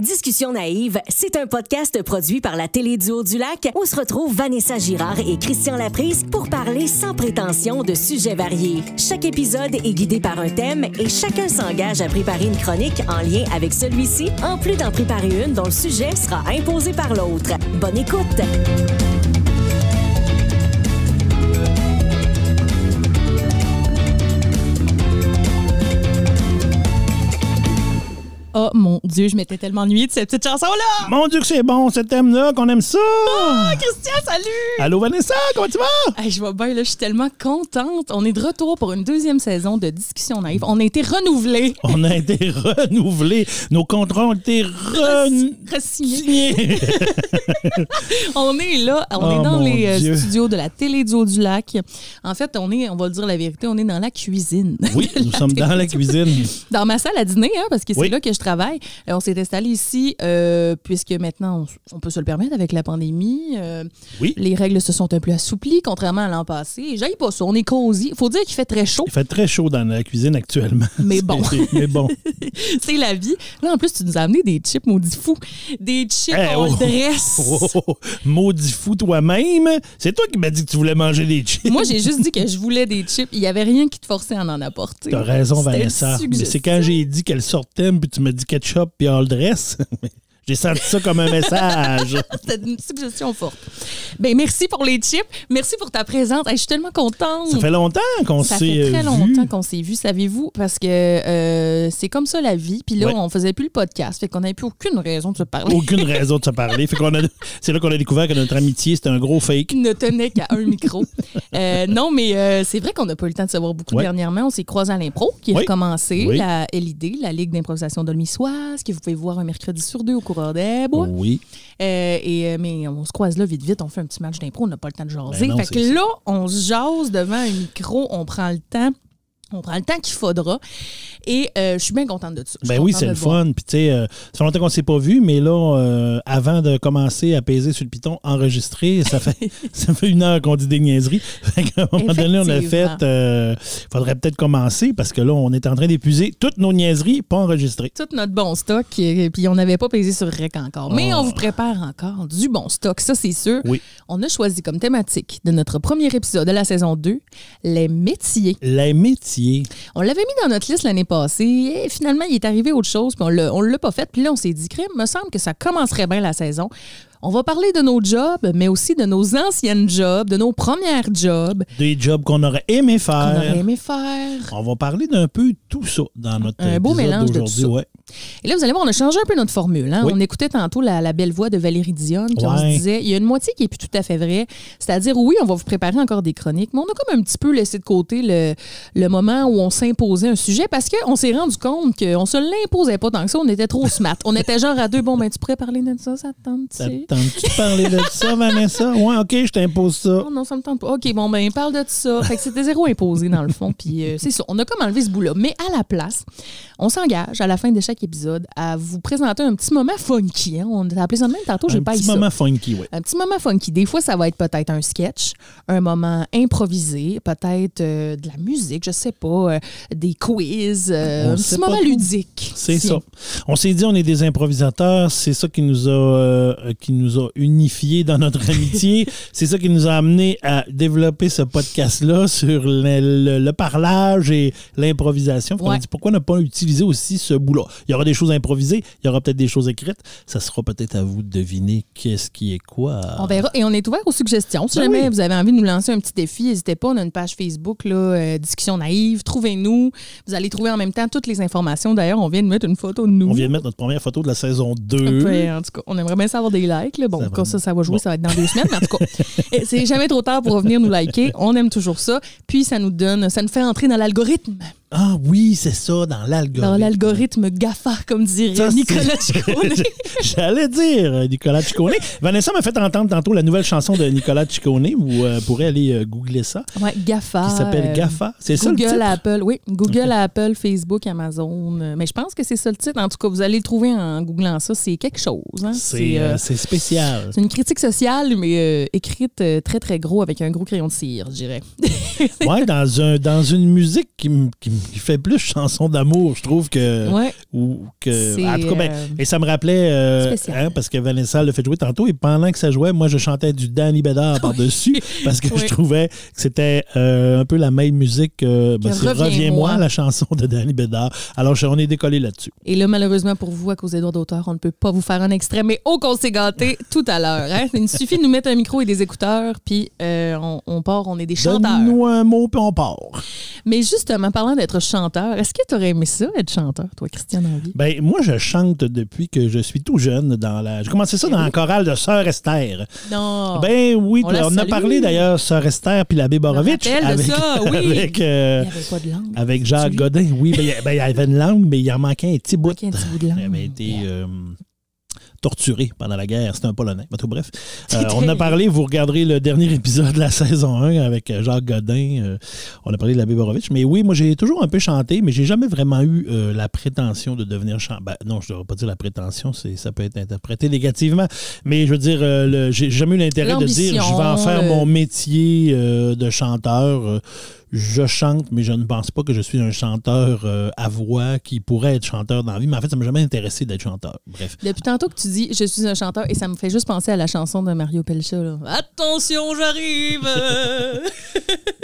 Discussion naïve, c'est un podcast produit par la télé du du Lac où se retrouvent Vanessa Girard et Christian Laprise pour parler sans prétention de sujets variés. Chaque épisode est guidé par un thème et chacun s'engage à préparer une chronique en lien avec celui-ci, en plus d'en préparer une dont le sujet sera imposé par l'autre. Bonne écoute! oh mon Dieu, je m'étais tellement ennuyée de cette petite chanson-là. Mon Dieu, que c'est bon, ce thème-là, qu'on aime ça. Ah, Christian, salut. Allô, Vanessa, comment tu vas? je vais bien, je suis tellement contente. On est de retour pour une deuxième saison de Discussion Naïve. On a été renouvelés. On a été renouvelés. Nos contrats ont été renouvelés. on est là, on est oh dans les euh, studios de la télé du Haut-du-Lac. En fait, on est, on va le dire la vérité, on est dans la cuisine. Oui, nous sommes dans la cuisine. Dans ma salle à dîner, hein, parce que c'est là que je travaille euh, on s'est installé ici euh, puisque maintenant, on, peut se le permettre avec la pandémie. Euh, oui. Les règles se sont un peu assouplies, contrairement à l'an passé. J'aille pas ça. On est cosy. Il faut dire qu'il fait très chaud. Il fait très chaud dans la cuisine actuellement. Mais bon. mais bon. C'est la vie. Là, en plus, tu nous as amené des chips maudits fous. Des chips hey, dresse. Oh, oh, oh, oh toi-même. C'est toi qui m'as dit que tu voulais manger des chips. Moi, j'ai juste dit que je voulais des chips. Il n'y avait rien qui te forçait à en apporter. T'as raison, Vanessa. c'est quand j'ai dit qu'elle sortait, puis tu m'as dit du ketchup puis all le J'ai senti ça comme un message. C'était une suggestion forte. Ben merci pour les chips. Merci pour ta présence. je suis tellement contente. Ça fait longtemps qu'on s'est vu. Ça fait très longtemps qu'on s'est vu, savez-vous, parce que euh, c'est comme ça la vie. Puis là, on faisait plus le podcast. Fait qu'on n'avait plus aucune raison de se parler. Aucune raison de se parler. c'est là qu'on a découvert que notre amitié, c'était un gros fake. Ne tenait qu'à un micro. Euh, non, mais euh, c'est vrai qu'on n'a pas eu le temps de savoir beaucoup dernièrement. On s'est croisés à l'impro qui a commencé la LID, la Ligue d'improvisation de que vous pouvez voir un mercredi sur deux au cours oui. Euh, et, euh, mais on se croise là vite, vite, on fait un petit match d'impro, on n'a pas le temps de jaser. Ben fait que là, on se jase devant un micro, on prend le temps. On prend le temps qu'il faudra. Et euh, je suis bien contente de ça. Ben oui, c'est le fun. Puis, tu sais, euh, ça fait longtemps qu'on ne s'est pas vu, mais là, euh, avant de commencer à peser sur le piton, enregistrer, ça fait, ça fait une heure qu'on dit des niaiseries. à un moment donné, on a fait. Il faudrait peut-être commencer parce que là, on est en train d'épuiser toutes nos niaiseries pas enregistrées. Tout notre bon stock. puis, on n'avait pas pesé sur REC encore. Mais on ah. vous prépare encore du bon stock, ça, c'est sûr. Oui. On a choisi comme thématique de notre premier épisode de la saison 2 les métiers. Les métiers. On l'avait mis dans notre liste l'année passée et finalement, il est arrivé autre chose, puis on l'a pas fait. Puis là, on s'est dit, crime, me semble que ça commencerait bien la saison. On va parler de nos jobs, mais aussi de nos anciennes jobs, de nos premières jobs. Des jobs qu'on aurait aimé faire. On aurait aimé faire. On va parler d'un peu tout ça dans notre Un beau mélange de tout Et là, vous allez voir, on a changé un peu notre formule. Hein. On écoutait tantôt la, belle voix de Valérie Dionne, puis se disait, il y a une moitié qui n'est plus tout à fait vraie. C'est-à-dire, oui, on va vous préparer encore des chroniques, mais on a comme un petit peu laissé de côté le, moment où on s'imposait un sujet parce qu'on s'est rendu compte qu'on ne se l'imposait pas tant que ça. On était trop smart. on était genre à deux, bon, ben, tu pourrais parler de ça, ça te tente, tente-tu de parler de ça, Vanessa? Ouais, OK, je t'impose ça. Non, oh, non, ça me tente pas. OK, bon, ben, parle de ça. Fait que c'était zéro imposé, dans le fond. Puis euh, c'est ça, on a comme enlevé ce bout-là. Mais à la place, on s'engage, à la fin de chaque épisode, à vous présenter un petit moment funky. Hein. On a appelé ça même tantôt, j'ai pas Un petit moment funky, oui. Un petit moment funky. Des fois, ça va être peut-être un sketch, un moment improvisé, peut-être euh, de la musique, je sais pas, euh, des quiz, un petit moment ludique. C'est ça. On s'est dit, on est des improvisateurs. C'est ça qui nous a... qui nous a unifiés dans notre amitié. C'est ça qui nous a amené à développer ce podcast-là sur le, parlage et l'improvisation. dit pourquoi ne pas utiliser aussi ce bout-là? Il y aura des choses improvisées, il y aura peut-être des choses écrites. Ça sera peut-être à vous de deviner qu'est-ce qui est quoi. On verra. Et on est ouvert aux suggestions. Si ben jamais vous avez envie de nous lancer un petit défi, n'hésitez pas. On a une page Facebook, là, euh, Discussion Naïve. Trouvez-nous. Vous allez trouver en même temps toutes les informations. D'ailleurs, on vient de mettre une photo de nous. On vient de mettre notre première photo de la saison 2. en tout cas, on aimerait bien savoir des likes le Bon, ça, ça, ça va jouer, ça va être dans deux semaines. Mais en tout cas, c'est jamais trop tard pour revenir nous liker. On aime toujours ça. Puis, ça nous donne, ça nous fait entrer dans l'algorithme. Ah oui, c'est ça, dans l'algorithme. Dans l'algorithme GAFA, comme dirait Nicolas Ciccone. J'allais dire euh, Nicolas Ciccone. Vanessa m'a fait entendre tantôt la nouvelle chanson de Nicolas Ciccone. Euh, vous pourrez aller euh, googler ça. Oui, GAFA. Qui s'appelle GAFA. C'est ça le titre? Google, Apple. Oui, Google, Apple, Facebook, Amazon. Mais je pense que c'est ça le titre. En tout cas, vous allez le trouver en googlant ça. C'est quelque chose. Hein. C'est spécial. C'est une critique sociale, mais écrite très, très gros avec un gros crayon de cire, je dirais. oui, dans, un, dans une musique qui me il fait plus chanson d'amour, je trouve, que. Ouais. Ou que en tout cas, ben, euh, et ça me rappelait. Euh, hein, parce que Vanessa le fait jouer tantôt, et pendant que ça jouait, moi, je chantais du Danny Bédard par-dessus, parce que je trouvais que c'était euh, un peu la même musique ben, que. Reviens-moi, la chanson de Danny Bédard. Alors, on est décollé là-dessus. Et là, malheureusement pour vous, à cause des droits d'auteur, on ne peut pas vous faire un extrait, mais oh qu'on tout à l'heure. Hein. Il suffit de nous mettre un micro et des écouteurs, puis on, part, on est des chanteurs. Donne-nous un mot, puis on part. Mais justement, parlant de chanteur. Est-ce que tu aurais aimé ça, être chanteur, toi, Christian Henry? Ben, moi, je chante depuis que je suis tout jeune. dans la. J'ai commencé ça dans la chorale de Sœur Esther. Non. Ben oui, on, a parlé d'ailleurs, Sœur Esther puis l'abbé Borovitch. Avec, ça, avec, euh, avait pas de langue. Avec Jacques Godin. Oui, ben, ben, il y avait une langue, mais il en manquait un petit bout. Il un petit bout de langue. avait été. Euh, torturé pendant la guerre. C'était un Polonais. bref, euh, on a parlé, vous regarderez le dernier épisode de la saison 1 avec euh, Jacques Godin. Euh, on a parlé de la Béborovitch. Mais oui, moi, j'ai toujours un peu chanté, mais j'ai jamais vraiment eu la prétention de devenir chanteur. Ben, non, je ne devrais pas dire la prétention, ça peut être interprété négativement. Mais je veux dire, j'ai jamais eu l'intérêt de dire je vais en faire mon métier de chanteur je chante, mais je ne pense pas que je suis un chanteur euh, à voix qui pourrait être chanteur dans la vie. Mais en fait, ça m'a jamais intéressé d'être chanteur. Bref. Depuis tantôt que tu dis je suis un chanteur et ça me fait juste penser à la chanson de Mario Pelcha. Attention, j'arrive.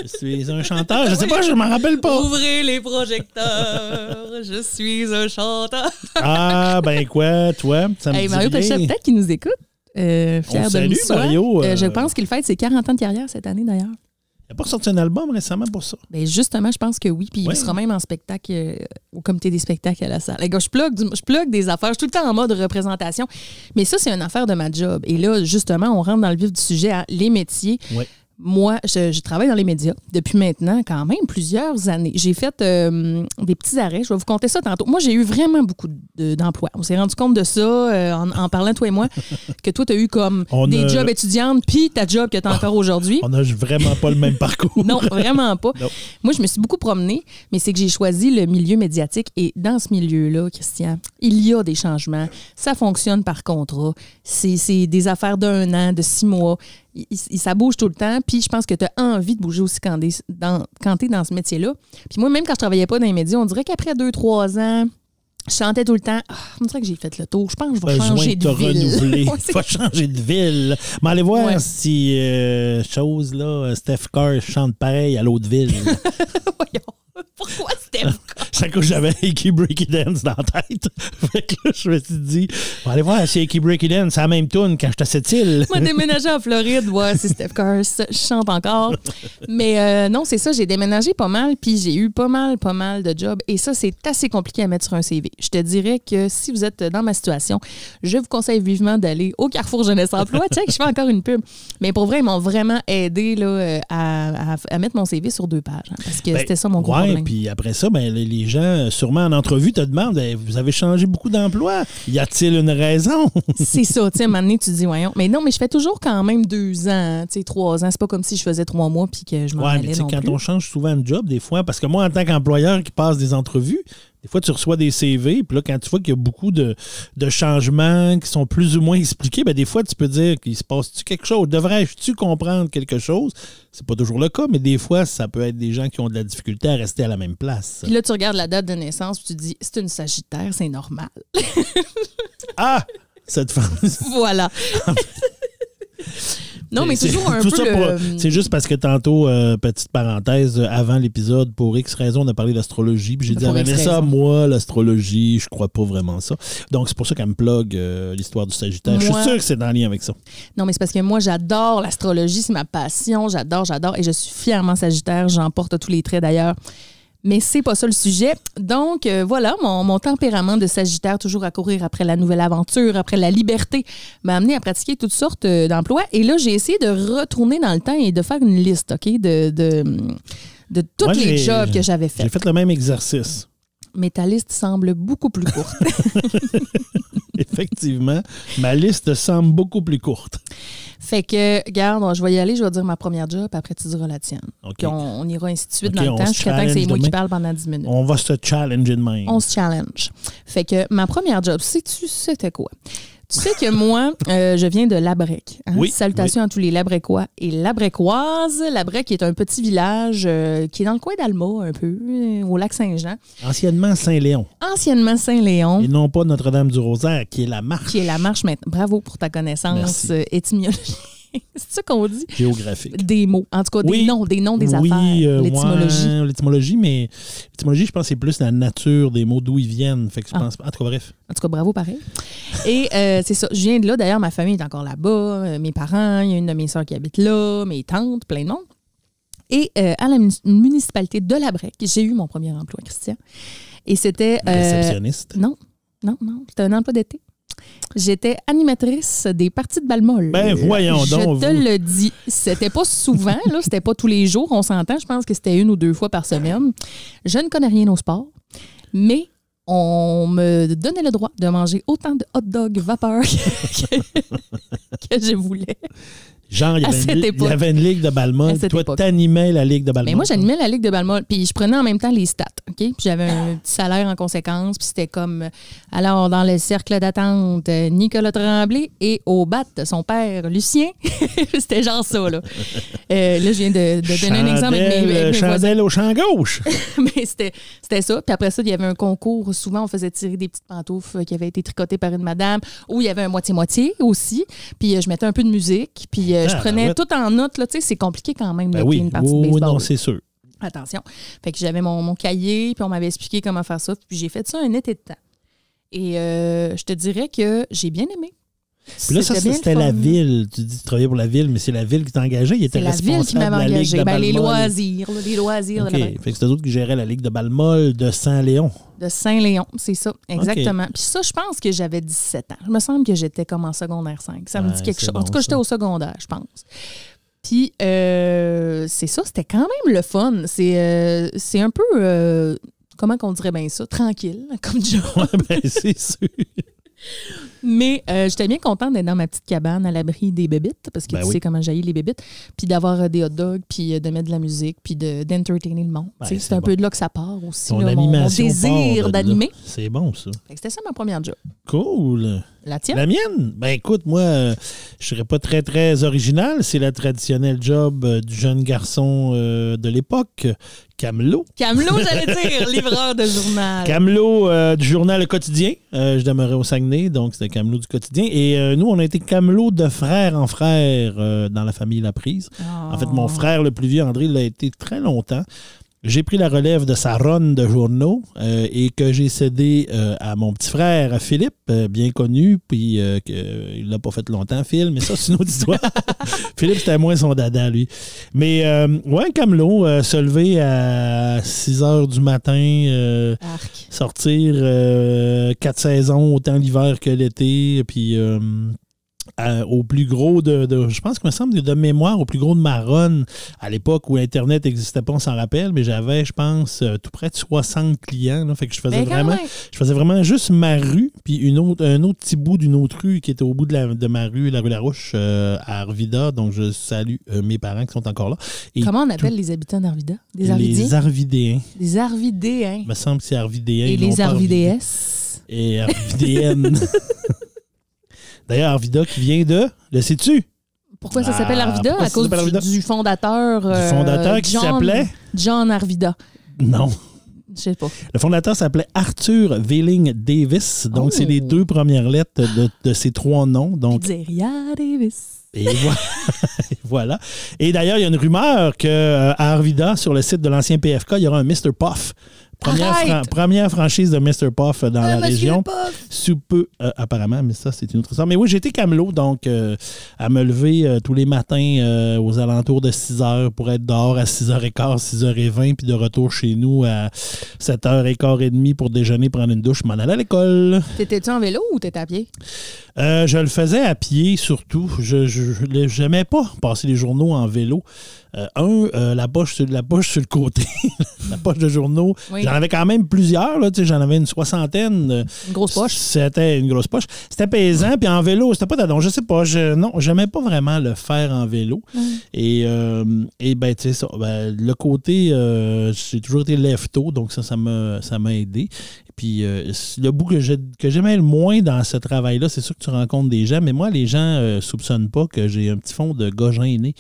je suis un chanteur. Je sais pas, je m'en rappelle pas. Ouvrez les projecteurs. je suis un chanteur. ah ben quoi, toi, ça me hey, Mario Pelcha, peut-être qu'il nous écoute. Euh, fier de salue, Mario. Euh, je pense qu'il fête ses 40 ans de carrière cette année d'ailleurs. Il n'a pas sorti un album récemment pour ça. Ben justement, je pense que oui. Puis il sera même en spectacle euh, au comité des spectacles à la salle. Gars, je, plug, je des affaires. Je suis tout le temps en mode représentation. Mais ça, c'est une affaire de ma job. Et là, justement, on rentre dans le vif du sujet à les métiers. Ouais moi, je, travaille dans les médias depuis maintenant quand même plusieurs années. J'ai fait euh, des petits arrêts. Je vais vous compter ça tantôt. Moi, j'ai eu vraiment beaucoup d'emplois. On s'est rendu compte de ça euh, en, parlant, toi et moi, que toi, tu as eu comme des jobs étudiantes, puis ta job que tu as encore aujourd'hui. On n'a vraiment pas le même parcours. non, vraiment pas. Moi, je me suis beaucoup promenée, mais c'est que j'ai choisi le milieu médiatique. Et dans ce milieu-là, Christian, il y a des changements. Ça fonctionne par contrat. C'est des affaires d'un an, de six mois ça bouge tout le temps. Puis je pense que tu as envie de bouger aussi quand t'es dans, dans ce métier-là. Puis moi, même quand je travaillais pas dans les médias, on dirait qu'après 2-3 ans, je chantais tout le temps, ah, on dirait que j'ai fait le tour. Je pense que je vais changer de, ville. renouveler. faut changer de ville. Mais allez voir si, euh, chose, là, Steph Carr chante pareil à l'autre ville. Voyons. Pourquoi Steph chaque fois que j'avais Aki Breaky Dance dans la tête. fait que là, je me suis dit, on va aller voir si Aki Breaky Dance, c'est la même tune quand je à cette île. Moi, déménager en Floride, c'est Steph Steph je chante encore. Mais euh, non, c'est ça, j'ai déménagé pas mal, puis j'ai eu pas mal, pas mal de jobs. Et ça, c'est assez compliqué à mettre sur un CV. Je te dirais que si vous êtes dans ma situation, je vous conseille vivement d'aller au Carrefour Jeunesse Emploi. Tiens, je fais encore une pub. Mais pour vrai, ils m'ont vraiment aidé là, euh, à, mettre mon CV sur deux pages, hein, parce que ben, c'était ça mon gros ouais, problème. puis après ça, ben, les gens, sûrement en entrevue, te demandent eh, Vous avez changé beaucoup d'emplois. Y a-t-il une raison C'est ça. Tu sais, à un moment donné, tu dis Mais non, mais je fais toujours quand même deux ans, tu sais, trois ans. C'est pas comme si je faisais trois mois puis que je m'en ouais, allais mais sais, quand on change souvent de job, des fois, parce que moi, en tant qu'employeur qui passe des entrevues, des fois, tu reçois des CV, puis là, quand tu vois qu'il y a beaucoup de, changements qui sont plus ou moins expliqués, bien, des fois, tu peux dire qu'il se passe-tu quelque chose? Devrais-tu je comprendre quelque chose? C'est pas toujours le cas, mais des fois, ça peut être des gens qui ont de la difficulté à rester à la même place. Puis là, tu regardes la date de naissance, puis tu dis, c'est une Sagittaire, c'est normal. ah! Cette femme. Voilà. Ah, ben. Non, mais toujours un peu. C'est juste parce que tantôt, euh, petite parenthèse, avant l'épisode, pour X raison, on a parlé d'astrologie. Puis j'ai dit, mais ça, moi, l'astrologie, je crois pas vraiment ça. Donc, c'est pour ça qu'elle me plug euh, l'histoire du Sagittaire. Je suis sûr que c'est en lien avec ça. Non, mais c'est parce que moi, j'adore l'astrologie. C'est ma passion. J'adore, j'adore. Et je suis fièrement Sagittaire. J'en porte tous les traits d'ailleurs. Mais c'est pas ça le sujet. Donc, euh, voilà, mon, tempérament de Sagittaire, toujours à courir après la nouvelle aventure, après la liberté, m'a amené à pratiquer toutes sortes euh, d'emplois. Et là, j'ai essayé de retourner dans le temps et de faire une liste, OK, de, de, tous les jobs que j'avais fait. J'ai fait le même exercice mais ta liste semble beaucoup plus courte. Effectivement, ma liste semble beaucoup plus courte. Fait que, regarde, je vais y aller, je vais dire ma première job, après tu diras la tienne. OK. on, ira ainsi de suite dans le temps jusqu'à temps que c'est moi qui parle pendant 10 minutes. On va se challenger demain. On se challenge. Fait que ma première job, sais-tu, c'était quoi? Tu sais que moi, euh, je viens de Labrec. Hein. Salutations à tous les Labrecois et Labrecoises. Labrec est un petit village euh, qui est dans le coin d'Alma, un peu, euh, au lac Saint-Jean. Anciennement Saint-Léon. Anciennement Saint-Léon. Et non pas Notre-Dame-du-Rosaire, qui est la marche. Qui est la marche maintenant. Bravo pour ta connaissance étymologique. c'est ça qu'on dit. Géographique. Des mots. En tout cas, des noms, des noms des affaires. Euh, l'étymologie. l'étymologie, mais l'étymologie, je pense, c'est plus la nature des mots, d'où ils viennent. Fait je ah. en tout cas, bref. En tout cas, bravo, pareil. Et euh, c'est ça. Je viens de là. D'ailleurs, ma famille est encore là-bas. Euh, mes parents, il y a une de mes soeurs qui habite là, mes tantes, plein de monde. Et à la municipalité de la Breque, j'ai eu mon premier emploi, Christian. Et c'était. Réceptionniste? Non. Non, non, c'était un emploi d'été. J'étais animatrice des parties de balmol. Ben voyons donc. Je te le dis. C'était pas souvent, là, c'était pas tous les jours, on s'entend. Je pense que c'était une ou deux fois par semaine. Je ne connais rien au sport, mais on me donnait le droit de manger autant de hot dog vapeur que je voulais. Genre, il y, avait une, ligue de balmol. Toi, animais la ligue de balmol. Mais moi, j'animais la ligue de balmol. Puis je prenais en même temps les stats. Puis j'avais un petit salaire en conséquence. Puis c'était comme, euh, alors, dans le cercle d'attente, euh, Nicolas Tremblay et au bat, son père, Lucien. c'était genre ça, là. Euh, là, je viens de, donner un exemple avec mes, au champ gauche. Mais c'était ça. Puis après ça, il y avait un concours. Souvent, on faisait tirer des petites pantoufles qui avaient été tricotées par une madame. Ou il y avait un moitié-moitié aussi. Puis je mettais un peu de musique. Puis euh, je ah, prenais ben tout en note. Là, tu sais, c'est compliqué quand même de ben une partie baseball. Attention. Fait que j'avais mon, mon, cahier, puis on m'avait expliqué comment faire ça. Puis j'ai fait ça un été de temps. Et euh, je te dirais que j'ai bien aimé. Puis là, ça, c'était la ville. Tu dis tu travaillais pour la ville, mais c'est la ville qui t'a engagé. C'est la ville qui m'avait engagé. Ben, les loisirs. Les loisirs. De la... qui géraient la Ligue de Balmol de Saint-Léon. De Saint-Léon, c'est ça, exactement. Puis ça, je pense que j'avais 17 ans. Je me semble que j'étais comme en secondaire 5. Ça me dit quelque chose. en tout cas, j'étais au secondaire, je pense. Puis euh, c'est ça, c'était quand même le fun. C'est euh, c'est un peu, euh, comment qu'on dirait bien ça, tranquille, comme job. ben, c'est sûr. Mais euh, j'étais bien contente d'être dans ma petite cabane à l'abri des bébites, parce que ben tu sais comment jaillir les bébites, puis d'avoir euh, des hot dogs, puis euh, de mettre de la musique, puis d'entertainer le monde. Ben, c'est un peu de là que ça part aussi, mon, désir d'animer. C'est bon, ça. C'était ça ma première job. Cool. La tienne? La mienne? Ben écoute, moi, euh, je serais pas très, très original. C'est la traditionnelle job euh, du jeune garçon euh, de l'époque, Camelot. Camelot, j'allais dire, livreur de journal. Camelot du journal Le Quotidien. je demeurais au Saguenay, donc c'était Camelot du Quotidien. Et nous, on a été Camelot de frère en frère dans la famille La Prise. Oh. En fait, mon frère le plus vieux, André, il l'a été très longtemps j'ai pris la relève de sa run de journaux euh, et que j'ai cédé euh, à mon petit frère Philippe, euh, bien connu, puis il l'a pas fait longtemps, Phil, mais ça, c'est une autre histoire. Philippe, c'était moins son dada, lui. Mais ouais, Camelot, se lever à 6 heures du matin, sortir quatre saisons, autant l'hiver que l'été, puis euh, au plus gros de, je pense qu'il me semble de mémoire au plus gros de Maronne à l'époque où internet n'existait pas on s'en rappelle mais j'avais je pense euh, tout près de 60 clients fait que je faisais ben, vraiment je faisais vraiment juste ma rue puis une autre un autre petit bout d'une autre rue qui était au bout de, ma rue la rue La Roche euh, à Arvida donc je salue mes parents qui sont encore là comment on appelle les habitants d'Arvida les Arvidéens les Arvidéens me semble que c'est Arvidéens Et les Arvidéennes. Et Arvidéennes. D'ailleurs, Arvida qui vient de, le sais-tu? Pourquoi ça ah, s'appelle Arvida? à cause Du, fondateur. du euh, fondateur qui s'appelait? John Arvida. Non. Je sais pas. Le fondateur s'appelait Arthur Villing Davis. Donc, c'est les oh. deux premières lettres de, ces trois noms. Donc, Davis. Et voilà. Et d'ailleurs, il y a une rumeur qu'à euh, Arvida, sur le site de l'ancien PFK, il y aura un Mr. Puff. Première, franchise de Mr. Puff dans ah, la région. Sous peu, euh, apparemment, mais ça, c'est une autre histoire. Mais oui, j'étais camelot, donc euh, à me lever euh, tous les matins aux alentours de 6 h pour être dehors à 6h15, 6h20, puis de retour chez nous à 7h15 pour déjeuner, prendre une douche, m'en aller à l'école. T'étais-tu en vélo ou t'étais à pied? je le faisais à pied surtout. Je n'aimais pas passer les journaux en vélo. Euh, un, euh, la, poche sur, la poche sur le côté, la poche de journaux. J'en avais quand même plusieurs, j'en avais une soixantaine. Euh, une grosse poche. C'était une grosse poche. C'était pesant, puis en vélo, c'était pas d'adon. Je sais pas, je, non, j'aimais pas vraiment le faire en vélo. Mm. Et, bien tu sais, ben, le côté, j'ai toujours été lefto, donc ça, ça m'a aidé. Puis euh, le bout que, j'aimais le moins dans ce travail-là, c'est sûr que tu rencontres des gens, mais moi, les gens ne euh, soupçonnent pas que j'ai un petit fond de gars gêné.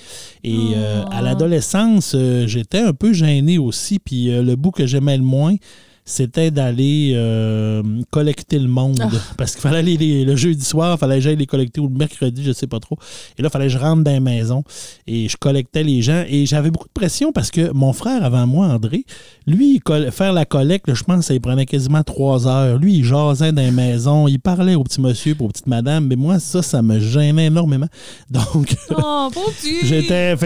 Et euh, à ah. l'adolescence, j'étais un peu gêné aussi. Puis le bout que j'aimais le moins, c'était d'aller euh, collecter le monde. Ah. Parce qu'il fallait aller le jeudi soir, il fallait que j'aille les collecter ou le mercredi, je ne sais pas trop. Et là, il fallait que je rentre dans la maison et je collectais les gens. Et j'avais beaucoup de pression parce que mon frère avant moi, André, lui, faire la collecte, je pense, ça prenait quasiment trois heures. Lui, il jasait dans la maison, il parlait au petit monsieur, aux petites madames, mais moi, ça, ça me gênait énormément. Donc, oh, j'étais,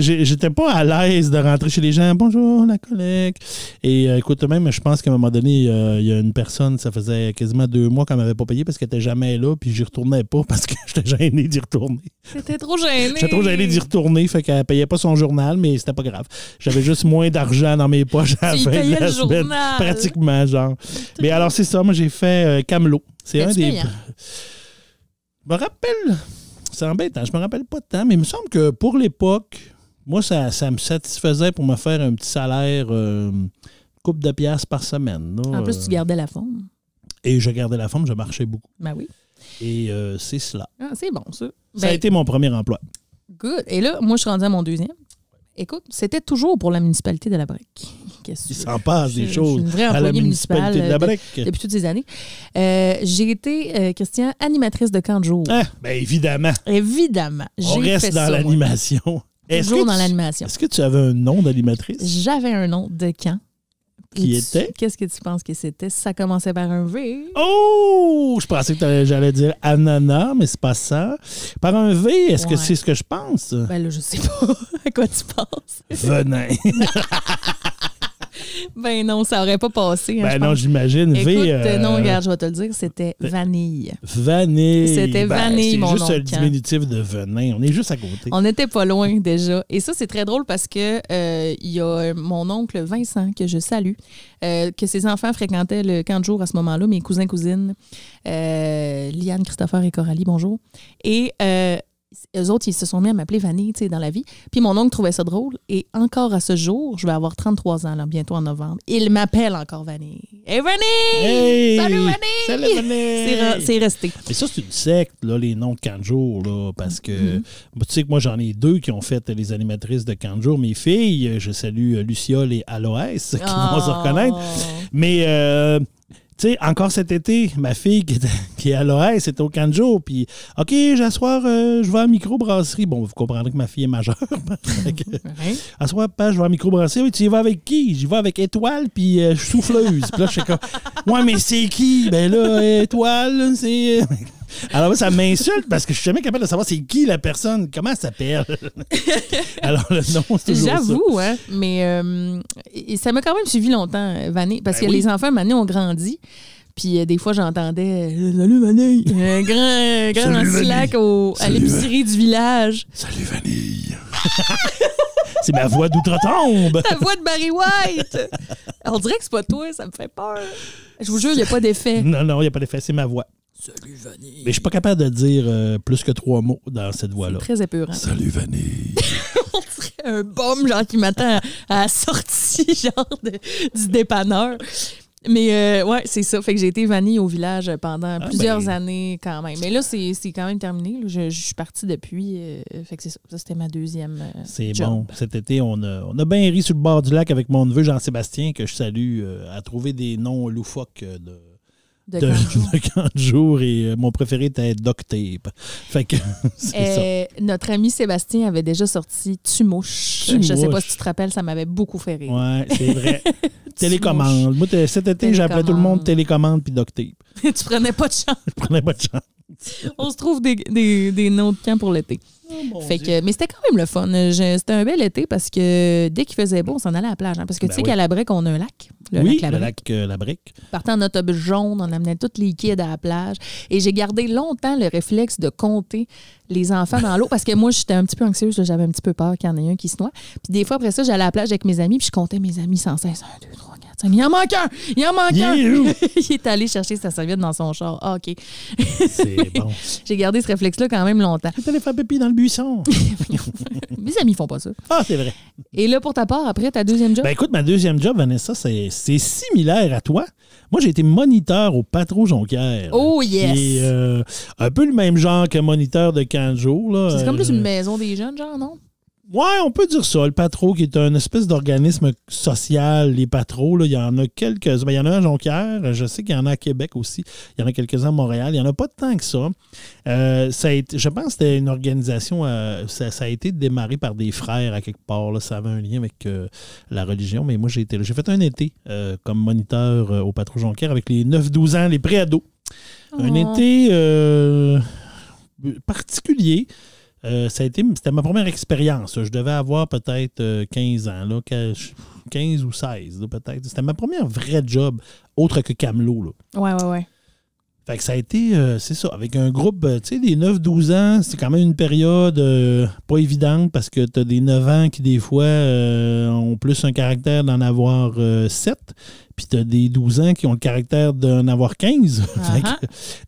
j'étais pas à l'aise de rentrer chez les gens. Bonjour, la collecte. Et euh, écoute, même, je pense que à un moment donné, euh, il y a une personne, ça faisait quasiment deux mois qu'elle m'avait pas payé parce qu'elle était jamais là, puis j'y retournais pas parce que j'étais gêné d'y retourner. C'était trop gêné. j'étais trop gêné d'y retourner, fait qu'elle payait pas son journal, mais c'était pas grave. J'avais juste moins d'argent dans mes poches à la le journal. pratiquement, genre. Mais alors, c'est ça, moi, j'ai fait euh, Camelot. C'est un des... Je me rappelle... C'est embêtant, je me rappelle pas de temps, mais il me semble que pour l'époque moi, ça, me satisfaisait pour me faire un petit salaire. Euh, coupe de pièces par semaine. en plus, euh. tu gardais la forme. Et je gardais la forme, je marchais beaucoup. Ben oui. Et euh, c'est cela. Ah, c'est bon, ça. Ça a ben, été mon premier emploi. Good. Et là, moi, je suis rendu à mon deuxième. Écoute, c'était toujours pour la municipalité de la Brique. Il s'en passe des choses à la municipalité de la euh, depuis toutes ces années. j'ai été, Christian, animatrice de camp de jour. Ah, ben évidemment. Évidemment. On reste dans l'animation. Toujours dans l'animation. Est-ce que tu avais un nom d'animatrice? J'avais un nom de camp qui était. Qu'est-ce que tu penses que c'était? Ça commençait par un V. Oh! Je pensais que j'allais dire ananas, mais c'est pas ça. Par un V, est-ce que c'est ce que je pense? Ben là, je sais pas à quoi tu penses. Venin. ben non, ça aurait pas passé. Hein, ben non, j'imagine. Écoute, v, euh, non, regarde, je vais te le dire, c'était euh, vanille. Vanille. C'était ben, vanille, mon C'est juste le hein. diminutif de venin. On est juste à côté. On n'était pas loin déjà. Et ça, c'est très drôle parce que euh, il y a euh, mon oncle Vincent, que je salue, euh, que ses enfants fréquentaient le camp de jour à ce moment-là, mes cousins, cousines, Liane, Christopher et Coralie, bonjour. Et eux autres, ils se sont mis à m'appeler Vanille, tu sais, dans la vie. Puis mon oncle trouvait ça drôle. Et encore à ce jour, je vais avoir 33 ans, là, bientôt en novembre. Il m'appelle encore Vanille. Hey, Vanille! Salut, Vanille! Salut, C'est resté. Mais ça, c'est une secte, là, les noms de Kanjo, là, parce que, mm-hmm. tu sais que moi, j'en ai deux qui ont fait les animatrices de Kanjo. Mes filles, je salue euh, Luciole et Aloès, qui vont se ah. reconnaître. Mais... Euh, tu sais, encore cet été, ma fille qui, est à l'OS c'est au Canjo, puis OK, j'assois, euh, je vais à microbrasserie. Bon, vous comprendrez que ma fille est majeure. À pas je vais à microbrasserie. Oui, tu y vas avec qui? J'y vais avec Étoile, puis euh, souffleuse. puis là, je suis comme, ouais, mais c'est qui? Ben là, Étoile, c'est. Alors, ça m'insulte parce que je suis jamais capable de savoir c'est qui la personne, comment elle s'appelle. Alors, le nom, c'est toujours J'avoue, hein, mais euh, ça m'a quand même suivi longtemps, euh, Vanille. parce ben que les enfants, Mané, ont grandi. Puis euh, des fois, j'entendais Salut Vanille! Un grand, grand slack au, à l'épicerie du village. Salut Vanille! c'est ma voix d'outre-tombe! La voix de Barry White! On dirait que c'est pas toi, ça me fait peur. Je vous jure, il n'y a pas d'effet. Non, non, il n'y a pas d'effet, c'est ma voix. Salut Vanille. Mais je suis pas capable de dire euh, plus que trois mots dans cette voix-là. Très épurant. Salut Vanille. On serait un baume, genre, qui m'attend à la sortie, genre, du dépanneur. Mais euh, ouais, c'est ça. Fait que j'ai été vanille au village pendant ah, plusieurs ben. années quand même. Mais là, c'est quand même terminé. Je, suis partie depuis. Euh, fait que c'est ça. c'était ma deuxième. c'est bon. Cet été, on a, on a bien ri sur le bord du lac avec mon neveu Jean-Sébastien, que je salue, à trouver des noms loufoques de de, jours et euh, mon préféré était doc Fait que, euh, Notre ami Sébastien avait déjà sorti Tumouche ». je ne sais pas si tu te rappelles, ça m'avait beaucoup fait rire. Ouais, c'est vrai. télécommande. Moi, cet été, j'appelais tout le monde télécommande puis Doctape. tu prenais pas de chance. je prenais pas de chance. On se trouve des, des noms de camp pour l'été. Oh, fait que, mais c'était quand même le fun. C'était un bel été parce que dès qu'il faisait beau, on s'en allait à la plage. Hein, parce que ben tu sais qu'à la brique, on a un lac. oui, la Le lac euh, la brique. Partant en autobus jaune, on amenait tout les kids à la plage. Et j'ai gardé longtemps le réflexe de compter les enfants dans l'eau parce que moi, j'étais un petit peu anxieuse. J'avais un petit peu peur qu'il y en ait un qui se noie. Puis des fois, après ça, j'allais à la plage avec mes amis puis je comptais mes amis sans cesse. Un, deux, trois, il en manque un! Il en manque un! il est allé chercher sa serviette dans son char. Ah, OK. C'est bon. J'ai gardé ce réflexe-là quand même longtemps. Tu est allé faire pipi dans le buisson. Mes amis font pas ça. Ah, c'est vrai. Et là, pour ta part, après, ta deuxième job? Ben écoute, ma deuxième job, Vanessa, c'est similaire à toi. Moi, j'ai été moniteur au patrouille Jonquière. Oh, yes! Euh, un peu le même genre que moniteur de 15 jours. C'est comme plus euh, une maison des jeunes, genre, non? Ouais, on peut dire ça. Le Patro, qui est un espèce d'organisme social, les Patros, il y en a quelques-uns. Ben, il y en a à Jonquière, je sais qu'il y en a à Québec aussi. Il y en a quelques-uns à Montréal. Il n'y en a pas tant que ça. Euh, ça je pense que c'était une organisation, euh, ça, a été démarré par des frères à quelque part. Là. Ça avait un lien avec euh, la religion, mais moi, j'ai été là. J'ai fait un été comme moniteur au Patro Jonquière avec les 9-12 ans, les préados. Un oh. été particulier. Euh, c'était ma première expérience. Je devais avoir peut-être 15 euh, ans, 15 ou 16, peut-être. C'était ma première vraie job, autre que Camelot. Oui, Ouais, ouais, ouais. Fait que ça a été, euh, c'est ça, avec un groupe, tu sais, des 9-12 ans, c'est quand même une période pas évidente parce que tu as des 9 ans qui, des fois, ont plus un caractère d'en avoir 7, puis tu as des 12 ans qui ont le caractère d'en avoir 15. Uh-huh.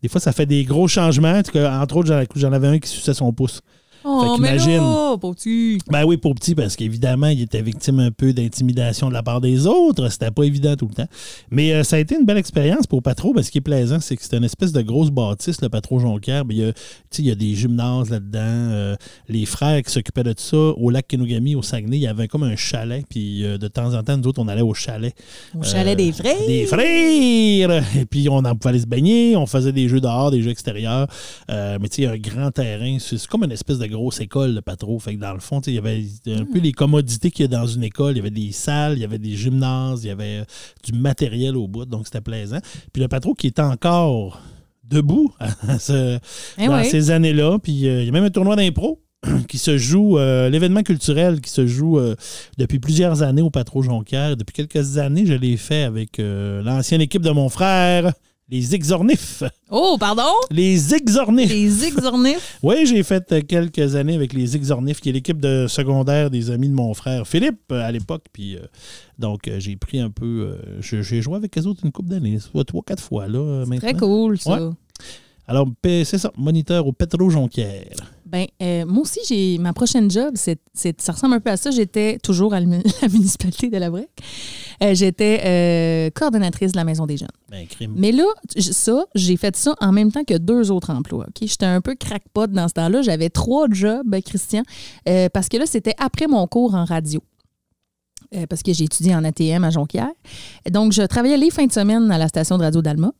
des fois, ça fait des gros changements. Entre autres, j'en avais un qui suçait son pouce. Oh, mais petit. Ben oui, pour petit, parce qu'évidemment, il était victime un peu d'intimidation de la part des autres. C'était pas évident tout le temps. Mais euh, ça a été une belle expérience pour Patro. Ben, ce qui est plaisant, c'est que c'est une espèce de grosse bâtisse, le Patro Jonquière. Ben, il, y a, des gymnases là-dedans. Euh, les frères qui s'occupaient de tout ça, au lac Kenogami, au Saguenay, il y avait comme un chalet. Puis euh, de temps en temps, nous autres, on allait au chalet. Au chalet des frères. Des frères! Et puis on en pouvait aller se baigner, on faisait des jeux dehors, des jeux extérieurs. mais tu sais, un grand terrain. C'est comme une espèce de grosse école le Patro. Fait que dans le fond, il y avait un hmm. peu les commodités qu'il y a dans une école. Il y avait des salles, il y avait des gymnases, il y avait euh, du matériel au bout. Donc, c'était plaisant. Puis le Patro qui était encore debout dans eh ces années-là. Puis euh, il y a même un tournoi d'impro qui se joue, euh, l'événement culturel qui se joue depuis plusieurs années au Patro Jonquière. Depuis quelques années, je l'ai fait avec l'ancienne équipe de mon frère. Les exornifs. Oh, pardon? Les exornifs. Les exornifs. oui, j'ai fait euh, quelques années avec les exornifs, qui est l'équipe de secondaire des amis de mon frère Philippe euh, à l'époque. Puis euh, donc, j'ai pris un peu. j'ai joué avec eux autres une coupe d'années, soit trois, quatre fois là Très cool, ça. Alors, c'est ça, moniteur au Petro Jonquière. Ben, euh, moi aussi, j'ai ma prochaine job, c'est, ça ressemble un peu à ça. J'étais toujours à la municipalité de la Brique euh, j'étais euh, coordonnatrice de la Maison des Jeunes. Ben, Mais là, ça, j'ai fait ça en même temps que deux autres emplois. J'étais un peu crackpot dans ce temps-là. J'avais trois jobs, ben, Christian, parce que là, c'était après mon cours en radio. parce que j'ai étudié en ATM à Jonquière. Donc, je travaillais les fins de semaine à la station de radio d'Alma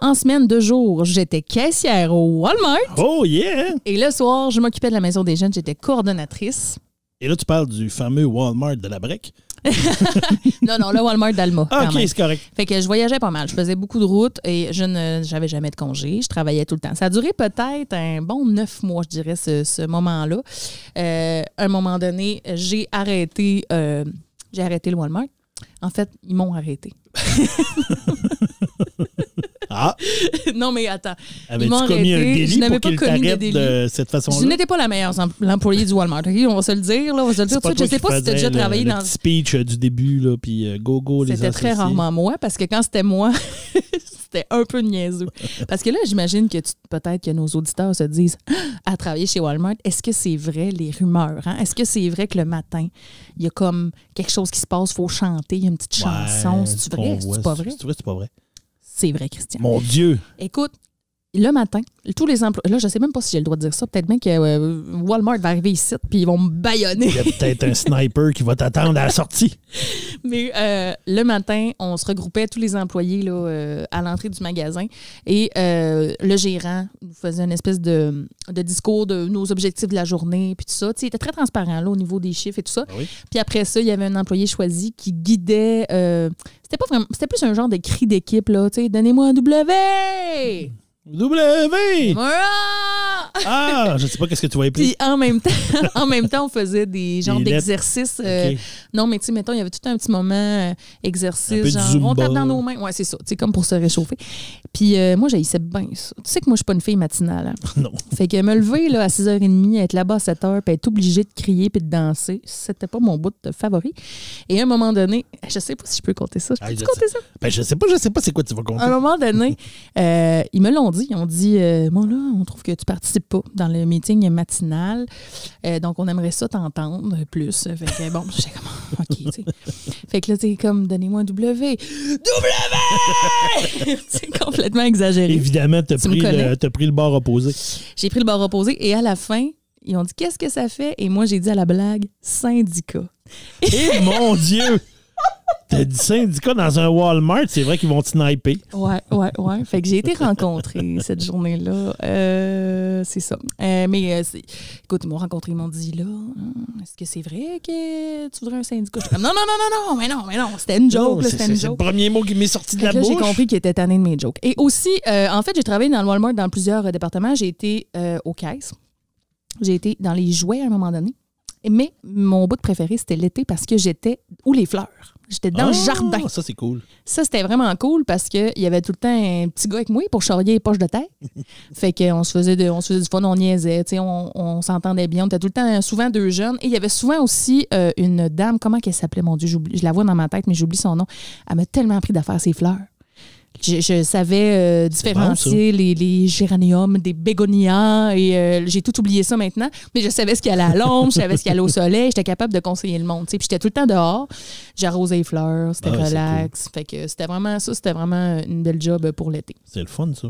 en semaine deux jours, j'étais caissière au Walmart. Oh yeah! Et le soir, je m'occupais de la maison des jeunes, j'étais coordonnatrice. Et là, tu parles du fameux Walmart de la Brec. non, non, le Walmart d'Alma. Ah, OK, c'est correct. Fait que je voyageais pas mal. Je faisais beaucoup de routes et je n'avais jamais de congé. Je travaillais tout le temps. Ça a duré peut-être un bon neuf mois, je dirais, ce, moment-là. Euh, à un moment donné, j'ai arrêté, euh, j'ai arrêté le Walmart. En fait, ils m'ont arrêté. Ah. non, mais attends. Ah, je n'avais pas connu de De cette façon -là? Je n'étais pas la meilleure employée du Walmart. On va se le dire. Là, on va se le dire Je ne sais pas si tu as déjà travaillé le, dans. Le speech euh, du début, là, puis euh, go, go, les C'était très rarement moi, parce que quand c'était moi, c'était un peu niaiseux. Parce que là, j'imagine que peut-être que nos auditeurs se disent à travailler chez Walmart, est-ce que c'est vrai les rumeurs? Hein? Est-ce que c'est vrai que le matin, il y a comme quelque chose qui se passe, il faut chanter, il y a une petite chanson? C'est vrai? C'est pas vrai? C'est pas vrai? C'est vrai, Christian. Mon Dieu! Écoute, le matin, tous les employés. Là, je ne sais même pas si j'ai le droit de dire ça. Peut-être même que euh, Walmart va arriver ici puis ils vont me baïonner. Il y a peut-être un sniper qui va t'attendre à la sortie. Mais euh, le matin, on se regroupait tous les employés là, euh, à l'entrée du magasin et le gérant nous faisait une espèce de, discours de nos objectifs de la journée puis tout ça. C'était il était très transparent là, au niveau des chiffres et tout ça. Ah puis après ça, il y avait un employé choisi qui guidait. c'était pas C'était plus un genre de cri d'équipe. là. Donnez-moi un W! W! Ah, je ne sais pas qu'est-ce que tu voyais plus. Puis en même temps, en même temps, on faisait des genres d'exercices. Euh, non, mais tu sais, mettons, il y avait tout un petit moment euh, exercice, genre on tape dans nos mains. Ouais, c'est ça, tu sais, comme pour se réchauffer. Puis euh, moi, j'haïssais bien ça. Tu sais que moi, je suis pas une fille matinale. Hein. Non. Fait que me lever à 6h30, être là-bas à 7h, puis être obligé de crier puis de danser, c'était pas mon bout de favori. Et à un moment donné, je ne sais pas si je peux compter ça. Je peux ça? Ben, je sais pas, je sais pas c'est quoi tu vas compter. À un moment donné, ils me l'ont ils ont dit, bon euh, là, on trouve que tu participes pas dans le meeting matinal, euh, donc on aimerait ça t'entendre plus. Fait que, bon, je ah, sais comment, Fait que là, c'est comme, donnez-moi un W. W! c'est complètement exagéré. Évidemment, t'as pris, le, as pris le bord opposé. J'ai pris le bord opposé et à la fin, ils ont dit, qu'est-ce que ça fait? Et moi, j'ai dit à la blague, syndicat. Et eh, mon Dieu! T'as du syndicat dans un Walmart, c'est vrai qu'ils vont te sniper. Ouais, ouais, ouais. Fait que j'ai été rencontrée cette journée-là. Euh, c'est ça. Euh, mais euh, écoute, ils m'ont rencontré, ils m'ont dit là, hein, est-ce que c'est vrai que tu voudrais un syndicat? non, non, non, non, non, mais non, mais non, c'était une joke. C'était une joke. le premier mot qui m'est sorti de la bouche. J'ai compris qu'il était tanné de mes jokes. Et aussi, en fait, j'ai travaillé dans le Walmart dans plusieurs départements. J'ai été aux caisses. J'ai été dans les jouets à un moment donné. Mais mon bout préféré, c'était l'été parce que j'étais où les fleurs. J'étais dans le ah, jardin. Ça, c'est cool. Ça, c'était vraiment cool parce qu'il y avait tout le temps un petit gars avec moi pour charrier les poches de tête. fait qu'on se faisait on se faisait du fun, on niaisait, on, s'entendait bien. On était tout le temps souvent deux jeunes. Et il y avait souvent aussi euh, une dame, comment qu'elle s'appelait, mon Dieu, je la vois dans ma tête, mais j'oublie son nom. Elle m'a tellement pris d'affaire ses fleurs. Je, savais euh, différencier les, les, géraniums des bégonias et euh, j'ai tout oublié ça maintenant, mais je savais ce qu'il y allait à l'ombre, je savais ce qu'il y allait au soleil, j'étais capable de conseiller le monde. Puis j'étais tout le temps dehors, j'arrosais les fleurs, c'était ah, relax. Fait que c'était vraiment ça, c'était vraiment une belle job pour l'été. C'est le fun, ça.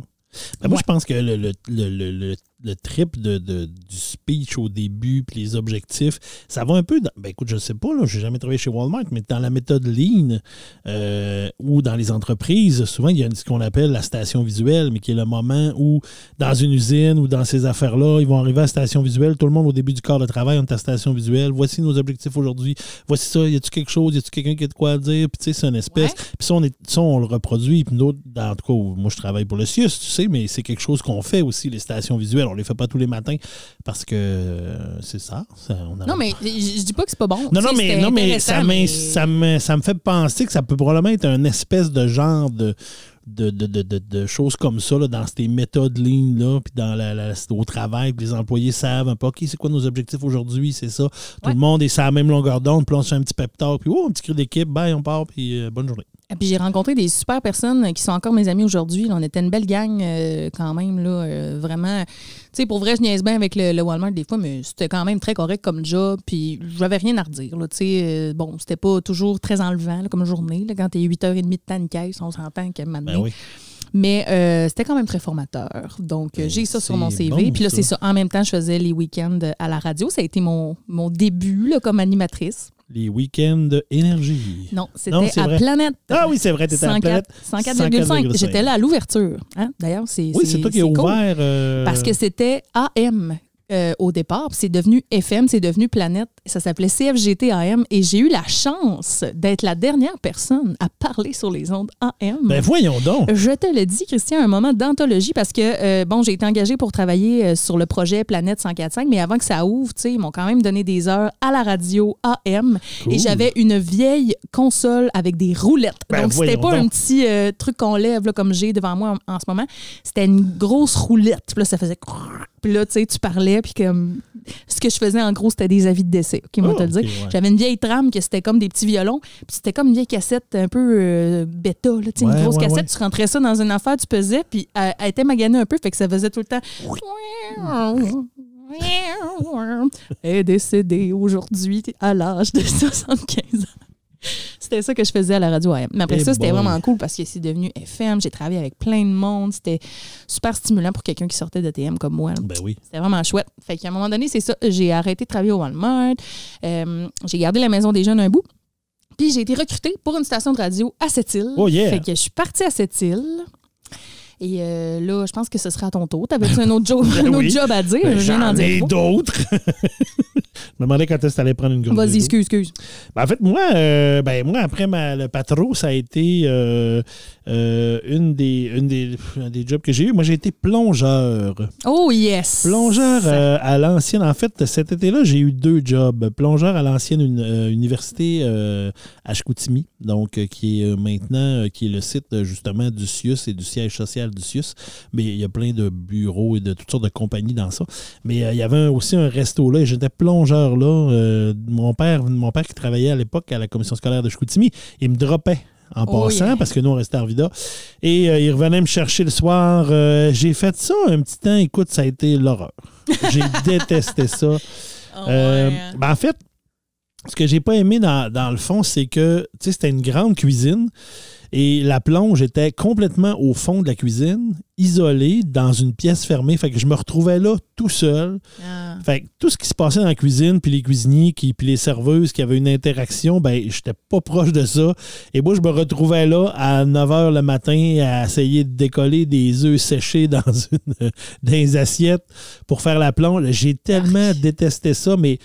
Ben, moi, je pense que le, le le trip de, du speech au début, puis les objectifs, ça va un peu ben écoute, je ne sais pas, je n'ai jamais travaillé chez Walmart, mais dans la méthode Lean euh, ou dans les entreprises, souvent il y a ce qu'on appelle la station visuelle, mais qui est le moment où dans une usine ou dans ces affaires-là, ils vont arriver à la station visuelle, tout le monde au début du corps de travail, on est à station visuelle, voici nos objectifs aujourd'hui, voici ça, y a-tu quelque chose, y a-tu quelqu'un qui a de quoi dire, puis tu sais, c'est une espèce, puis ça on, est, on le reproduit, puis d'autres, en tout cas, moi je travaille pour le CIUS, tu sais, mais c'est quelque chose qu'on fait aussi, les stations visuelles on les fait pas tous les matins parce que euh, c'est ça. non, mais je dis pas que c'est pas bon. Non, non, mais, ça, Ça, me, ça fait penser que ça peut probablement être un espèce de genre de. De, choses comme ça, dans ces méthodes lignes-là, puis dans la, au travail, les employés savent un peu, OK, c'est quoi nos objectifs aujourd'hui, c'est ça. Tout le monde est sur la même longueur d'onde, puis on se un petit pep talk, puis oh, un petit cri d'équipe, on part, puis euh, bonne journée. Et ah, puis j'ai rencontré des super personnes qui sont encore mes amis aujourd'hui. On était une belle gang euh, quand même, là, euh, vraiment. Tu sais, pour vrai, je niaise bien avec le, Walmart des fois, mais c'était quand même très correct comme job. Puis j'avais rien à redire, tu sais. Euh, bon, c'était pas toujours très enlevant comme journée. quand t'es 8h30 de temps de on s'entend que maintenant. Ben mais c'était quand même très formateur. Donc, ben, j'ai ça sur mon CV. puis là, c'est ça. En même temps, je faisais les week-ends à la radio. Ça a été mon, début comme animatrice les week-ends d'énergie. Non, c'était à Planète. Ah oui, c'est vrai, étais à Planète. 104,5. J'étais là à l'ouverture. Hein. D'ailleurs, c'est. Oui, c'est toi qui as ouvert. Euh, Parce que c'était AM euh, au départ. C'est devenu FM, c'est devenu Planète. Ça s'appelait CFGT AM et j'ai eu la chance d'être la dernière personne à parler sur les ondes AM. Ben voyons donc. Je te le dis, Christian, un moment d'anthologie parce que, euh, bon, j'ai été engagée pour travailler euh, sur le projet Planète 145, mais avant que ça ouvre, tu sais, ils m'ont quand même donné des heures à la radio AM et j'avais une vieille console avec des roulettes. Ben, donc, c'était pas un petit truc qu'on lève comme j'ai devant moi en, en ce moment. C'était une grosse roulette. Puis là, ça faisait puis là, tu sais, tu parlais, puis comme. Ce que je faisais, en gros, c'était des avis de décès. OK, moi, oh, te dire. J'avais une vieille trame que c'était comme des petits violons, puis c'était comme une vieille cassette un peu euh, bêta, là, une grosse cassette. Tu rentrais ça dans une affaire, tu pesais, puis elle, elle, était maganée un peu, fait que ça faisait tout le temps. Elle est décédée aujourd'hui à l'âge de 75 ans c'était ça que je faisais à la radio AM. Mais après eh ça, c'était vraiment cool parce que c'est devenu FM. J'ai travaillé avec plein de monde. C'était super stimulant pour quelqu'un qui sortait de TM comme moi. Ben c'était vraiment chouette. Fait qu'à un moment donné, c'est ça. J'ai arrêté de travailler au Walmart. Euh, j'ai gardé la maison des jeunes un bout. Puis j'ai été recrutée pour une station de radio à cette île. Oh, fait que je suis partie à cette île. Et euh, là, je pense que ce sera à ton tour. T'avais-tu un autre, job, ben un autre job à dire? Ben je viens d'autres. je me demandais quand est-ce que tu allais prendre une grosse. Vas-y, excuse, excuse. Ben, en fait, moi, euh, ben, moi après le patron, ça a été. Euh, euh, une des, une des, un des jobs que j'ai eu, moi j'ai été plongeur. Oh yes! Plongeur euh, à l'ancienne. En fait, cet été-là, j'ai eu deux jobs. Plongeur à l'ancienne une, euh, université à Chicoutimi, donc qui est maintenant qui est le site justement du CIUS et du siège social du CIUS. Mais il y a plein de bureaux et de toutes sortes de compagnies dans ça. Mais il y avait aussi un resto là et j'étais plongeur là. mon père, mon père qui travaillait à l'époque à la commission scolaire de Chicoutimi, il me dropait en passant, parce que nous, on restait à Arvida. Et euh, il revenait me chercher le soir. Euh, j'ai fait ça un petit temps. Écoute, ça a été l'horreur. J'ai détesté ça. Ah euh, ben, en fait, ce que j'ai pas aimé dans, dans le fond, c'est que, c'était une grande cuisine. Et la plonge était complètement au fond de la cuisine, isolée, dans une pièce fermée. Fait que je me retrouvais là tout seul. Ah. Fait que tout ce qui se passait dans la cuisine, puis les cuisiniers, qui, puis les serveuses qui avaient une interaction, ben j'étais pas proche de ça. Et moi, je me retrouvais là à 9 h le matin à essayer de décoller des œufs séchés dans une assiettes pour faire la plonge. J'ai tellement détesté ça, mais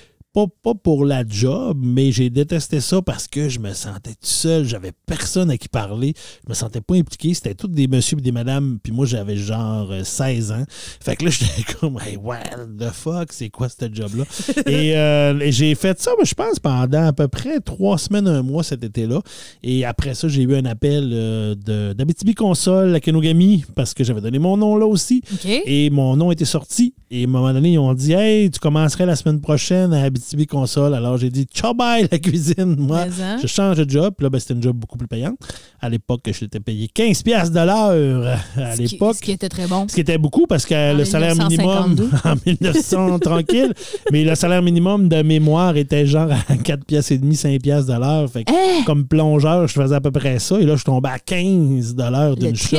pas, pour la job, mais j'ai détesté ça parce que je me sentais tout seul, j'avais personne à qui parler, je me sentais pas impliqué, c'était tous des messieurs et des madames, puis moi j'avais genre 16 euh, ans. Fait que là, j'étais comme, hey, what the fuck, c'est quoi ce job-là? Euh, et, j'ai fait ça, je pense, pendant à peu près trois semaines, un mois cet été-là. Et après ça, j'ai eu un appel euh, de d'Abitibi Console à Kenogami parce que j'avais donné mon nom là aussi. Et mon nom était sorti. Et à un moment donné, ils ont dit, hey, tu commencerais la semaine prochaine à Abitibi TV Console. Alors, j'ai dit, ciao bye la cuisine. Moi, hein? je change de job. là, ben, c'était une job beaucoup plus payante. À l'époque, je l'étais payé 15$ de l'heure. À l'époque. Ce qui était très bon. Ce qui était beaucoup parce que le salaire minimum en 1900, tranquille. Mais le salaire minimum de mémoire était genre à 4 pièces et demi, 5 pièces de Fait hein? comme plongeur, je faisais à peu près ça. Et là, je tombais à 15 d'une shot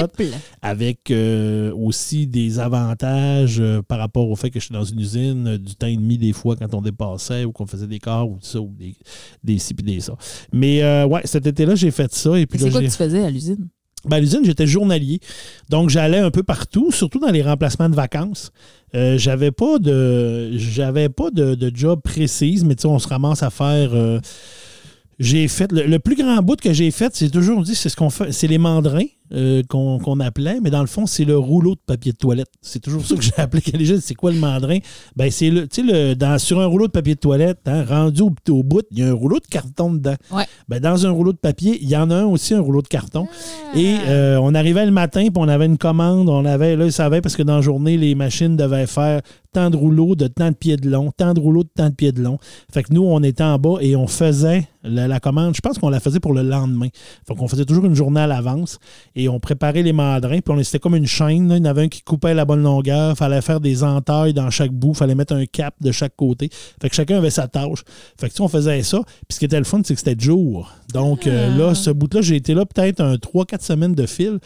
avec euh, aussi des avantages euh, par rapport au fait que je suis dans une usine euh, du temps et demi des fois quand on dépassait ou qu'on faisait des corps ou ça, ou des, des ci des ça. Mais euh, ouais, cet été-là, j'ai fait ça. Et puis c'est quoi que tu faisais à l'usine? Ben, à l'usine, j'étais journalier. Donc, j'allais un peu partout, surtout dans les remplacements de vacances. Euh, j'avais pas de j'avais pas de, de, job précise, mais tu on se ramasse à faire. Euh, j'ai fait le, le, plus grand bout que j'ai fait, c'est toujours dit, c'est ce qu'on fait, c'est les mandrins. Euh, qu'on appelait, mais dans le fond, c'est le rouleau de papier de toilette. C'est toujours ça que j'ai appelé quand les c'est quoi le mandrin? Ben, c'est le, tu sais, sur un rouleau de papier de toilette, hein, rendu au, bout, il y a un rouleau de carton dedans. Ben, dans un rouleau de papier, il y en a un aussi, un rouleau de carton. Ah. Et euh, on arrivait le matin, puis on avait une commande, on avait, là, ils savaient parce que dans la journée, les machines devaient faire tant de rouleaux de tant de pieds de long, tant de rouleaux de tant de pieds de long. Fait que nous, on était en bas et on faisait la, la commande. Je pense qu'on la faisait pour le lendemain. Fait qu'on faisait toujours une journée à l'avance et on préparait les mandrins. Puis on c'était comme une chaîne. Il y en avait un qui coupait la bonne longueur. fallait faire des entailles dans chaque bout. fallait mettre un cap de chaque côté. Fait que chacun avait sa tâche. Fait que tu on faisait ça. Puis ce qui était le fun, c'est que c'était jour. Donc euh, ah. là, ce bout-là, j'ai été là peut-être un 3-4 semaines de fil.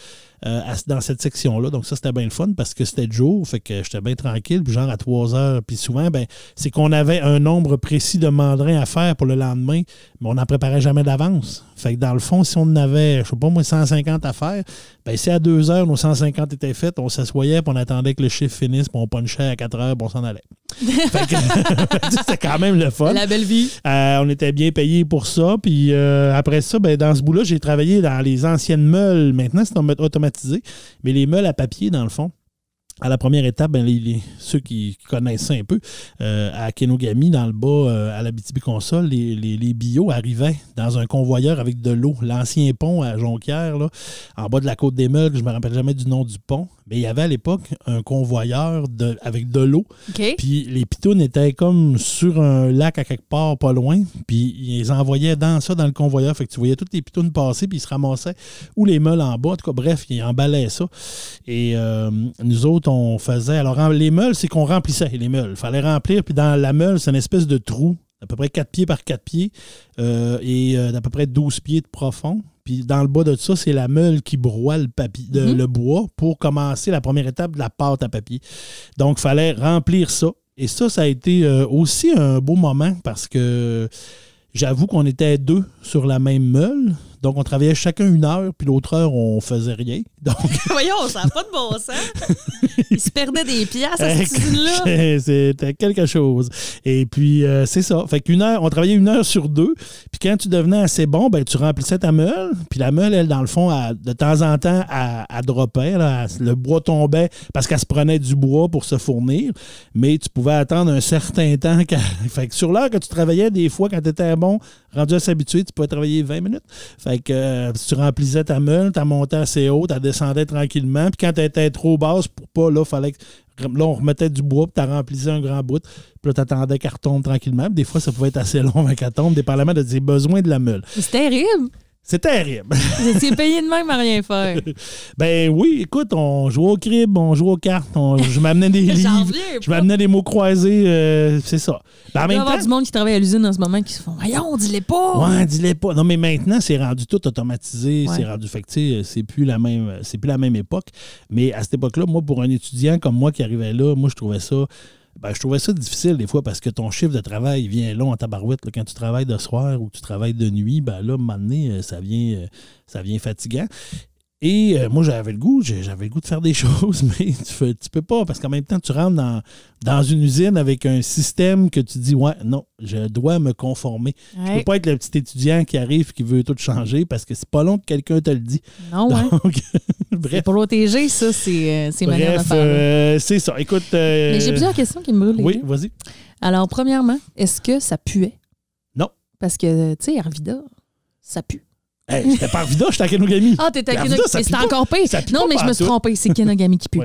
Euh, dans cette section-là. Donc, ça, c'était bien le fun parce que c'était jour, fait que j'étais bien tranquille. Puis, genre, à 3 heures, puis souvent, ben, c'est qu'on avait un nombre précis de mandrins à faire pour le lendemain, mais on n'en préparait jamais d'avance. Fait que, dans le fond, si on en avait, je sais pas, moi, 150 à faire, ben, si à 2 heures, nos 150 étaient faites, on s'assoyait, puis on attendait que le chiffre finisse, puis on punchait à 4 heures, puis on s'en allait. c'était quand même le fun. La belle vie. Euh, on était bien payé pour ça. Puis euh, après ça, ben, dans ce bout-là, j'ai travaillé dans les anciennes meules. Maintenant, c'est automatisé. Mais les meules à papier, dans le fond à la première étape, ben, ceux qui connaissent ça un peu, euh, à Kenogami, dans le bas, euh, à la BTB Console, les, les, les bio arrivaient dans un convoyeur avec de l'eau. L'ancien pont à Jonquière, là, en bas de la côte des Meules, je ne me rappelle jamais du nom du pont, mais il y avait à l'époque un convoyeur avec de l'eau. Puis les pitounes étaient comme sur un lac à quelque part pas loin. Puis ils envoyaient dans ça, dans le convoyeur. Fait que tu voyais toutes les pitounes passer, puis ils se ramassaient ou les meules en bas. En tout cas, bref, ils emballaient ça. Et euh, nous autres, on faisait. Alors, les meules, c'est qu'on remplissait les meules. Il fallait remplir. Puis dans la meule, c'est une espèce de trou à peu près 4 pieds par 4 pieds euh, et euh, d'à peu près 12 pieds de profond dans le bas de ça, c'est la meule qui broie le, papier, mhm. le bois pour commencer la première étape de la pâte à papier. Donc, il fallait remplir ça. Et ça, ça a été euh, aussi un beau moment parce que j'avoue qu'on était deux sur la même meule. Donc, on travaillait chacun une heure, puis l'autre heure, on faisait rien. Donc... Voyons, ça n'a pas de bon sens. Il se perdait des pièces à cette usine-là. C'était quelque chose. Et puis, euh, c'est ça. Fait qu'une heure, on travaillait une heure sur deux. Puis quand tu devenais assez bon, ben, tu remplissais ta meule. Puis la meule, elle, dans le fond, de temps en temps, elle, elle le bois tombait parce qu'elle se prenait du bois pour se fournir. Mais tu pouvais attendre un certain temps. Fait que sur l'heure que tu travaillais, des fois, quand tu étais bon, rendu à s'habituer, tu pouvais travailler 20 minutes. Fait que euh, tu remplissais ta meule, tu monté assez haut, tu descendait tranquillement. Puis quand elle était trop basse, pour pas, là, fallait que, Là, on remettait du bois, puis tu remplissais un grand bout. Puis là, tu attendais qu'elle retombe tranquillement. des fois, ça pouvait être assez long avec qu'elle tombe, parlements de des besoins de la meule. C'est terrible! C'est terrible. Vous payé de même à rien faire. ben oui, écoute, on jouait au crib, on jouait aux cartes, je m'amenais des livres, je m'amenais des mots croisés, euh, c'est ça. Ben, Il y avoir du monde qui travaille à l'usine en ce moment qui se font Voyons, dis-les pas! Ouais, dis-les pas. Non, mais maintenant, c'est rendu tout automatisé, c'est rendu. Fait euh, c'est plus, la même, euh, c'est plus la même époque. Mais à cette époque-là, moi, pour un étudiant comme moi qui arrivait là, moi, je trouvais ça ben, je trouvais ça difficile des fois parce que ton chiffre de travail vient long en tabarouette. Quand tu travailles de soir ou tu travailles de nuit, ben là, un euh, ça vient, euh, ça vient fatigant. Et euh, moi, j'avais le goût, j'avais le goût de faire des choses, mais tu, ne peux pas, parce qu'en même temps, tu rentres dans, une usine avec un système que tu dis, ouais, non, je dois me conformer. Tu ne peux pas être le petit étudiant qui arrive qui veut tout changer parce que c'est pas long que quelqu'un te le dit. Non, hein. Donc, euh, ouais. Protéger, ça, c'est euh, c'est Bref, c'est ça. Écoute. j'ai plusieurs questions qui me Oui, vas-y. Alors, premièrement, est-ce que ça puait? Non. Parce que, tu sais, Arvida, ça pue. Hey, j'étais pas je j'étais à Kenogami. Ah, t'étais à Kenogami. C'était encore pire. Non, mais je me suis trompé. C'est Kenogami qui pue.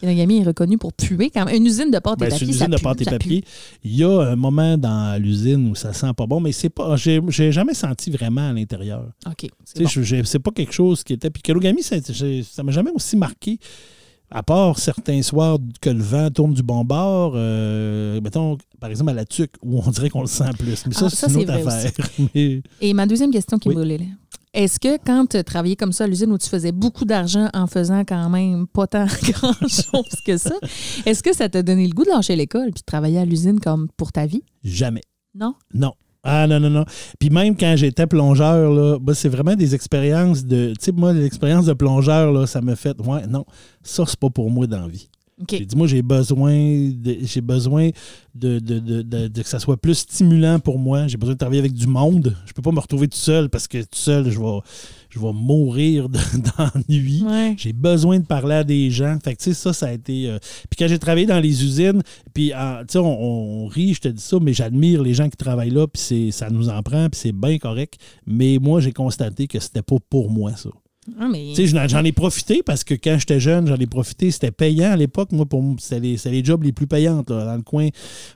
Kenogami est reconnu pour puer quand même. Une usine de pâte et ben, papier. Une usine de pâte et papier. Il y a un moment dans l'usine où ça sent pas bon, mais c'est pas. J'ai jamais senti vraiment à l'intérieur. OK. C'est pas quelque chose qui était. Puis Kenogami, ça m'a jamais aussi marqué. À part certains soirs que le vent tourne du bon bord, euh, mettons, par exemple, à la tuque, où on dirait qu'on le sent plus. Mais ça, ah, c'est une autre affaire. Et ma deuxième question qui me Est-ce que quand tu travaillais comme ça à l'usine où tu faisais beaucoup d'argent en faisant quand même pas tant grand-chose que ça, est-ce que ça t'a donné le goût de lâcher l'école puis de travailler à l'usine comme pour ta vie? Jamais. Non? Non. Ah non, non, non. Puis même quand j'étais plongeur, là, bah, c'est vraiment des expériences de. Tu sais, moi, l'expérience de plongeur, là, ça me fait. Ouais, non, ça, c'est pas pour moi dans la vie. J'ai moi, j'ai besoin, de, j'ai besoin de, de, que ça soit plus stimulant pour moi. J'ai besoin de travailler avec du monde. Je peux pas me retrouver tout seul parce que tout seul, je vais je vais mourir d'ennui. J'ai besoin de parler à des gens. Fait tu sais, ça, ça a été. Euh, puis quand j'ai travaillé dans les usines, puis, ah, tu sais, on, rit, je te dis ça, mais j'admire les gens qui travaillent là, puis ça nous en prend, puis c'est bien correct. Mais moi, j'ai constaté que c'était pas pour moi, ça. Ah, mais... J'en ai profité parce que quand j'étais jeune, j'en ai profité. C'était payant à l'époque. Moi, pour c'était les, les, jobs les plus payants, dans le coin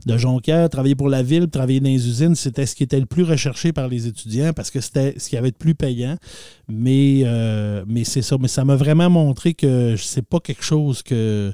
de Jonquière, travailler pour la ville, travailler dans les usines, c'était ce qui était le plus recherché par les étudiants parce que c'était ce qui avait de plus payant. Mais, euh, mais c'est ça. Mais ça m'a vraiment montré que c'est pas quelque chose que,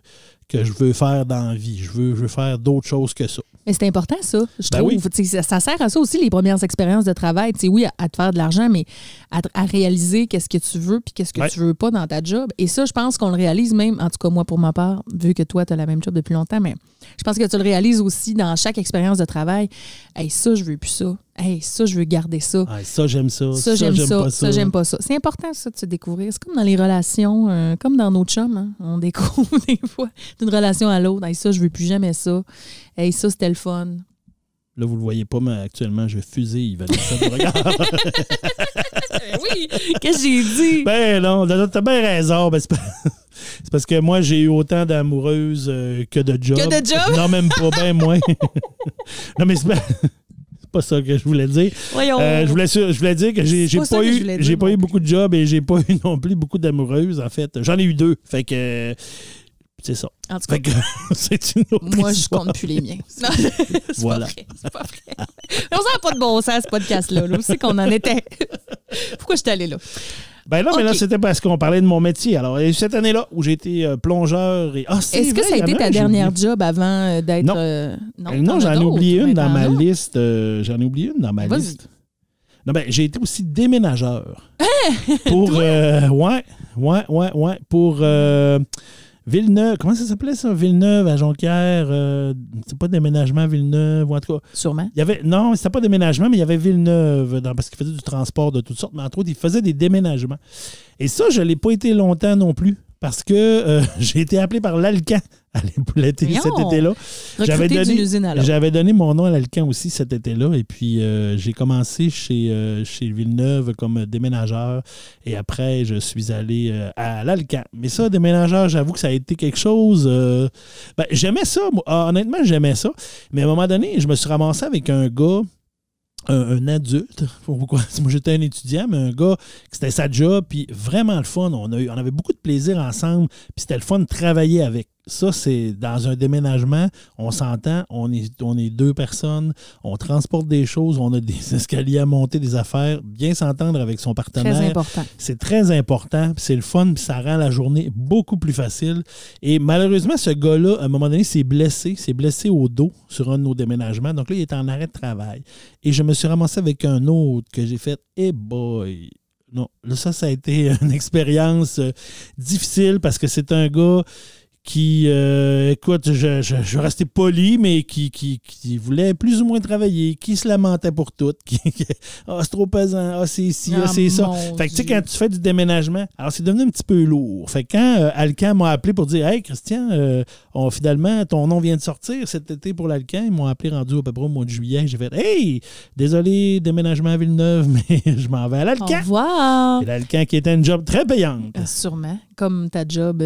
que je veux faire dans la vie. Je veux, je veux faire d'autres choses que ça. Mais c'est important, ça, je ben trouve. Ça, sert à ça aussi, les premières expériences de travail. oui, à, te faire de l'argent, mais à, réaliser qu'est-ce que tu veux puis qu'est-ce que tu tu veux pas dans ta job. Et ça, je pense qu'on le réalise même, en tout cas moi pour ma part, vu que toi, tu as la même job depuis longtemps, mais je pense que tu le réalises aussi dans chaque expérience de travail. Hey, ça, je veux plus ça. Hey, ça, je veux garder ça. Ah, ça, j'aime ça. Ça, j'aime ça. Ça, ça j'aime pas ça. C'est important, ça, de se découvrir. C'est comme dans les relations, euh, comme dans nos chums. Hein. On découvre des fois d'une relation à l'autre. Hey, ça, je veux plus jamais ça. Hey, ça, c'était le fun. Là, vous le voyez pas, mais actuellement, je fusille va ben oui, qu'est-ce que j'ai dit? Ben non, t'as bien raison. c'est parce que moi, j'ai eu autant d'amoureuses euh, que de jobs. Que de jobs? Non, même pas bien moins. non, mais c'est pas pas ça que je voulais dire. Euh, je, voulais, je voulais dire que j'ai pas, pas eu, pas eu beaucoup de jobs et j'ai pas eu non plus beaucoup d'amoureuses, en fait. J'en ai eu deux. Fait que. C'est ça. En tout cas, c'est une autre Moi, je compte plus les miens. c'est voilà. pas vrai. C'est pas vrai. on s'en pas de bon sens, ce podcast-là. On sait qu'on en était. Pourquoi je suis allée là? Ben là, mais là, c'était parce qu'on parlait de mon métier. Alors, cette année-là, où j'ai été euh, plongeur et. Ah, Est-ce que ça a été ta dernière job avant euh, d'être. Non, euh, non j'en ai oublié une dans ma liste. j'en ai oublié une dans ma liste. Non, ben, j'ai été aussi déménageur. Hein? pour. ouais, ouais, ouais, ouais. Pour. Villeneuve, comment ça s'appelait ça? Villeneuve à Jonquière, euh, c'est pas déménagement Villeneuve, ou en tout cas. Sûrement. Il y avait, non, c'était pas déménagement, mais il y avait Villeneuve, dans, parce qu'il faisait du transport de toutes sortes, mais entre autres, il faisait des déménagements. Et ça, je l'ai pas été longtemps non plus parce que euh, j'ai été appelé par l'Alcan à l'été, cet été-là. J'avais donné, mon nom à l'Alcan aussi cet été-là. Et puis, euh, j'ai commencé chez, euh, chez Villeneuve comme déménageur. Et après, je suis allé à l'Alcan. Mais ça, déménageur, j'avoue que ça a été quelque chose. Ben, j'aimais ça. Ah, honnêtement, j'aimais ça. Mais à un moment donné, je me suis ramassé avec un gars un, adulte, pourquoi? moi j'étais un étudiant, mais un gars qui c'était sa job, puis vraiment le fun, on, a eu, on avait beaucoup de plaisir ensemble, puis c'était le fun de travailler avec ça, c'est dans un déménagement, on s'entend, on est, on deux personnes, on transporte des choses, on a des escaliers à monter, des affaires, bien s'entendre avec son partenaire. Très important. C'est très important, c'est le fun, ça rend la journée beaucoup plus facile. Et malheureusement, ce gars-là, à un moment donné, s'est blessé, s'est blessé au dos sur un de nos déménagements. Donc là, il est en arrêt de travail. Et je me suis ramassé avec un autre que j'ai fait, eh boy, non, ça, ça a été une expérience euh, difficile parce que c'est un gars qui, euh, écoute, je, je, je restais poli, mais qui, qui, voulait plus ou moins travailler, qui se lamentait pour tout, qui, ah, c'est trop pesant, ah, oh, c'est ci, ah, ah c'est ça. Fait que, tu sais, quand tu fais du déménagement, alors c'est devenu un petit peu lourd. Fait que quand euh, Alcan m'a appelé pour dire, hey, Christian, euh, on, finalement, ton nom vient de sortir cet été pour l'Alcan, ils m'ont appelé rendu à peu près au mois de juillet. J'ai fait, hey, désolé, déménagement à Villeneuve, mais je m'en vais à l'Alcan. Au revoir. l'Alcan qui était une job très payante. sûrement, comme ta job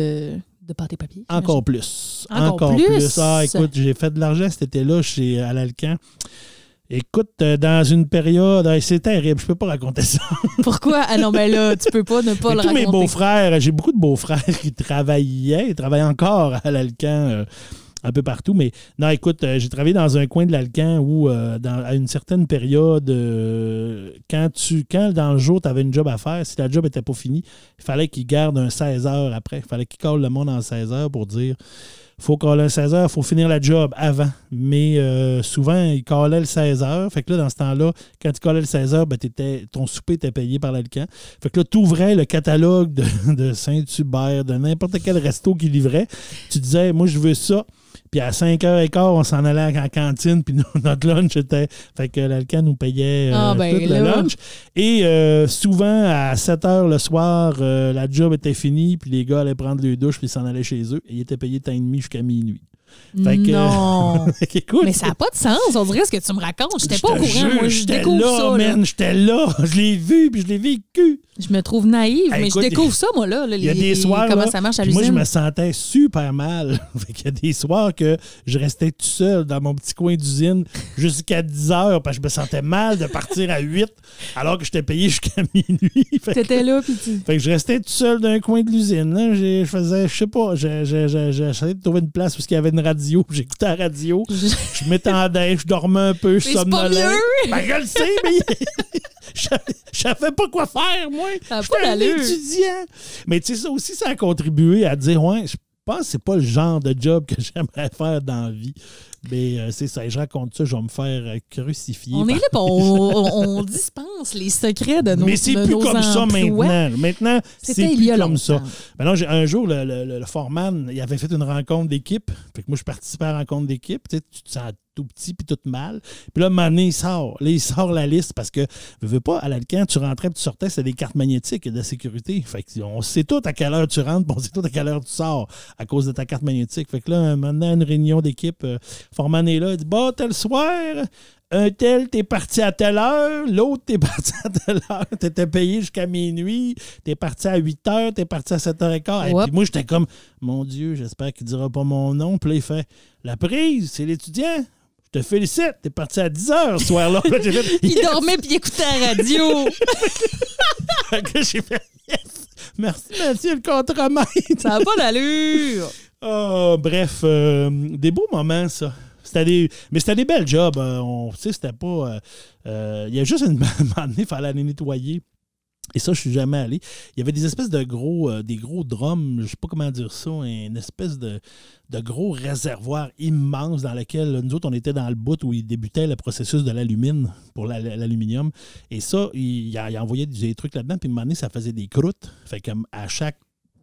de papier. Encore plus. Encore, plus. Ah, écoute, j'ai fait de l'argent cet été-là chez Alalcan. Euh, écoute, euh, dans une période, ah, c'est terrible, je peux pas raconter ça. Pourquoi? Ah non, mais là, tu peux pas ne pas le raconter. mes beaux-frères, j'ai beaucoup de beaux-frères qui travaillaient, travaillent encore à l'Alcan. Euh, un peu partout. Mais non, écoute, euh, j'ai travaillé dans un coin de l'Alcan où, euh, à une certaine période, euh, quand, tu, quand dans le jour, tu avais une job à faire, si la job n'était pas finie, il fallait qu'il garde un 16 heures après. Il fallait qu'il colle le monde en 16 heures pour dire faut coller un 16 heures, faut finir la job avant. Mais souvent, il collaient le 16 heures. Fait que là, dans ce temps-là, quand tu collais le 16 heures, ben, ton souper était payé par l'Alcan. Fait que là, tu ouvrais le catalogue de, de Saint-Hubert, de n'importe quel resto qui livrait. Tu disais, moi, je veux ça. Puis à 5h15, on s'en allait à la cantine, puis notre lunch était. Fait que l'Alcan nous payait euh, ah, ben tout le lunch. Et euh, souvent, à 7h le soir, euh, la job était finie, puis les gars allaient prendre les douches, puis s'en allaient chez eux. Et ils étaient payés temps et demi jusqu'à minuit non. mais ça n'a pas de sens. On dirait ce que tu me racontes. J'étais pas au courant. Moi, je découvre là, ça. Man, j'étais là. Je l'ai vu puis je l'ai vécu. Je me trouve naïve, mais je découvre ça, moi, là. Il y a des soirs. Comment ça marche Moi, je me sentais super mal. Il y a des soirs que je restais tout seul dans mon petit coin d'usine jusqu'à 10 heures parce que je me sentais mal de partir à 8 alors que j'étais payé jusqu'à minuit. étais là, puis je restais tout seul dans un coin de l'usine. Je faisais, je sais pas, j'essayais de trouver une place parce qu'il y avait une radio, j'écoutais la radio, je m'étendais, je dormais un peu, je somnolais. Ben, je le sais, mais je savais pas quoi faire, moi. J'étais un étudiant. Mais tu sais, ça aussi, ça a contribué à dire, ouais, je pense que c'est pas le genre de job que j'aimerais faire dans la vie. Mais euh, c'est ça, je raconte ça, je vais me faire euh, crucifier. On est là, on, on, dispense les secrets de nos Mais c'est plus comme ça maintenant. Maintenant, c'est plus comme ça. Maintenant, ben un jour, le, le, le, foreman, il avait fait une rencontre d'équipe. Fait que moi, je participais à la rencontre d'équipe. Tu te sens tout petit puis tout mal. Puis là, mané, il sort. Là, il sort la liste parce que, veux, veux pas, à l'alcan, tu rentrais puis tu sortais, c'est des cartes magnétiques de sécurité. Fait que on sait tout à quelle heure tu rentres, on sait tout à quelle heure tu sors à cause de ta carte magnétique. Fait que là, maintenant, une réunion d'équipe, euh, Forman là, il dit bah tel soir, un tel, t'es parti à telle heure, l'autre, t'es parti à telle heure, t'étais payé jusqu'à minuit, t'es parti à 8 heures, t'es parti à 7h15. Et puis moi, j'étais comme, mon Dieu, j'espère qu'il dira pas mon nom. Puis là, il fait, la prise, c'est l'étudiant te félicite, t'es parti à 10 h ce soir-là. il dormait puis écoutait la radio. j'ai fait Merci Mathieu, le contre-maître. ça n'a pas d'allure. Oh, bref, euh, des beaux moments, ça. Des, mais c'était des belles jobs. Euh, on, c'était pas. Euh, euh, il y a juste une moment donné, il fallait aller nettoyer. Et ça, je suis jamais allé. Il y avait des espèces de gros, euh, des gros drums, je sais pas comment dire ça, une espèce de, gros réservoir immense dans lequel nous autres, on était dans le bout où il débutait le processus de l'alumine pour l'aluminium. Et ça, il, il, envoyait des trucs là-dedans, puis un moment donné, ça faisait des croûtes. Fait comme à chaque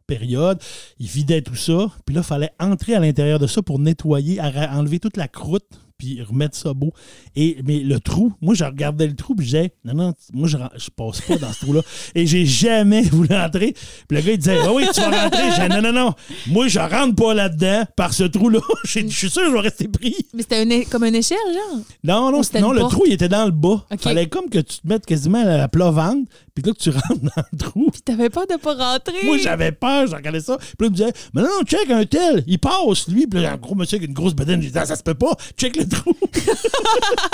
période, il vidait tout ça, puis là, il fallait entrer à l'intérieur de ça pour nettoyer, enlever toute la croûte puis remettre ça beau. Et, mais le trou, moi, je regardais le trou, puis je disais, non, non, moi, je, je passe pas dans ce trou-là. Et j'ai jamais voulu entrer. Puis le gars, il disait, oui, tu vas rentrer. Je non, non, non, moi, je rentre pas là-dedans par ce trou-là. je, suis sûr, je vais rester pris. Mais c'était comme une échelle, genre? Non, non, non le trou, il était dans le bas. Il Fallait comme que tu te mettes quasiment à la plat puis là, tu rentres dans le trou. Puis t'avais peur de pas rentrer. Moi, j'avais peur, j'en regardais ça. Puis là, il me disait, mais non, non, check un tel, il passe, lui. Puis là, un gros monsieur avec une grosse bedaine, je disais, ah, ça se peut pas, check le trou.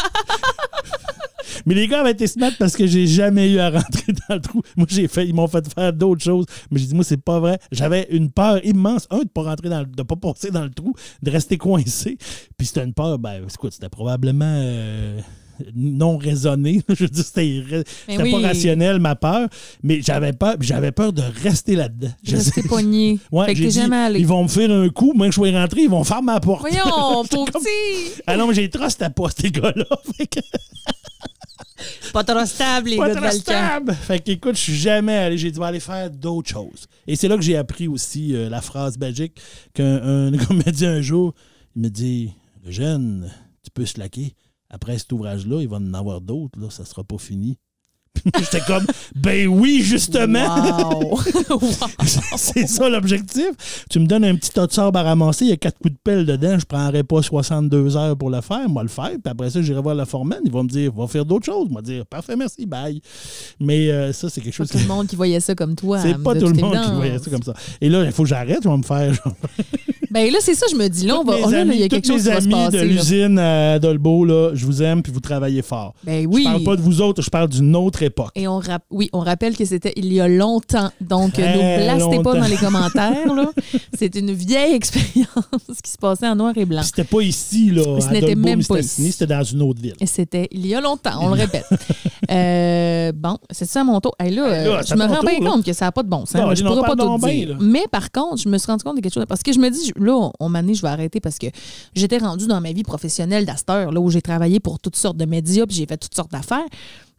mais les gars avaient été smart parce que j'ai jamais eu à rentrer dans le trou. Moi, j'ai fait, ils m'ont fait faire d'autres choses. Mais j'ai dit, moi, c'est pas vrai. J'avais une peur immense, un, de pas rentrer dans le, de pas passer dans le trou, de rester coincé. Puis c'était une peur, ben, écoute c'était probablement. Euh, non raisonné je veux dire, c'était pas rationnel, ma peur. Mais j'avais peur, j'avais peur de rester là-dedans. Je sais pogné. fait que jamais allé. Ils vont me faire un coup, même que je vais rentrer, ils vont fermer ma porte. Voyons, pauvre Ah non, mais j'ai trop à pas, ces gars-là. Pas trop stable, les pas gars trop stable. Fait que, écoute, je suis jamais allé. J'ai dû aller faire d'autres choses. Et c'est là que j'ai appris aussi euh, la phrase belgique qu'un comédien un jour, il me dit Le jeune, tu peux laquer? » Après cet ouvrage-là, il va en avoir d'autres. ça ne sera pas fini. J'étais comme, ben oui, justement. c'est ça l'objectif. Tu me donnes un petit tas de à ramasser, il y a quatre coups de pelle dedans, je prendrai pas 62 heures pour le faire, moi le faire, puis après ça, j'irai voir la foreman, ils vont me dire, va faire d'autres choses. Moi dire, parfait, merci, bye. Mais euh, ça, c'est quelque chose. Pas tout le monde qui voyait ça comme toi. C'est hein, pas tout le monde qui voyait ça comme ça. Et là, il faut que j'arrête, je vais me faire. ben là, c'est ça, je me dis, là, on va. il y a quelque chose qui se passer. de l'usine à euh, là, je vous aime, puis vous travaillez fort. Ben oui. Je parle pas de vous autres, je parle d'une autre époque. Et on oui, on rappelle que c'était il y a longtemps. Donc, ne euh, nous blastez pas dans les commentaires. C'est une vieille expérience qui se passait en noir et blanc. C'était pas ici, là. Ce n'était même C'était dans une autre ville. Et c'était il y a longtemps, on le répète. Euh, bon, c'est ça mon tour. Hey, là, euh, je me rends bien compte que ça n'a pas de bon sens. je pourrais pas tout ben, dire. Mais par contre, je me suis rendu compte de quelque chose. Parce que je me dis, là, on m'a dit, je vais arrêter parce que j'étais rendu dans ma vie professionnelle d'Aster, là où j'ai travaillé pour toutes sortes de médias, puis j'ai fait toutes sortes d'affaires.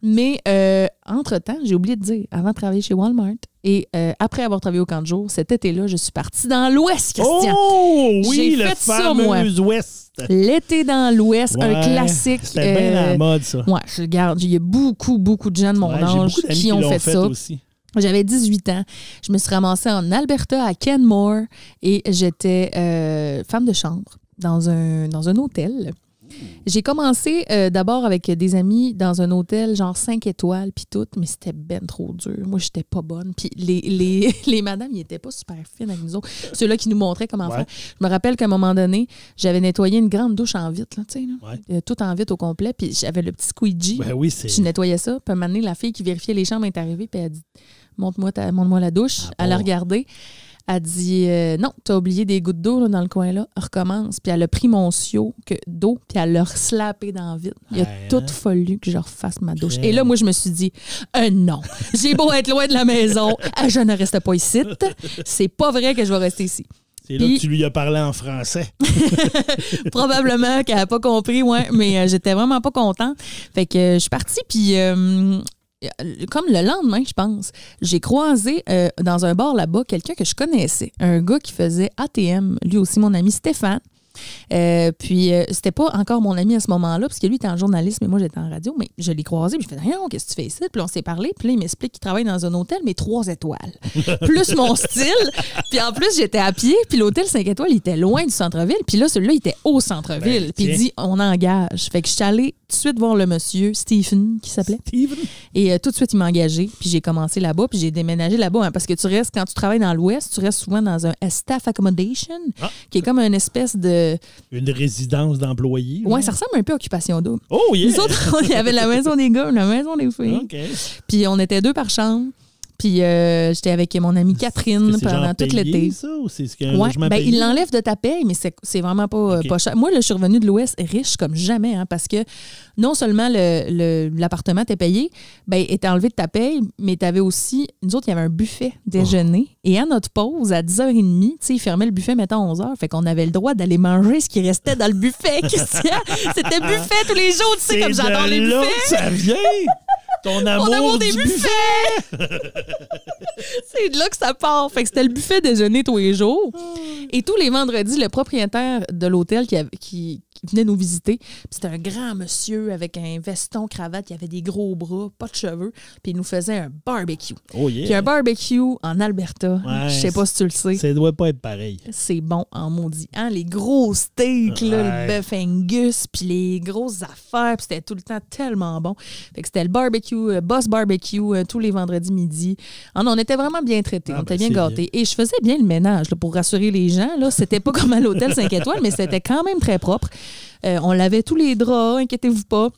Mais euh, entre-temps, j'ai oublié de dire, avant de travailler chez Walmart et euh, après avoir travaillé au camp de jour, cet été-là, je suis partie dans l'Ouest, Christian. Oh oui, le fameux Ouest. L'été dans l'Ouest, un classique. C'était bien la euh, mode, ça. Moi, ouais, je garde. il y a beaucoup, beaucoup de gens de mon âge qui, ont fait, ça. Aussi. J'avais 18 ans. Je me suis ramassée en Alberta à Kenmore et j'étais femme de chambre dans un hôtel. J'ai commencé euh, d'abord avec des amis dans un hôtel genre 5 étoiles, puis tout, mais c'était ben trop dur. Moi, j'étais pas bonne. Puis les, les, madames, ils étaient pas super fines avec nous autres. Ceux-là qui nous montraient comment faire. Je me rappelle qu'à un moment donné, j'avais nettoyé une grande douche en vitre, là, tu euh, tout en vitre au complet, puis j'avais le petit squeegee. Ben je nettoyais ça. Puis un moment donné, la fille qui vérifiait les chambres est arrivée, puis elle a dit Montre-moi montre la douche. À ah la Elle a elle dit euh, Non, t'as oublié des gouttes d'eau dans le coin-là. Recommence. Puis elle a pris mon que d'eau, puis elle leur slapé dans le vide. Il a tout hein? fallu que je refasse ma douche. Et là, moi, je me suis dit euh, Non, j'ai beau être loin de la maison, euh, je ne reste pas ici. C'est pas vrai que je vais rester ici. C'est là que tu lui as parlé en français. Probablement qu'elle n'a pas compris, ouais, mais j'étais vraiment pas contente. Fait que je suis partie, puis euh, comme le lendemain, je pense, j'ai croisé euh, dans un bar là-bas quelqu'un que je connaissais, un gars qui faisait ATM, lui aussi mon ami Stéphane. Euh, puis, euh, c'était pas encore mon ami à ce moment-là, parce que lui était en journalisme et moi, j'étais en radio, mais je l'ai croisé, puis je fais rien, qu'est-ce que tu fais ici? Puis on s'est parlé, puis là, il m'explique qu'il travaille dans un hôtel, mais trois étoiles. plus mon style. Puis en plus, j'étais à pied, puis l'hôtel 5 étoiles, il était loin du centre-ville, puis là, celui-là, il était au centre-ville. Ben, puis il dit, on engage. Fait que je suis allée tout de suite voir le monsieur, Stephen, qui s'appelait. Stephen. Et euh, tout de suite, il m'a engagé, puis j'ai commencé là-bas, puis j'ai déménagé là-bas, hein, parce que tu restes, quand tu travailles dans l'Ouest, tu restes souvent dans un staff accommodation, ah. qui est comme une espèce de euh, une résidence d'employés. Oui, ça ressemble un peu à Occupation Double. Oh, yeah! Nous autres, il y avait la maison des gars, la maison des filles. OK. Puis on était deux par chambre. Puis euh, j'étais avec mon amie Catherine pendant tout l'été. ça ou c'est ce ouais, ben, Il l'enlève de ta paye, mais c'est vraiment euh, pas, cher. Moi, je suis revenue de l'Ouest riche comme jamais hein, parce que non seulement l'appartement le, était payé, ben, était enlevé de ta paye, mais tu avais aussi. Nous autres, il y avait un buffet oh. déjeuner. Et à notre pause, à 10h30, il fermait le buffet, mettons, 11h. Fait qu'on avait le droit d'aller manger ce qui restait dans le buffet, Christian. C'était buffet tous les jours, tu sais, comme j'adore les buffets. Ça vient! Ton amour, amour du buffet! c'est de là que ça part. Fait que c'était le buffet déjeuner tous les jours. Ah. Et tous les vendredis, le propriétaire de l'hôtel qui, qui, il venait nous visiter. C'était un grand monsieur avec un veston, cravate, il avait des gros bras, pas de cheveux, puis il nous faisait un barbecue. Oh Puis un barbecue en Alberta, je sais pas si tu le sais. Ça doit pas être pareil. C'est bon en maudit. Hein? Les gros steaks, le bœuf angus, puis les grosses affaires, puis c'était tout le temps tellement bon. Fait que c'était le barbecue, euh, boss barbecue, euh, tous les vendredis midi. Ah on était vraiment bien traités, ah, on était ben, bien gâtés. Et je faisais bien le ménage pour rassurer les gens. Là, c'était pas comme à l'hôtel 5 étoiles, mais c'était quand même très propre. Euh, on lavait tous les draps, inquiétez-vous pas.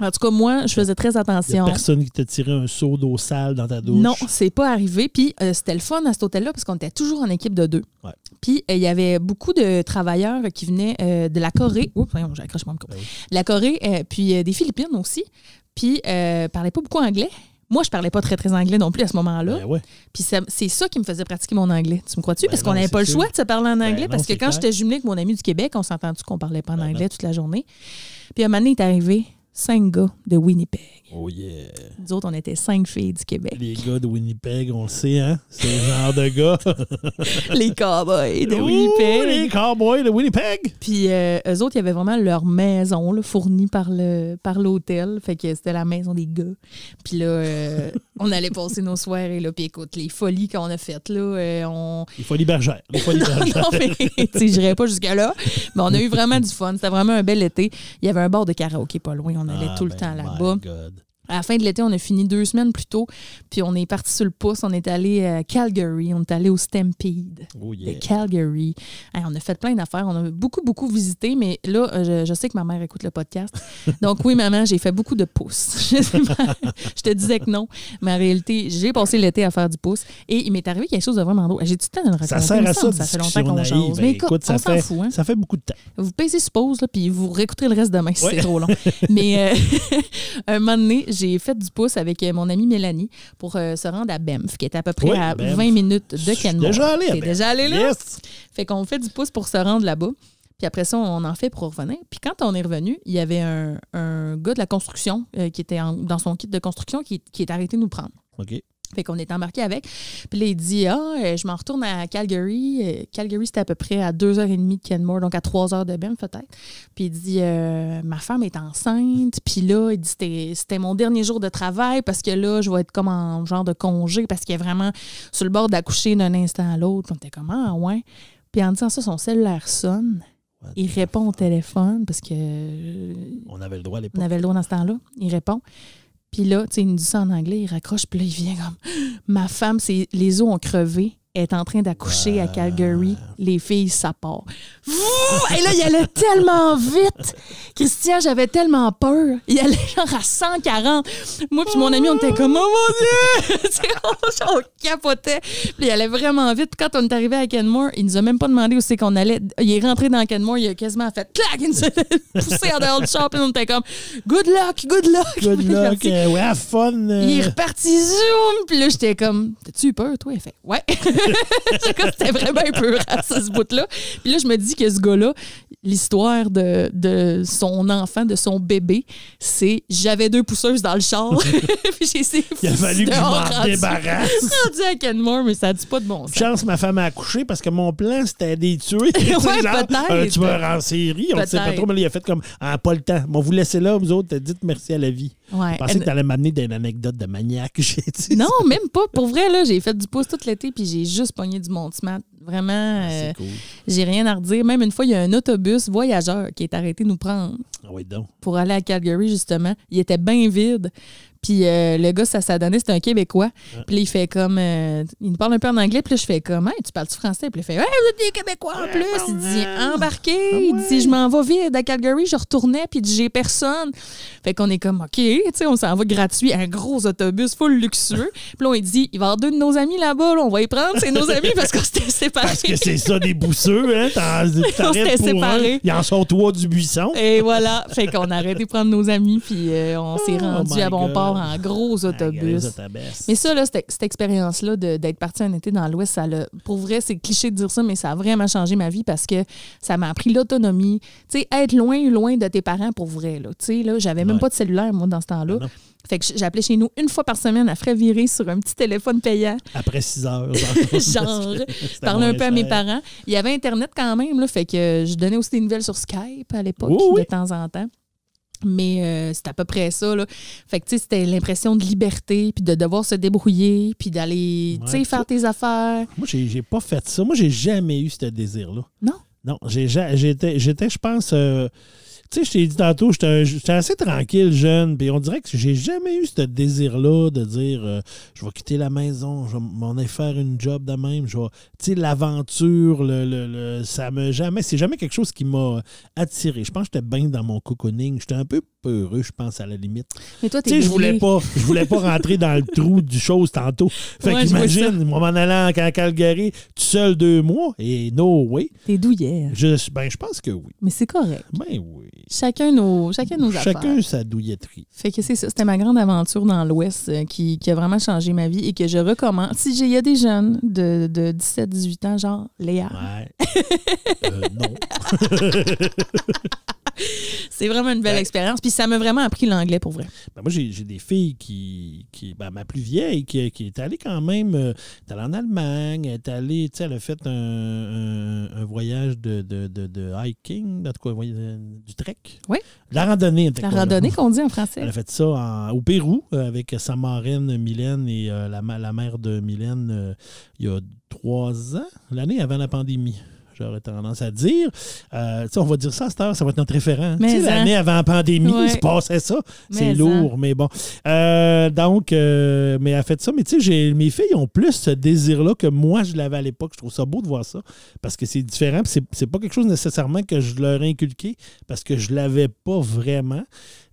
En tout cas, moi, je faisais très attention. a personne qui t'a tiré un seau d'eau sale dans ta douche. Non, c'est pas arrivé. Puis euh, c'était le fun à cet hôtel-là parce qu'on était toujours en équipe de deux. Puis il euh, y avait beaucoup de travailleurs qui venaient de la Corée. Oups, j'accroche mon ben la Corée, puis des Philippines aussi. Puis parlaient pas beaucoup anglais. Moi, je parlais pas très, très anglais non plus à ce moment-là. Ben Puis c'est ça qui me faisait pratiquer mon anglais. Tu me crois-tu? Ben parce qu'on n'avait pas le choix de se parler en ben anglais. parce que quand j'étais jumelée avec mon ami du Québec, on s'entendait qu'on parlait pas en anglais toute la journée. Puis un moment donné, il est arrivé cinq gars de Winnipeg. Oh yeah! Nous autres, on était cinq filles du Québec. Les gars de Winnipeg, on le sait, hein? C'est le genre de gars. les cowboys de Winnipeg. les cowboys de Winnipeg! Puis euh, eux autres, y avait vraiment leur maison fournie par le par l'hôtel. Fait que c'était la maison des gars. Puis là, euh, on allait passer nos soirées. Là, puis écoute, les folies qu'on a faites, là, euh, on... Les folies bergères. Les non, mais tu sais, pas jusque là. Mais on a eu vraiment du fun. C'était vraiment un bel été. Il y avait un bord de karaoké pas loin on allait ah, tout le ben, temps temps là-bas. À la fin de l'été, on a fini deux semaines plus tôt, puis on est parti sur le pouce. On est allé à euh, Calgary, on est allé au Stampede oh de Calgary. on a fait plein d'affaires, on a beaucoup, beaucoup visité, mais là, euh, je, sais que ma mère écoute le podcast. Donc oui, maman, j'ai fait beaucoup de pouces. je te disais que non, mais en réalité, j'ai passé l'été à faire du pouce et il m'est arrivé quelque chose de vraiment drôle. J'ai le temps le raconter. Ça sert à ça, ça fait longtemps qu'on change. Ben, écoute, ça, fait, hein. ça fait beaucoup de temps. Vous pèsez ce là, puis vous réécoutez le reste demain si c'est trop long. mais euh, un moment donné, j'ai fait du pouce avec euh, mon amie Mélanie pour euh, se rendre à Bemf, qui est à peu près à 20 minutes de Kenmore. déjà allé. T'es déjà allé là? Fait qu'on fait du pouce pour se rendre là-bas. Puis après ça, on en fait pour revenir. Puis quand on est revenu, il y avait un, un gars de la construction euh, qui était dans son kit de construction qui, qui est arrêté nous prendre. OK. Fait qu'on est embarqué avec. Puis là, il dit Ah, euh, je m'en retourne à Calgary. Euh, Calgary, c'était à peu près à 2h30 de Kenmore, donc à 3h de Banff peut-être. Puis il dit euh, Ma femme est enceinte. Puis là, il dit C'était mon dernier jour de travail parce que là, je vais être comme en genre de congé parce qu'il est vraiment sur le bord d'accoucher d'un instant à l'autre. on était comme Ah, ouais. Puis en disant ça, son cellulaire sonne. il répond au téléphone parce que. On avait le droit à l'époque. On avait le droit dans ce temps-là. Il répond. Puis là, tu sais, il nous dit ça en anglais, il raccroche, puis là, il vient comme Ma femme, les os ont crevé est en train d'accoucher à ah. Calgary. Les filles, ça part. Et là, il allait tellement vite. Christian, j'avais tellement peur. Il allait genre à 140. Moi puis mon ami, on était comme « Oh mon Dieu! » On capotait. Puis il allait vraiment vite. Quand on est arrivé à Kenmore, il nous a même pas demandé où c'est qu'on allait. Il est rentré dans Kenmore, il a quasiment fait « Clac! » Il nous a poussé en dehors du shop. Puis on était comme « Good luck! Good luck! » Good luck! Euh, ouais, fun! Euh. Il est reparti zoom. Puis là, j'étais comme « T'as-tu peur, toi? » Il fait « Ouais! » C'était vraiment un peu rare ce bout-là. Puis là, je me dis que ce gars-là, l'histoire de, de, son enfant, de son bébé, c'est j'avais deux pousseuses dans le char. puis j'ai essayé Il a fallu que je m'en débarrasse. rendu à Kenmore, mais ça dit pas de bon sens. Chance, ma femme a accouché parce que mon plan, c'était d'y tuer. peut-être. Un euh, tueur en série, on ne sait pas trop, mais il a fait comme ah, pas le temps. Bon, vous laissez là, vous autres, dites merci à la vie. Ouais. Je pensais que tu allais m'amener d'une anecdote de maniaque. non, même pas. Pour vrai, là, j'ai fait du pouce tout l'été, puis j'ai juste pogné du monde Vraiment, ah, euh, j'ai rien à redire. Même une fois, il y a un autobus voyageur qui est arrêté nous prendre. Ah pour aller à Calgary, justement. Il était bien vide. Puis euh, le gars, ça s'est donné, c'est un Québécois. Puis il fait comme. Euh, il nous parle un peu en anglais. Puis là, je fais comme. Hey, tu parles-tu français? Puis il fait. Ouais, vous êtes des Québécois en plus. Bah il dit embarquez. Bah il dit je m'en vais vite à Calgary. Je retournais. Puis j'ai personne. Fait qu'on est comme OK. Tu sais, on s'en va gratuit. Un gros autobus full luxueux. puis là, on dit il va y avoir deux de nos amis là-bas. on va y prendre. C'est nos amis parce qu'on s'était séparés. Parce que c'est ça, des bousseux. Hein? on s'était séparés. Il en sort trois du buisson. Et voilà. Fait qu'on a arrêté de prendre nos amis. Puis euh, on s'est oh rendu à bon port en gros autobus. Mais ça, cette, expérience-là d'être parti un été dans l'Ouest, ça Pour vrai, c'est cliché de dire ça, mais ça a vraiment changé ma vie parce que ça m'a appris l'autonomie. Tu sais, être loin, loin de tes parents pour vrai. Tu sais, là, j'avais même pas de cellulaire, moi, dans ce temps-là. fait que j'appelais chez nous une fois par semaine à frais virés sur un petit téléphone payant. Après 6 heures. genre, parler un peu à mes parents. Il y avait Internet quand même, là, fait que je donnais aussi des nouvelles sur Skype à l'époque, de temps en temps. Mais c'était euh, c'est à peu près ça. Là. Fait que, tu sais, c'était l'impression de liberté, puis de devoir se débrouiller, puis d'aller, tu sais, faire tes affaires. Moi, j'ai pas fait ça. Moi, j'ai jamais eu ce désir-là. Non? Non, j'étais, je pense, euh, sais, je t'ai dit tantôt, j'étais assez tranquille, jeune, puis on dirait que j'ai jamais eu ce désir-là de dire euh, je vais quitter la maison, je vais m'en aller faire une job de même, je vais. Tu sais, l'aventure, le, le, ça me jamais. C'est jamais quelque chose qui m'a attiré. Je pense que j'étais bien dans mon cocooning. J'étais un peu peu heureux, je pense, à la limite. Mais toi, je voulais pas, je voulais pas rentrer dans le trou du chose tantôt. Fait qu'imagine, moi, m'en allant à Calgary, tout seul deux mois, et no way. T'es douillère. Je, ben, je pense que oui. Mais c'est correct. Ben oui. Chacun nous, chacun Chacun sa douilletterie. Fait que c'est ça. C'était ma grande aventure dans l'Ouest euh, qui, a vraiment changé ma vie et que je recommande. Si il y a des jeunes de, 17-18 ans, genre Léa. Ouais. Euh, non. c'est vraiment une belle ben, expérience. Puis ça m'a vraiment appris l'anglais pour vrai. Ben, moi, j'ai des filles qui. Ben, ma plus vieille, qui, est allée quand même. Elle euh, est allée en Allemagne, elle est allée. Tu sais, elle a fait un, voyage de, hiking, euh, du trek. Oui. La randonnée. La randonnée qu'on dit en français. Elle a fait ça au Pérou euh, avec sa marraine Mylène et la, mère de Mylène il y a trois ans, l'année avant la pandémie j'aurais tendance à dire. Euh, on va dire ça à cette heure, ça va être notre référent. L'année avant la pandémie, il se passait ça. C'est lourd, mais bon. Euh, donc, euh, mais elle a fait ça. Mais tu sais, mes filles ont plus ce désir-là que moi, je l'avais à l'époque. Je trouve ça beau de voir ça parce que c'est différent. C'est pas quelque chose nécessairement que je leur ai inculqué parce que je l'avais pas vraiment.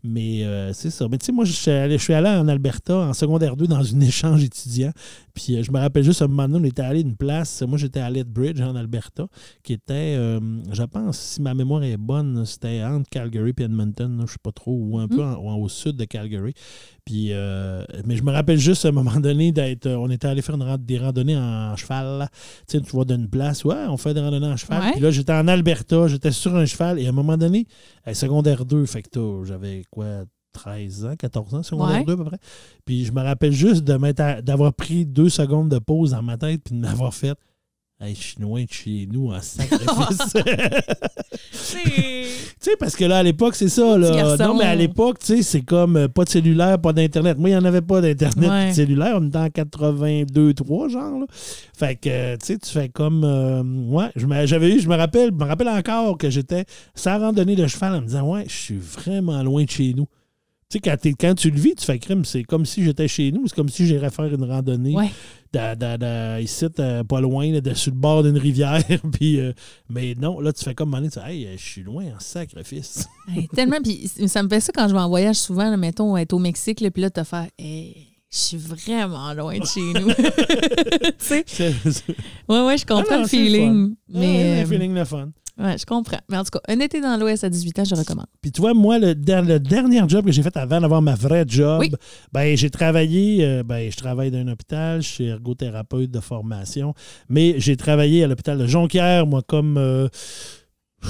Mais euh, c'est ça. Mais tu sais, moi, je suis, allé, je suis, allé, en Alberta en secondaire 2 dans un échange étudiant. Puis euh, je me rappelle juste, un moment donné, on était allé d'une place. Moi, j'étais à Lethbridge, en Alberta, qui était, euh, je pense, si ma mémoire est bonne, c'était entre Calgary et Edmonton. je ne sais pas trop, ou un peu mm. au sud de Calgary. Puis, euh, mais je me rappelle juste à un moment donné d'être. Euh, on était allé faire des randonnées en cheval. Tu vois d'une place, ouais, on fait des randonnées en cheval. Puis là, j'étais en Alberta, j'étais sur un cheval. Et à un moment donné, secondaire 2, fait j'avais quoi, 13 ans, 14 ans, secondaire 2 à peu près. Puis je me rappelle juste de d'avoir pris deux secondes de pause dans ma tête puis de m'avoir fait Hey, je suis loin de chez nous en sacrifice. tu sais, parce que là, à l'époque, c'est ça. Là. Non, mais à l'époque, tu sais, c'est comme euh, pas de cellulaire, pas d'Internet. Moi, il n'y en avait pas d'Internet et de cellulaire. On était en 82-3, genre. Fait que, euh, tu sais, tu fais comme. Euh, ouais, j'avais eu, je me rappelle, je me rappelle encore que j'étais sans randonnée de cheval en me disant, ouais, je suis vraiment loin de chez nous. Tu sais, quand, tu le vis, tu fais crime. C'est comme si j'étais chez nous. C'est comme si j'irais faire une randonnée da, da, ici, euh, pas loin, dessus sur le bord d'une rivière. puis, euh, mais non, là, tu fais comme, tu hey, je suis loin en sacrifice. tellement. Puis ça me fait ça quand je m'en voyage souvent, mettons, être au Mexique, le puis là, te faire, hey, je suis vraiment loin de chez nous. tu sais? Oui, oui, je ah comprends le feeling. mais, euh, feeling, de fun. Oui, je comprends. Mais en tout cas, un été dans l'Ouest à 18 ans, je recommande. Puis tu vois, moi, le, dernier job que j'ai fait avant d'avoir ma vraie job, ben j'ai travaillé, euh, ben je travaille dans un hôpital, je suis ergothérapeute de formation, mais j'ai travaillé à l'hôpital de Jonquière, moi, comme... Je euh,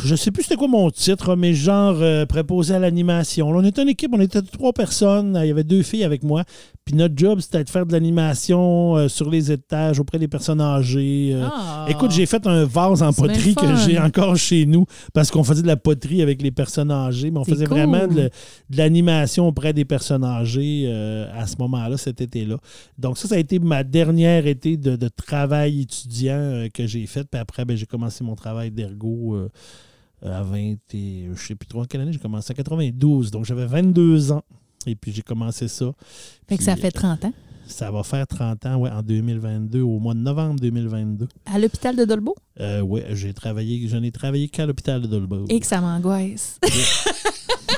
je sais plus c'était quoi mon titre, mais genre euh, préposé à l'animation. On était en équipe, on était trois personnes. Il y avait deux filles avec moi. Puis notre job, c'était de faire de l'animation euh, sur les étages auprès des personnes âgées. Euh. Ah. Écoute, j'ai fait un vase en poterie que j'ai encore chez nous parce qu'on faisait de la poterie avec les personnes âgées, mais on faisait vraiment de, l'animation auprès des personnes âgées euh, à ce moment-là, cet été-là. Donc ça, ça a été ma dernière été de, travail étudiant que j'ai fait. Puis après, ben, j'ai commencé mon travail d'ergo à 20 et je sais plus trop en quelle année j'ai commencé, À 92. Donc j'avais 22 ans et puis j'ai commencé ça. Fait que ça fait 30 ans? Ça va faire 30 ans, oui, en 2022, au mois de novembre 2022. À l'hôpital de Dolbeau? Euh, oui, j'ai travaillé, je n'ai travaillé qu'à l'hôpital de Dolbeau. Et que ça m'angoisse.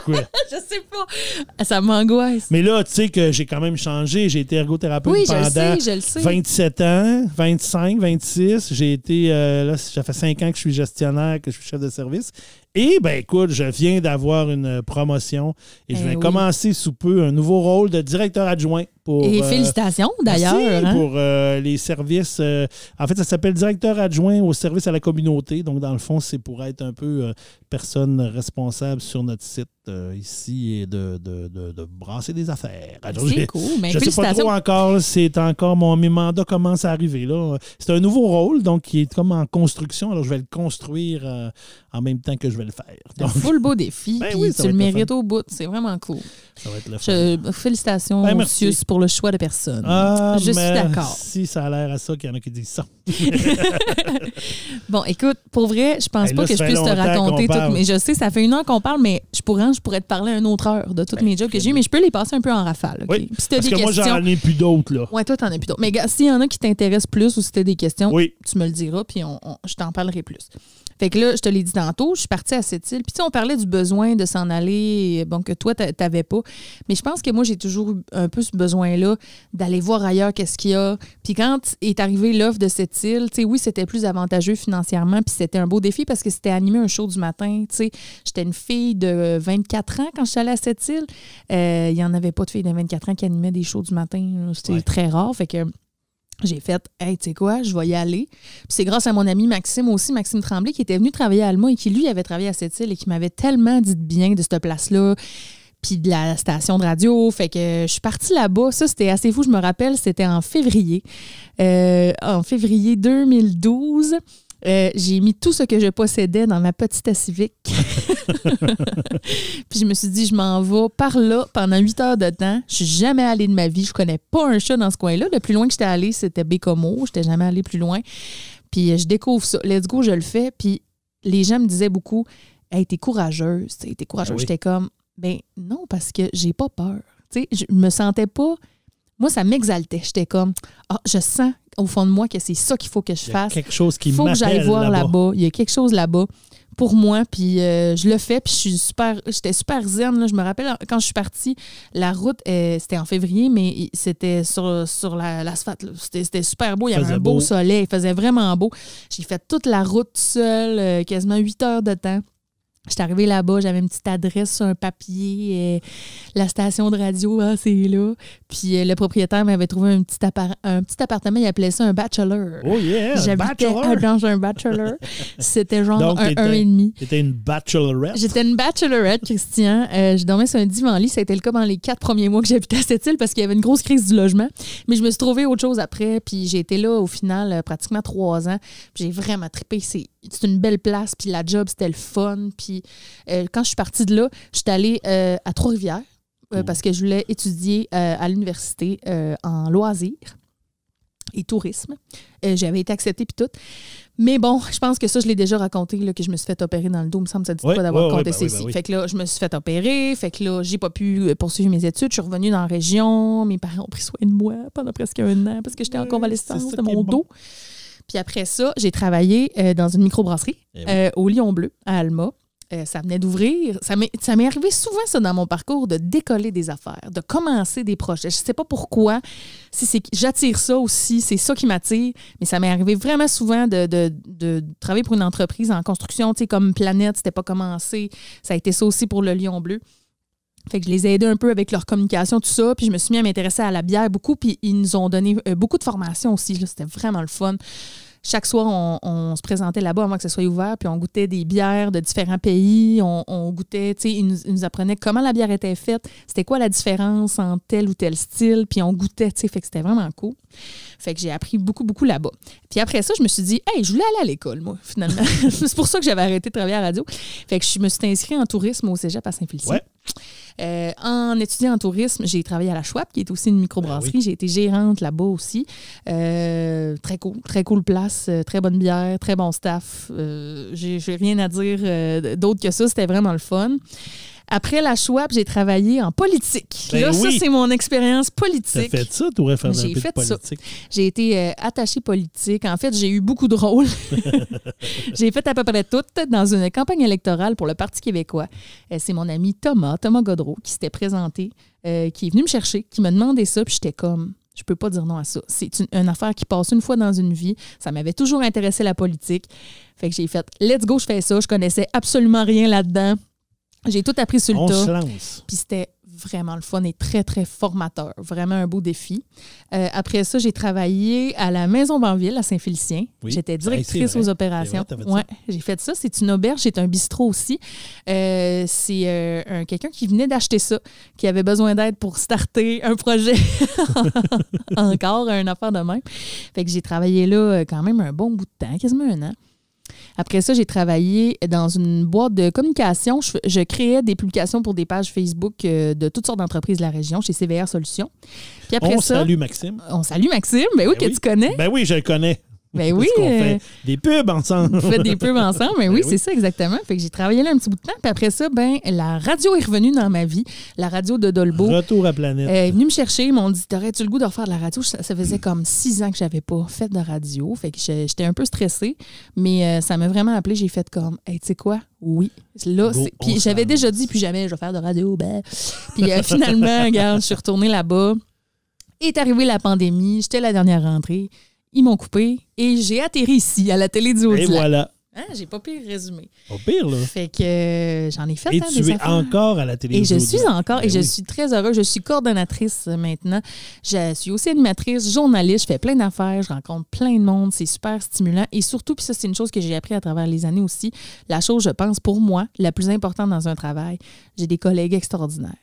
Quoi? je sais pas. Ça m'angoisse. Mais là, tu sais que j'ai quand même changé. J'ai été ergothérapeute pendant 27 ans, 25, 26. J'ai été, euh, là, ça fait 5 ans que je suis gestionnaire, que je suis chef de service. Et ben écoute, je viens d'avoir une promotion et je eh vais commencer sous peu un nouveau rôle de directeur adjoint pour. Et euh, félicitations d'ailleurs. Hein. Pour les services. en fait, ça s'appelle directeur adjoint au service service à la communauté. Donc, dans le fond, c'est pour être un peu euh, personne responsable sur notre site. Euh, ici et de, de, de, brasser des affaires. C'est cool, mais je ne sais pas trop encore, c'est encore mon mandat commence à arriver. là. C'est un nouveau rôle, donc qui est comme en construction, alors je vais le construire euh, en même temps que je vais le faire. C'est un full beau défi, ben le mérite au bout, c'est vraiment cool. Ça va être le félicitations, ben, Monsieur, pour le choix de personne. Ah, je suis d'accord. Si ça a l'air à ça qu'il y en a qui disent ça. bon, écoute, pour vrai, je pense pas que je puisse te raconter tout, mais je sais, ça fait une heure qu'on parle, mais je pourrais je pourrais te parler à une autre heure de toutes ben, mes jobs que j'ai, mais je peux les passer un peu en rafale. Oui, parce des que questions, moi, j'en ai plus d'autres. Là. Ouais, toi, t'en as plus d'autres. Mais s'il y en a qui t'intéressent plus ou si t'as des questions, tu me le diras, puis on, je t'en parlerai plus. Fait que là, je te l'ai dit tantôt, je suis partie à cette île. Puis, tu on parlait du besoin de s'en aller, bon, que toi, t'avais pas. Mais je pense que moi, j'ai toujours un peu ce besoin-là d'aller voir ailleurs qu'est-ce qu'il y a. Puis, quand est arrivée l'offre de cette île, tu sais, oui, c'était plus avantageux financièrement. Puis, c'était un beau défi parce que c'était animé un show du matin. Tu sais, j'étais une fille de 24 ans quand je suis allée à cette île. Euh, il y n'y en avait pas de filles de 24 ans qui animaient des shows du matin. C'était très rare. Fait que j'ai fait, hey, tu sais quoi, je vais y aller. Puis c'est grâce à mon ami Maxime aussi, Maxime Tremblay, qui était venu travailler à Alma et qui, lui, avait travaillé à cette île et qui m'avait tellement dit de bien de cette place-là, puis de la station de radio. Fait que je suis partie là-bas. Ça, c'était assez fou, je me rappelle, c'était en février. Euh, en février 2012. Euh, j'ai mis tout ce que je possédais dans ma petite civique. puis je me suis dit, je m'en vais par là pendant huit heures de temps. Je suis jamais allée de ma vie. Je connais pas un chat dans ce coin-là. Le plus loin que j'étais allée, c'était Bécomo. Je n'étais jamais allée plus loin. Puis euh, je découvre ça. Let's go, je le fais. Puis les gens me disaient beaucoup, hey, t'es courageuse. T'es courageuse. Ah j'étais comme, ben non, parce que j'ai pas peur. Tu sais, je me sentais pas moi, ça m'exaltait. J'étais comme, ah, je sens au fond de moi que c'est ça qu'il faut que je fasse. Il y a quelque chose qui faut que j'aille voir là-bas. Il y a quelque chose là-bas pour moi, puis euh, je le fais, puis je suis super, j'étais super zen. Je me rappelle quand je suis partie, la route, euh, c'était en février, mais c'était sur, sur l'asphalte. c'était super beau, il y avait un beau, soleil, il faisait vraiment beau. J'ai fait toute la route seule, euh, quasiment 8 heures de temps. J'étais arrivée là-bas, j'avais une petite adresse sur un papier, euh, la station de radio, ah, c'est là. Puis euh, le propriétaire m'avait trouvé un petit, appartement, il appelait ça un bachelor. Oh yeah! J'habitais dans un bachelor. C'était genre un, un et demi. C'était une bachelorette? J'étais une bachelorette, Christian. Euh, je dormais sur un divan-lit, ça a le cas dans les quatre premiers mois que j'habitais à cette île parce qu'il y avait une grosse crise du logement. Mais je me suis trouvé autre chose après, puis j'ai été là au final pratiquement trois ans. j'ai vraiment trippé, ici c'est une belle place, puis la job, c'était le fun. Puis euh, quand je suis partie de là, je suis allée euh, à Trois-Rivières euh, parce que je voulais étudier à l'université en loisirs et tourisme. J'avais été acceptée, puis tout. Mais bon, je pense que ça, je l'ai déjà raconté, que je me suis fait opérer dans le dos. Il me semble ça ne dit pas d'avoir compté ben ceci. Ben fait que là, je me suis fait opérer. Fait que là, j'ai pas pu poursuivre mes études. Je suis revenue dans la région. Mes parents ont pris soin de moi pendant presque un an parce que j'étais en convalescence de mon dos. Puis après ça, j'ai travaillé euh, dans une microbrasserie eh euh, au Lion Bleu, à Alma. Euh, ça venait d'ouvrir. Ça m'est arrivé souvent, ça, dans mon parcours, de décoller des affaires, de commencer des projets. Je ne sais pas pourquoi, si c'est j'attire ça aussi, c'est ça qui m'attire, mais ça m'est arrivé vraiment souvent de, travailler pour une entreprise en construction, tu sais, comme Planète, c'était pas commencé. Ça a été ça aussi pour le Lion Bleu. Fait que je les ai aidés un peu avec leur communication, tout ça. Puis je me suis mis à m'intéresser à la bière beaucoup. Puis ils nous ont donné euh, beaucoup de formations aussi. C'était vraiment le fun. Chaque soir, on, se présentait là-bas avant que ce soit ouvert, puis on goûtait des bières de différents pays. On, goûtait, tu sais, ils, nous apprenaient comment la bière était faite, c'était quoi la différence en tel ou tel style, puis on goûtait, tu sais, fait que c'était vraiment cool. Fait que j'ai appris beaucoup, beaucoup là-bas. Puis après ça, je me suis dit, hey, je voulais aller à l'école, moi, finalement. C'est pour ça que j'avais arrêté de travailler à radio. Fait que je me suis inscrite en tourisme au cégep à Saint-Félicien. Euh, en étudiant en tourisme, j'ai travaillé à la Schwab, qui est aussi une microbrasserie. Ben j'ai été gérante là-bas aussi. Euh, très cool, très cool place, euh, très bonne bière, très bon staff. Euh, j'ai rien à dire d'autre que ça. C'était vraiment le fun. Après la Schwab, j'ai travaillé en politique. Ben là, ça, c'est mon expérience politique. T'as fait ça, tu faire J'ai fait ça. J'ai été attaché euh, attachée politique. En fait, j'ai eu beaucoup de rôles. j'ai fait à peu près tout dans une campagne électorale pour le Parti québécois. Euh, c'est mon ami Thomas, Thomas Godreau, qui s'était présenté, euh, qui est venu me chercher, qui m'a demandé ça, puis j'étais comme je peux pas dire non à ça. C'est une, une, affaire qui passe une fois dans une vie. Ça m'avait toujours intéressé la politique. Fait que j'ai fait let's go, je fais ça. Je connaissais absolument rien là-dedans. J'ai tout appris sur le tas. Puis c'était vraiment le fun et très, très formateur. Vraiment un beau défi. Euh, après ça, j'ai travaillé à la Maison Banville à Saint-Félicien. J'étais directrice aux opérations. Eh j'ai fait ça. C'est une auberge, c'est un bistrot aussi. Euh, c'est euh, quelqu'un qui venait d'acheter ça, qui avait besoin d'aide pour starter un projet. Encore un affaire de même. Fait que j'ai travaillé là quand même un bon bout de temps, quasiment un an. Après ça, j'ai travaillé dans une boîte de communication. Je, créais des publications pour des pages Facebook euh, de toutes sortes d'entreprises de la région chez CVR Solutions. on salue Maxime. On salue Maxime, Mais ben oui, ben que tu connais. Ben oui, je le connais. Ben oui. Euh, des pubs ensemble. faites des pubs ensemble, mais ben oui, c'est ça exactement. Fait que j'ai travaillé là un petit bout de temps. Puis après ça, ben la radio est revenue dans ma vie. La radio de Dolbo. Retour à planète. Elle est venue me chercher. Ils m'ont dit T'aurais-tu le goût de refaire de la radio Ça, faisait comme six ans que j'avais pas fait de radio. Fait que j'étais un peu stressée. Mais euh, ça m'a vraiment appelé. J'ai fait comme Hey, tu sais quoi Oui. puis j'avais déjà dit Puis jamais je vais faire de radio. Ben. Puis euh, finalement, regarde, je suis retournée là-bas. Est arrivée la pandémie. J'étais la dernière rentrée ils m'ont coupé et j'ai atterri ici à la télé du haut Et voilà. Hein, j'ai pas pire résumé. Pas pire, là. Fait que euh, j'en ai fait. Et hein, tu es encore à la télé. Et je suis encore, et ben je suis très heureuse. Je suis coordonnatrice euh, maintenant. Je suis aussi animatrice, journaliste. Je fais plein d'affaires. Je rencontre plein de monde. C'est super stimulant. Et surtout, puis ça, c'est une chose que j'ai appris à travers les années aussi. La chose, je pense, pour moi, la plus importante dans un travail, j'ai des collègues extraordinaires.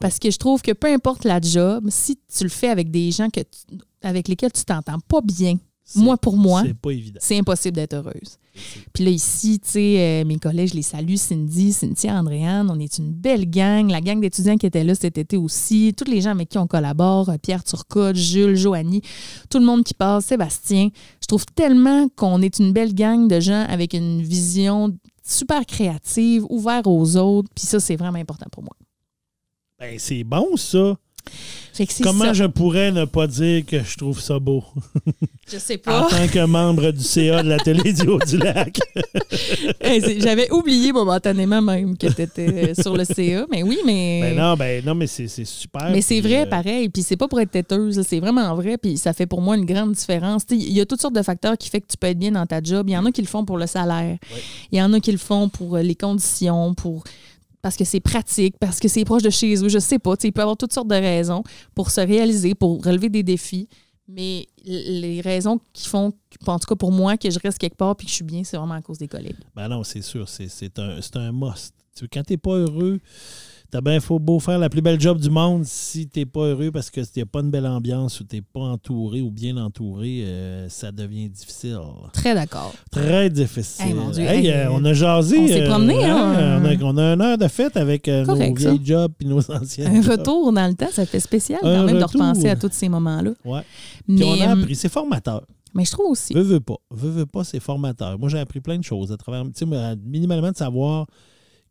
Parce que je trouve que peu importe la job, si tu le fais avec des gens que tu, avec lesquels tu t'entends pas bien, moi pour moi, c'est impossible d'être heureuse. Puis là, ici, tu sais, euh, mes collègues, je les salue, Cindy, Cynthia, Andréane, on est une belle gang. La gang d'étudiants qui était là cet été aussi, tous les gens avec qui on collabore, euh, Pierre Turcotte, Jules, Joanie, tout le monde qui passe, Sébastien. Je trouve tellement qu'on est une belle gang de gens avec une vision super créative, ouverte aux autres. Puis ça, c'est vraiment important pour moi. Ben, c'est bon, ça. Comment je pourrais ne pas dire que je trouve ça beau? Je sais pas. en tant que membre du CA de la télé du Lac. J'avais oublié momentanément même que tu étais euh, sur le CA, mais oui, mais. Ben non, ben non, mais c'est super. Mais c'est vrai, euh, pareil. Puis c'est pas pour être têteuse, c'est vraiment vrai. Puis ça fait pour moi une grande différence. Il y a toutes sortes de facteurs qui font que tu peux être bien dans ta job. Il y en a qui le font pour le salaire. Il y en a qui le font pour euh, les conditions, pour parce que c'est pratique, parce que c'est proche de chez eux, je sais pas. Il peut y avoir toutes sortes de raisons pour se réaliser, pour relever des défis. Mais les raisons qui font, en tout cas pour moi, que je reste quelque part puis que je suis bien, c'est vraiment à cause des collègues. Ben non, c'est sûr. C'est un, un must. Quand tu n'es pas heureux, T'as bien faut beau faire la plus belle job du monde si t'es pas heureux parce que t'as pas une belle ambiance ou t'es pas entouré ou bien entouré, euh, ça devient difficile. Très d'accord. Très difficile. Eh, eh, euh, on a jasé. On s'est euh, promené. Hein? Hein? on, a, on, a, une heure de fête avec nos vieilles jobs et nos anciens. Un retour dans le temps, ça fait spécial quand même de repenser à tous ces moments-là. Puis on a hum, appris, c'est formateur. Mais je trouve aussi. Veux, veux pas. Veux, pas, c'est formateur. Moi, j'ai appris plein de choses à travers, tu sais, minimalement de savoir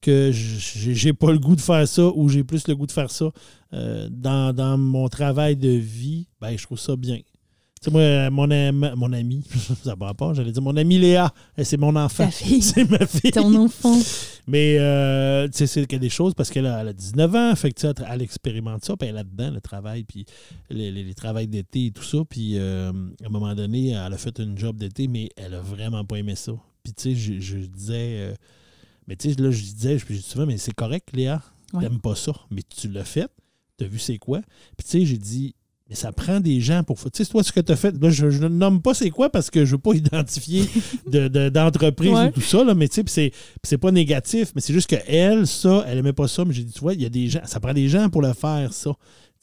que j'ai pas le goût de faire ça ou j'ai plus le goût de faire ça euh, dans, mon travail de vie, ben, je trouve ça bien. Tu sais, moi, mon, am, mon ami, ça va pas, j'allais dire mon ami Léa, eh, c'est mon enfant. C'est ma fille. Ton enfant. Mais, euh, tu sais, c'est qu'il y des choses parce qu'elle a, 19 ans, fait que, tu sais, elle expérimente ça, puis elle là-dedans, le travail, puis les, les, travails d'été et tout ça. Puis, euh, à un moment donné, elle a fait une job d'été, mais elle a vraiment pas aimé ça. Puis, tu sais, je, je disais mais tu sais, là, je disais, je, vois, mais c'est correct, Léa, t'aimes pas ça, mais tu l'as fait, t'as vu c'est quoi. Puis tu sais, j'ai dit, mais ça prend des gens pour. Tu sais, toi, ce que tu as fait, là, je, ne nomme pas c'est quoi parce que je ne veux pas identifier d'entreprise ou tout ça, là, mais tu sais, c'est, c'est pas négatif, mais c'est juste que elle, ça, elle aimait pas ça, mais j'ai dit, tu vois, il y a des gens, ça prend des gens pour le faire, ça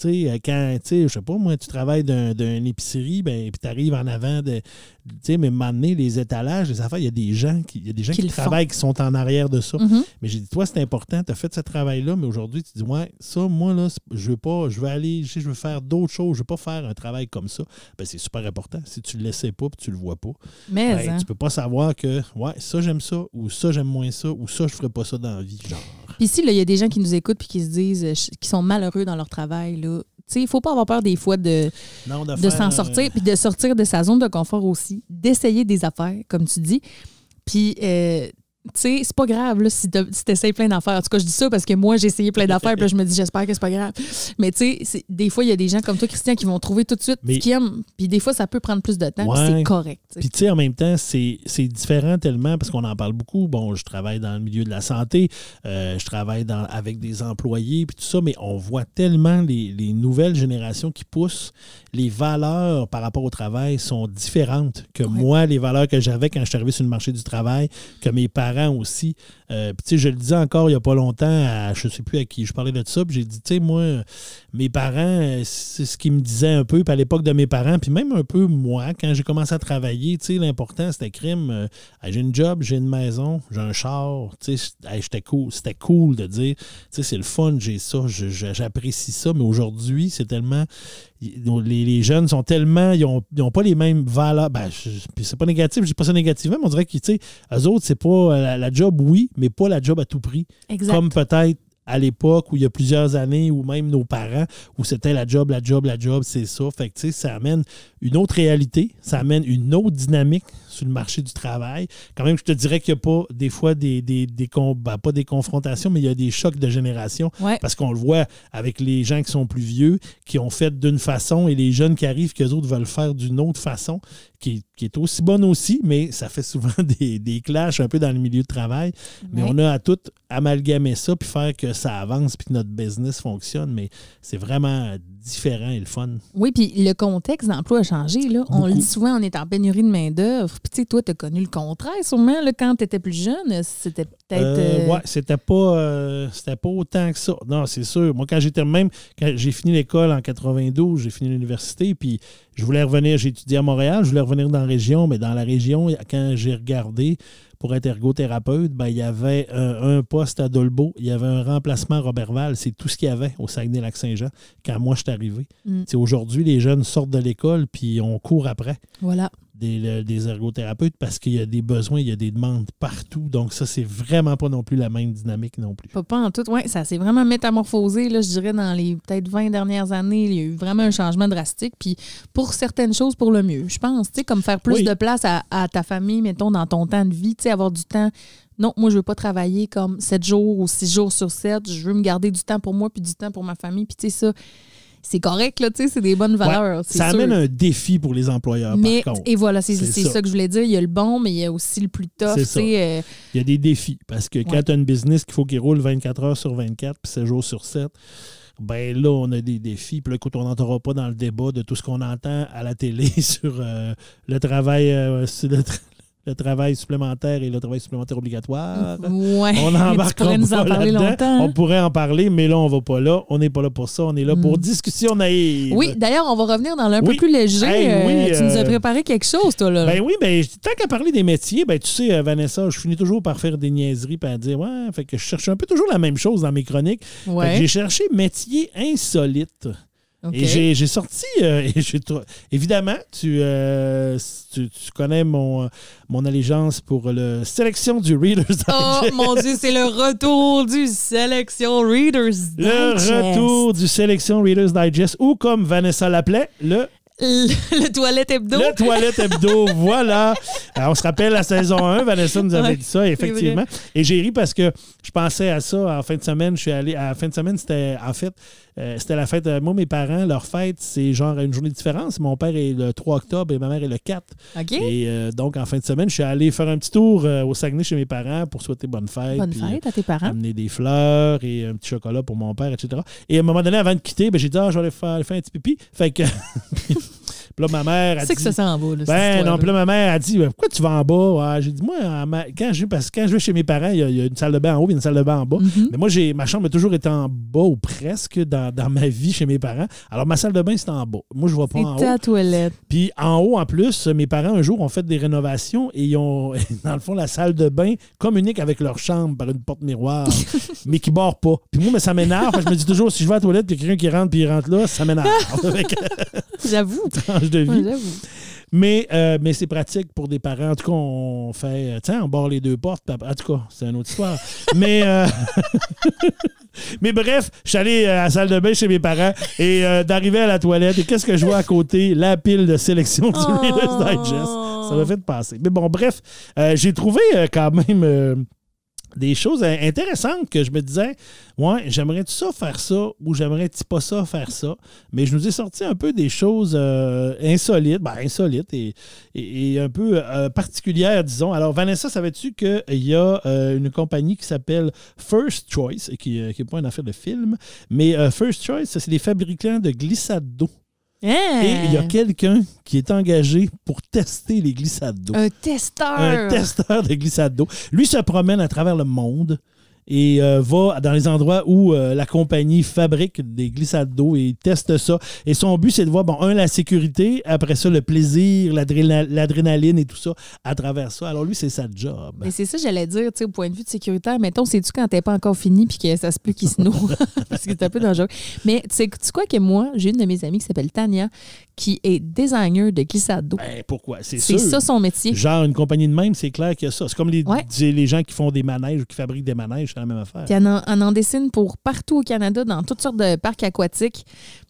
tu sais, euh, quand, tu sais, je sais pas, moi, tu travailles d'une épicerie, ben, puis tu arrives en avant de, tu sais, mais m'amener les étalages, les affaires, il y a des gens qui, y qui, travaillent, qui sont en arrière de ça. Mm-hmm. Mais j'ai dit, toi, c'est important, tu as fait ce travail-là, mais aujourd'hui, tu dis, ouais, ça, moi, là, je veux pas, je veux aller, je veux faire d'autres choses, je veux pas faire un travail comme ça. Ben, c'est super important. Si tu le laissais pas, puis tu le vois pas, mais, ben, hein. tu peux pas savoir que, ouais, ça, j'aime ça, ou ça, j'aime moins ça, ou ça, je ferais pas ça dans la vie, genre ici, il y a des gens qui nous écoutent puis qui se disent, euh, qu'ils sont malheureux dans leur travail, là, il ne faut pas avoir peur des fois de, s'en euh, sortir, puis de sortir de sa zone de confort aussi, d'essayer des affaires, comme tu dis. Puis, euh, tu sais, c'est pas grave là, si tu plein d'affaires. En tout cas, je dis ça parce que moi, j'ai essayé plein d'affaires, puis je me dis, j'espère que c'est pas grave. Mais tu sais, des fois, il y a des gens comme toi, Christian, qui vont trouver tout de suite Mais, ce qu'ils aiment. Puis des fois, ça peut prendre plus de temps, c'est correct. Puis tu sais, en même temps, c'est différent tellement, parce qu'on en parle beaucoup. Bon, je travaille dans le milieu de la santé, euh, je travaille dans, avec des employés, puis tout ça, mais on voit tellement les, les nouvelles générations qui poussent, les valeurs par rapport au travail sont différentes que moi, les valeurs que j'avais quand je suis arrivé sur le marché du travail, que mes parents aussi. Euh, je le disais encore il n'y a pas longtemps, je ne sais plus à qui je parlais de ça, puis j'ai dit, tu sais, moi, mes parents, c'est ce qu'ils me disaient un peu, puis à l'époque de mes parents, puis même un peu moi, quand j'ai commencé à travailler, l'important, c'était crime. Euh, j'ai une job, j'ai une maison, j'ai un char, tu c'était cool, c'était cool de dire, c'est le fun, j'ai ça, j'apprécie ça, mais aujourd'hui, c'est tellement les, jeunes sont tellement. Ils n'ont pas les mêmes valeurs. Ben, c'est pas négatif, je dis pas ça négativement, mais on dirait que, tu sais, eux autres, c'est pas la, job, oui, mais pas la job à tout prix. Comme peut-être à l'époque où il y a plusieurs années, ou même nos parents, où c'était la job, la job, la job, c'est ça. Fait que, tu sais, ça amène une autre réalité, ça amène une autre dynamique sur le marché du travail. Quand même, je te dirais qu'il n'y a pas des fois des, combats, ben, pas des confrontations, mais il y a des chocs de génération. Parce qu'on le voit avec les gens qui sont plus vieux, qui ont fait d'une façon et les jeunes qui arrivent, qu'eux autres veulent faire d'une autre façon, qui, est aussi bonne aussi, mais ça fait souvent des, des clashs un peu dans le milieu de travail. Mais on a à tout amalgamer ça puis faire que ça avance puis que notre business fonctionne. Mais c'est vraiment différent et le fun. Oui, puis le contexte d'emploi a changé. Là. On le dit souvent, on est en pénurie de main-d'œuvre. Puis, tu sais, toi, tu as connu le contraire, sûrement. quand tu étais plus jeune, c'était peut-être. Euh, euh, ouais, c'était pas, euh, pas autant que ça. Non, c'est sûr. Moi, quand j'étais même, quand j'ai fini l'école en 92, j'ai fini l'université, puis je voulais revenir. J'ai étudié à Montréal, je voulais revenir dans la région, mais dans la région, quand j'ai regardé, pour être ergothérapeute, ben, il y avait un, poste à Dolbeau, il y avait un remplacement à Robertval, c'est tout ce qu'il y avait au Saguenay-Lac-Saint-Jean quand moi je suis arrivé. Mm. Aujourd'hui, les jeunes sortent de l'école puis on court après. Voilà des, des ergothérapeutes parce qu'il y a des besoins, il y a des demandes partout. Donc, ça, c'est vraiment pas non plus la même dynamique non plus. Pas, en tout, oui. Ça s'est vraiment métamorphosé, là, je dirais, dans les peut-être 20 dernières années. Il y a eu vraiment un changement drastique. Puis, pour certaines choses, pour le mieux, je pense. Tu sais, comme faire plus de place à, ta famille, mettons, dans ton temps de vie, tu sais, avoir du temps. Non, moi, je veux pas travailler comme 7 jours ou 6 jours sur 7. Je veux me garder du temps pour moi, puis du temps pour ma famille. Puis, tu sais, ça c'est correct, là, tu sais, c'est des bonnes valeurs. ça amène un défi pour les employeurs, Et voilà, c'est ça. que je voulais dire. Il y a le bon, mais il y a aussi le plus tough. Euh, il y a des défis, parce que quand tu as un business qu'il faut qu'il roule 24 heures sur 24, puis 7 jours sur 7, ben là, on a des défis. Puis là, écoute, on n'entrera pas dans le débat de tout ce qu'on entend à la télé euh, euh, sur le travail, sur le, le travail supplémentaire et le travail supplémentaire obligatoire. on embarque nous en parler longtemps. On pourrait en parler, mais là, on va pas là. On n'est pas là pour ça. On est là pour mm. discussion naïve. Oui, d'ailleurs, on va revenir dans l'un peu plus léger. Euh, tu nous as euh, préparé quelque chose, toi, là. Ben oui, mais ben, tant qu'à parler des métiers, ben, tu sais, euh, Vanessa, je finis toujours par faire des niaiseries et dire, ouais, fait que je cherche un peu toujours la même chose dans mes chroniques. J'ai cherché métier insolite. Et j'ai sorti, euh, évidemment, euh, tu, tu, connais mon, mon allégeance pour la sélection du Reader's Digest. Oh mon Dieu, c'est le retour du sélection Reader's Digest. Le retour du sélection Reader's Digest, ou comme Vanessa l'appelait, le le, toilette hebdo. Le toilette hebdo, voilà. Euh, on se rappelle la saison 1, Vanessa nous avait dit ça, effectivement. Et j'ai ri parce que je pensais à ça en fin de semaine. Je suis allé, à fin de semaine, c'était en fait, euh, c'était la fête. Euh, moi, mes parents, leur fête, c'est genre une journée différente. différence. Mon père est le 3 octobre et ma mère est le 4. Et donc, en fin de semaine, je suis allé faire un petit tour au Saguenay chez mes parents pour souhaiter bonne fête. Bonne fête à tes parents. Amener des fleurs et un petit chocolat pour mon père, etc. Et à un moment donné, avant de quitter, ben, j'ai dit, ah, je faire, faire un petit pipi. Fait que. Puis là, ma mère. Tu sais que ça s'en va, Ben non, puis là, ma mère a dit ben, Pourquoi tu vas en bas ah, J'ai dit Moi, quand je, parce que quand je vais chez mes parents, il y, a, une salle de bain en haut et une salle de bain en bas. Mm-hmm. Mais moi, ma chambre a toujours été en bas ou presque dans, ma vie chez mes parents. Alors, ma salle de bain, c'est en bas. Moi, je ne vais pas en haut. ta toilette. Puis en haut, en plus, mes parents, un jour, ont fait des rénovations et ils ont, dans le fond, la salle de bain communique avec leur chambre par une porte miroir, mais qui ne barre pas. Puis moi, ça m'énerve. je me dis toujours Si je vais à la toilette, il quelqu'un qui rentre puis il rentre là, ça m'énerve. J'avoue de vie. mais, euh, mais c'est pratique pour des parents. En tout cas, on fait, euh, tiens, on barre les deux portes. En tout cas, c'est une autre histoire. mais, euh, mais bref, je suis allé à la salle de bain chez mes parents et d'arriver à la toilette. Et qu'est-ce que je vois à côté? La pile de sélection du oh. Digest. Ça m'a fait passer. Mais bon, bref, j'ai trouvé quand même des choses intéressantes que je me disais, ouais, j'aimerais ça faire ça ou j'aimerais tu pas ça faire ça. Mais je nous ai sorti un peu des choses euh, insolites, ben, insolites et, un peu euh, particulières, disons. Alors, Vanessa, savais-tu qu'il euh, y a une compagnie qui s'appelle First Choice, et qui n'est pas une affaire de film, mais First Choice, c'est des fabricants de glissades d'eau. Et il y a hein? quelqu'un qui est engagé pour tester les glissades d'eau. Un testeur. Un testeur de glissades d'eau. Lui se promène à travers le monde et euh, va dans les endroits où euh, la compagnie fabrique des glissades d'eau et teste ça. Et son but, c'est de voir, bon, un, la sécurité, après ça, le plaisir, l'adrénaline et tout ça à travers ça. Alors lui, c'est sa job. Mais c'est ça, j'allais dire, tu sais, au point de vue de sécurité, mettons, c'est-tu quand t'es pas encore fini puis que ça se peut qu'il se noue parce que un peu dangereux. Mais tu sais quoi que moi, j'ai une de mes amies qui s'appelle Tania qui est designer de glissades d'eau. Ben, pourquoi? C'est ça son métier. Genre, une compagnie de même, c'est clair que ça. C'est comme les, les gens qui font des manèges ou qui fabriquent des manèges la même affaire. Puis elle en, dessine pour partout au Canada, dans toutes sortes de parcs aquatiques.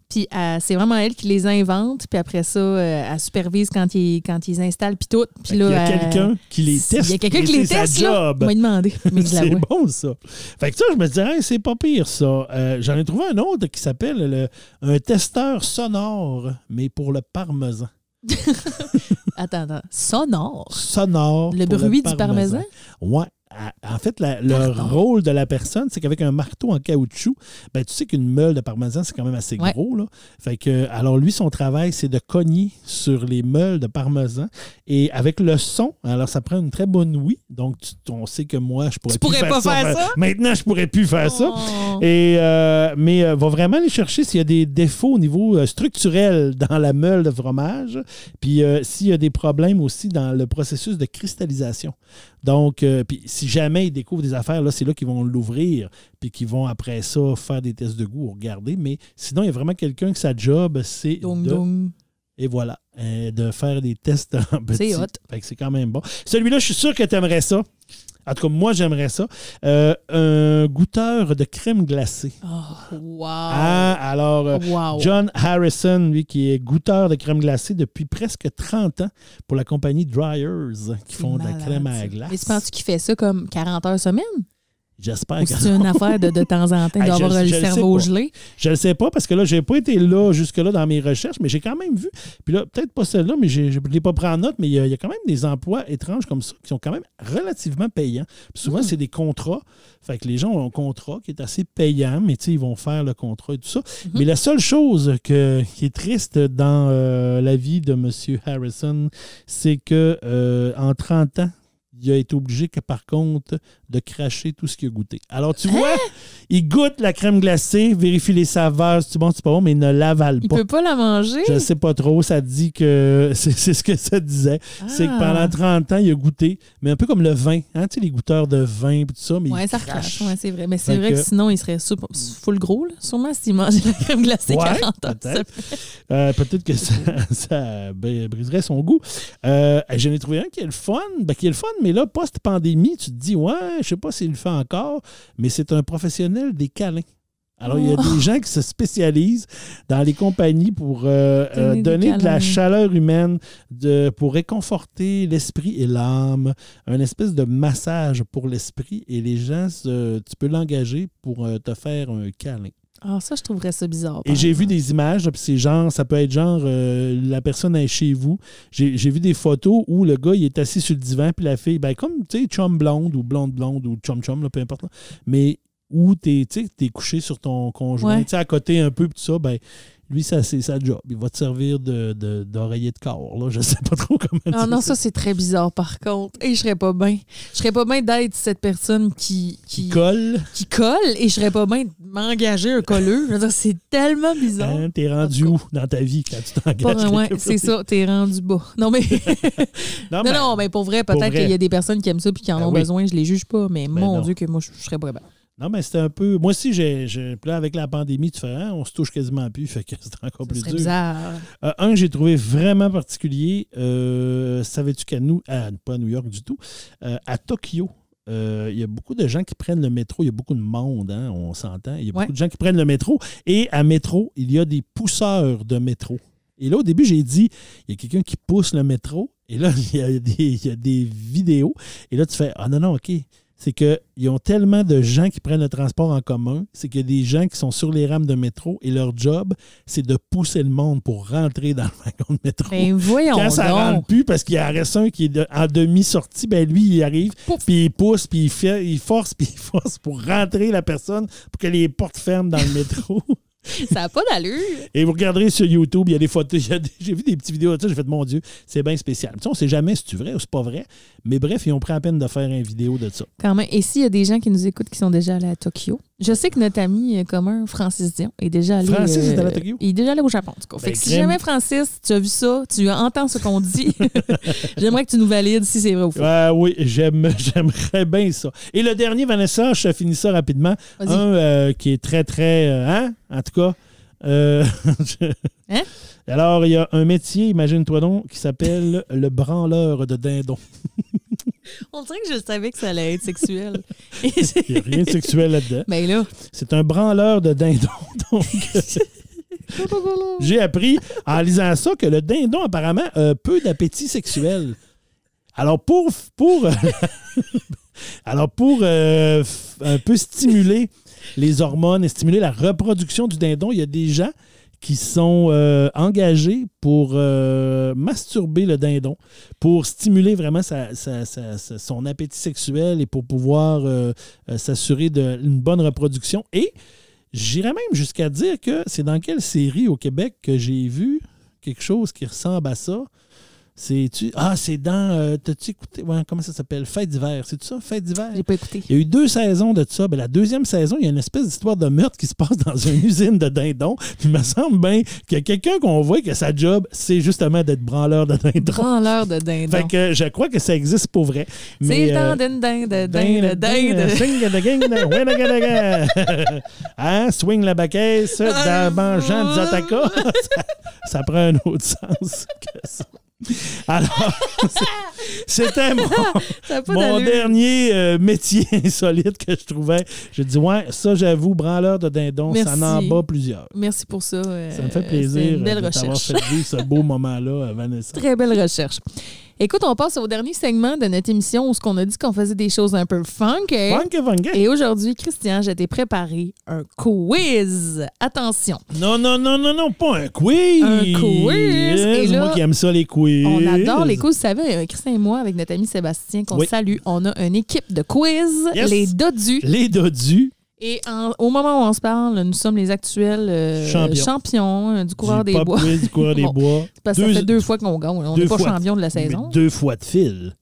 Puis euh, c'est vraiment elle qui les invente. Puis après ça, euh, elle supervise quand ils quand ils installent, puis tout. Puis là, euh, il y a quelqu'un qui les teste. Il y a quelqu'un qui les teste. Là. Moi demander. c'est bon, ça. Fait que ça, je me disais, c'est pas pire, ça. J'en ai trouvé un autre qui s'appelle un testeur sonore, mais pour le parmesan. attends, attends. Sonore. Sonore. Le bruit du parmesan? Ouais en fait, le rôle de la personne, c'est qu'avec un marteau en caoutchouc, ben, tu sais qu'une meule de parmesan, c'est quand même assez gros. Fait que, alors, lui, son travail, c'est de cogner sur les meules de parmesan. Et avec le son, alors, ça prend une très bonne ouïe. Donc, on sait que moi, je pourrais, tu pourrais pas faire ça. Maintenant, je pourrais plus faire ça. Oh. Et, euh, mais euh, va vraiment aller chercher s'il y a des défauts au niveau euh, structurel dans la meule de fromage. Puis, s'il y a des problèmes aussi dans le processus de cristallisation. Donc, puis, si si jamais ils découvrent des affaires, là, c'est là qu'ils vont l'ouvrir, puis qu'ils vont après ça faire des tests de goût ou regarder. Mais sinon, il y a vraiment quelqu'un que sa job, c'est. de... Et voilà, euh, de faire des tests en petit. C'est hot. c'est quand même bon. Celui-là, je suis sûr que tu aimerais ça. En tout cas, moi, j'aimerais ça. Euh, un goûteur de crème glacée. Oh, wow! Ah, alors, euh, John Harrison, lui, qui est goûteur de crème glacée depuis presque 30 ans pour la compagnie Dryers, qui font de la crème à glace. Mais tu penses qu'il fait ça comme 40 heures semaine? J'espère que. C'est une affaire de, temps en temps d'avoir le cerveau gelé. Je ne sais pas parce que là, n'ai pas été là jusque-là dans mes recherches, mais j'ai quand même vu. Puis là, peut-être pas celle-là, mais je ne l'ai pas pris en note, mais il y, a, quand même des emplois étranges comme ça qui sont quand même relativement payants. Puis souvent, hmm. c'est des contrats. Fait que les gens ont un contrat qui est assez payant, mais ils vont faire le contrat et tout ça. Mm-hmm. Mais la seule chose que, qui est triste dans euh, la vie de M. Harrison, c'est que euh, en 30 ans, il a été obligé, que, par contre, de cracher tout ce qu'il a goûté. Alors, tu vois, hein? il goûte la crème glacée, vérifie les saveurs, c'est bon, c'est pas bon, mais il ne l'avale pas. Il peut pas la manger? Je sais pas trop. Ça dit que... C'est ce que ça disait. C'est que ah. pendant 30 ans, il a goûté, mais un peu comme le vin. Hein? Tu sais, les goûteurs de vin et tout ça, Oui, ça crache. c'est vrai. Mais c'est vrai que, sinon, il serait full gros, sûrement, s'il mangeait la crème glacée 40 ans. Peut-être peut euh, que ça, ça, briserait son goût. Euh, J'en ai trouvé un qui est le fun, ben, qui est le fun, mais et là, post-pandémie, tu te dis, ouais, je sais pas s'il le fait encore, mais c'est un professionnel des câlins. Alors, il y a oh. des gens qui se spécialisent dans les compagnies pour euh, euh, donner de la chaleur humaine, pour réconforter l'esprit et l'âme, un espèce de massage pour l'esprit. Et les gens, tu peux l'engager pour euh, te faire un câlin. Ah, ça, je trouverais ça bizarre. Et j'ai vu des images, puis c'est genre, ça peut être genre, euh, la personne est chez vous. J'ai vu des photos où le gars, il est assis sur le divan, puis la fille, ben comme, tu sais, chum blonde ou blonde blonde ou chum chum, peu importe. Mais où tu es, couché sur ton conjoint, tu sais, à côté un peu, tout ça, ben lui, ça, c'est sa job. Il va te servir d'oreiller de, d'oreiller corps. Là. Je sais pas trop comment. Ah, non, non, ça, c'est très bizarre, par contre. Et je serais pas bien. Je serais pas bien d'être cette personne qui, qui, colle. Qui colle, et je serais pas bien de m'engager un colleux. c'est tellement bizarre. tu hein, t'es rendu où dans ta vie quand tu t'engages? Ouais, c'est ça, t'es rendu bas. Non, mais. non, mais, pour vrai, peut-être qu'il y a des personnes qui aiment ça et qui en ben ont besoin. Je les juge pas, mais ben mon Dieu, que moi, je, je serais pas bien. Non, mais c'était un peu. Moi aussi, j'ai, là, avec la pandémie, tu fais, hein, on se touche quasiment plus, fait que c'est encore plus dur. Euh, un que j'ai trouvé vraiment particulier, euh, savais-tu qu'à nous, à, pas à New York du tout, euh, à Tokyo, il y a beaucoup de gens qui prennent le métro. Il y a beaucoup de monde, hein, on s'entend. Il y a beaucoup de gens qui prennent le métro. Et à métro, il y a des pousseurs de métro. Et là, au début, j'ai dit, il y a quelqu'un qui pousse le métro. Et là, il y, il y a des vidéos. Et là, tu fais, ah non, non, OK c'est qu'ils ont tellement de gens qui prennent le transport en commun, c'est qu'il y a des gens qui sont sur les rames de métro et leur job, c'est de pousser le monde pour rentrer dans le wagon de métro. Ben, voyons Quand ça ne rentre plus, parce qu'il y a reste un qui est en demi-sortie, ben lui, il arrive, puis il pousse, puis il, fait, il force, puis il force pour rentrer la personne pour que les portes ferment dans le métro. Ça n'a pas d'allure. Et vous regarderez sur YouTube, il y a des photos. J'ai vu des petites vidéos de ça. J'ai fait, mon Dieu, c'est bien spécial. Tu sais, on ne sait jamais si c'est vrai ou c'est pas vrai. Mais bref, ils ont pris la peine de faire une vidéo de ça. Quand même. Et s'il y a des gens qui nous écoutent qui sont déjà allés à Tokyo, je sais que notre ami euh, commun, Francis Dion, est déjà allé. Francis Il est euh, déjà allé au Japon, en tout cas. Ben, fait que si jamais, Francis, tu as vu ça, tu entends ce qu'on dit, j'aimerais que tu nous valides si c'est vrai ou faux. oui, j'aimerais bien ça. Et le dernier, Vanessa, je finis ça rapidement. Un euh, qui est très, très. hein, en tout cas. hein? Alors, il y a un métier, imagine-toi donc, qui s'appelle le branleur de dindon. On dirait que je savais que ça allait être sexuel. Il n'y a rien de sexuel là-dedans. Mais là. C'est un branleur de dindon. J'ai appris en lisant ça que le dindon, apparemment, a peu d'appétit sexuel. Alors, pour. pour euh, alors, pour euh, un peu stimuler les hormones et stimuler la reproduction du dindon, il y a des gens qui sont euh, engagés pour euh, masturber le dindon, pour stimuler vraiment son appétit sexuel et pour pouvoir euh, s'assurer d'une bonne reproduction. Et j'irais même jusqu'à dire que c'est dans quelle série au Québec que j'ai vu quelque chose qui ressemble à ça. C'est-tu. Ah, c'est dans. Euh, t'as-tu écouté. comment ça s'appelle Fête d'hiver. C'est-tu ça Fête d'hiver J'ai pas écouté. Il y a eu deux saisons de ça. Ben, la deuxième saison, il y a une espèce d'histoire de meurtre qui se passe dans une usine de dindons. Puis il me semble bien qu'il y a quelqu'un qu'on voit que sa job, c'est justement d'être branleur de dindons. Branleur de dindons. Fait que je crois que ça existe pour vrai. C'est le temps d'une euh, dinde, dinde, dinde. Swing the gang, Hein Swing la baquette, d'avant ah, Jean ah. des Ça prend un autre sens que ça. Alors, c'était mon, dernier euh, métier insolite que je trouvais. J'ai dit, ouais, ça, j'avoue, branleur de dindon, ça n'en bat plusieurs. Merci pour ça. Euh, ça me fait plaisir euh, d'avoir fait vivre ce beau moment-là, Vanessa. Très belle recherche. Écoute, on passe au dernier segment de notre émission où on a dit qu'on faisait des choses un peu funk. Funky, funky. Et aujourd'hui, Christian, je t'ai préparé un quiz. Attention. Non, non, non, non, non, pas un quiz. Un quiz. Hein, c'est moi qui aime ça, les quiz. On adore les quiz. Vous savez, euh, Christian et moi, avec notre ami Sébastien, qu'on salue, on a une équipe de quiz. Les dodus. Les dodus. Et au moment où on se parle, nous sommes les actuels euh, champions. Euh, du coureur des bois. bois. Parce que ça fait deux fois qu'on gagne. On n'est pas champion de la saison. Deux fois de fil.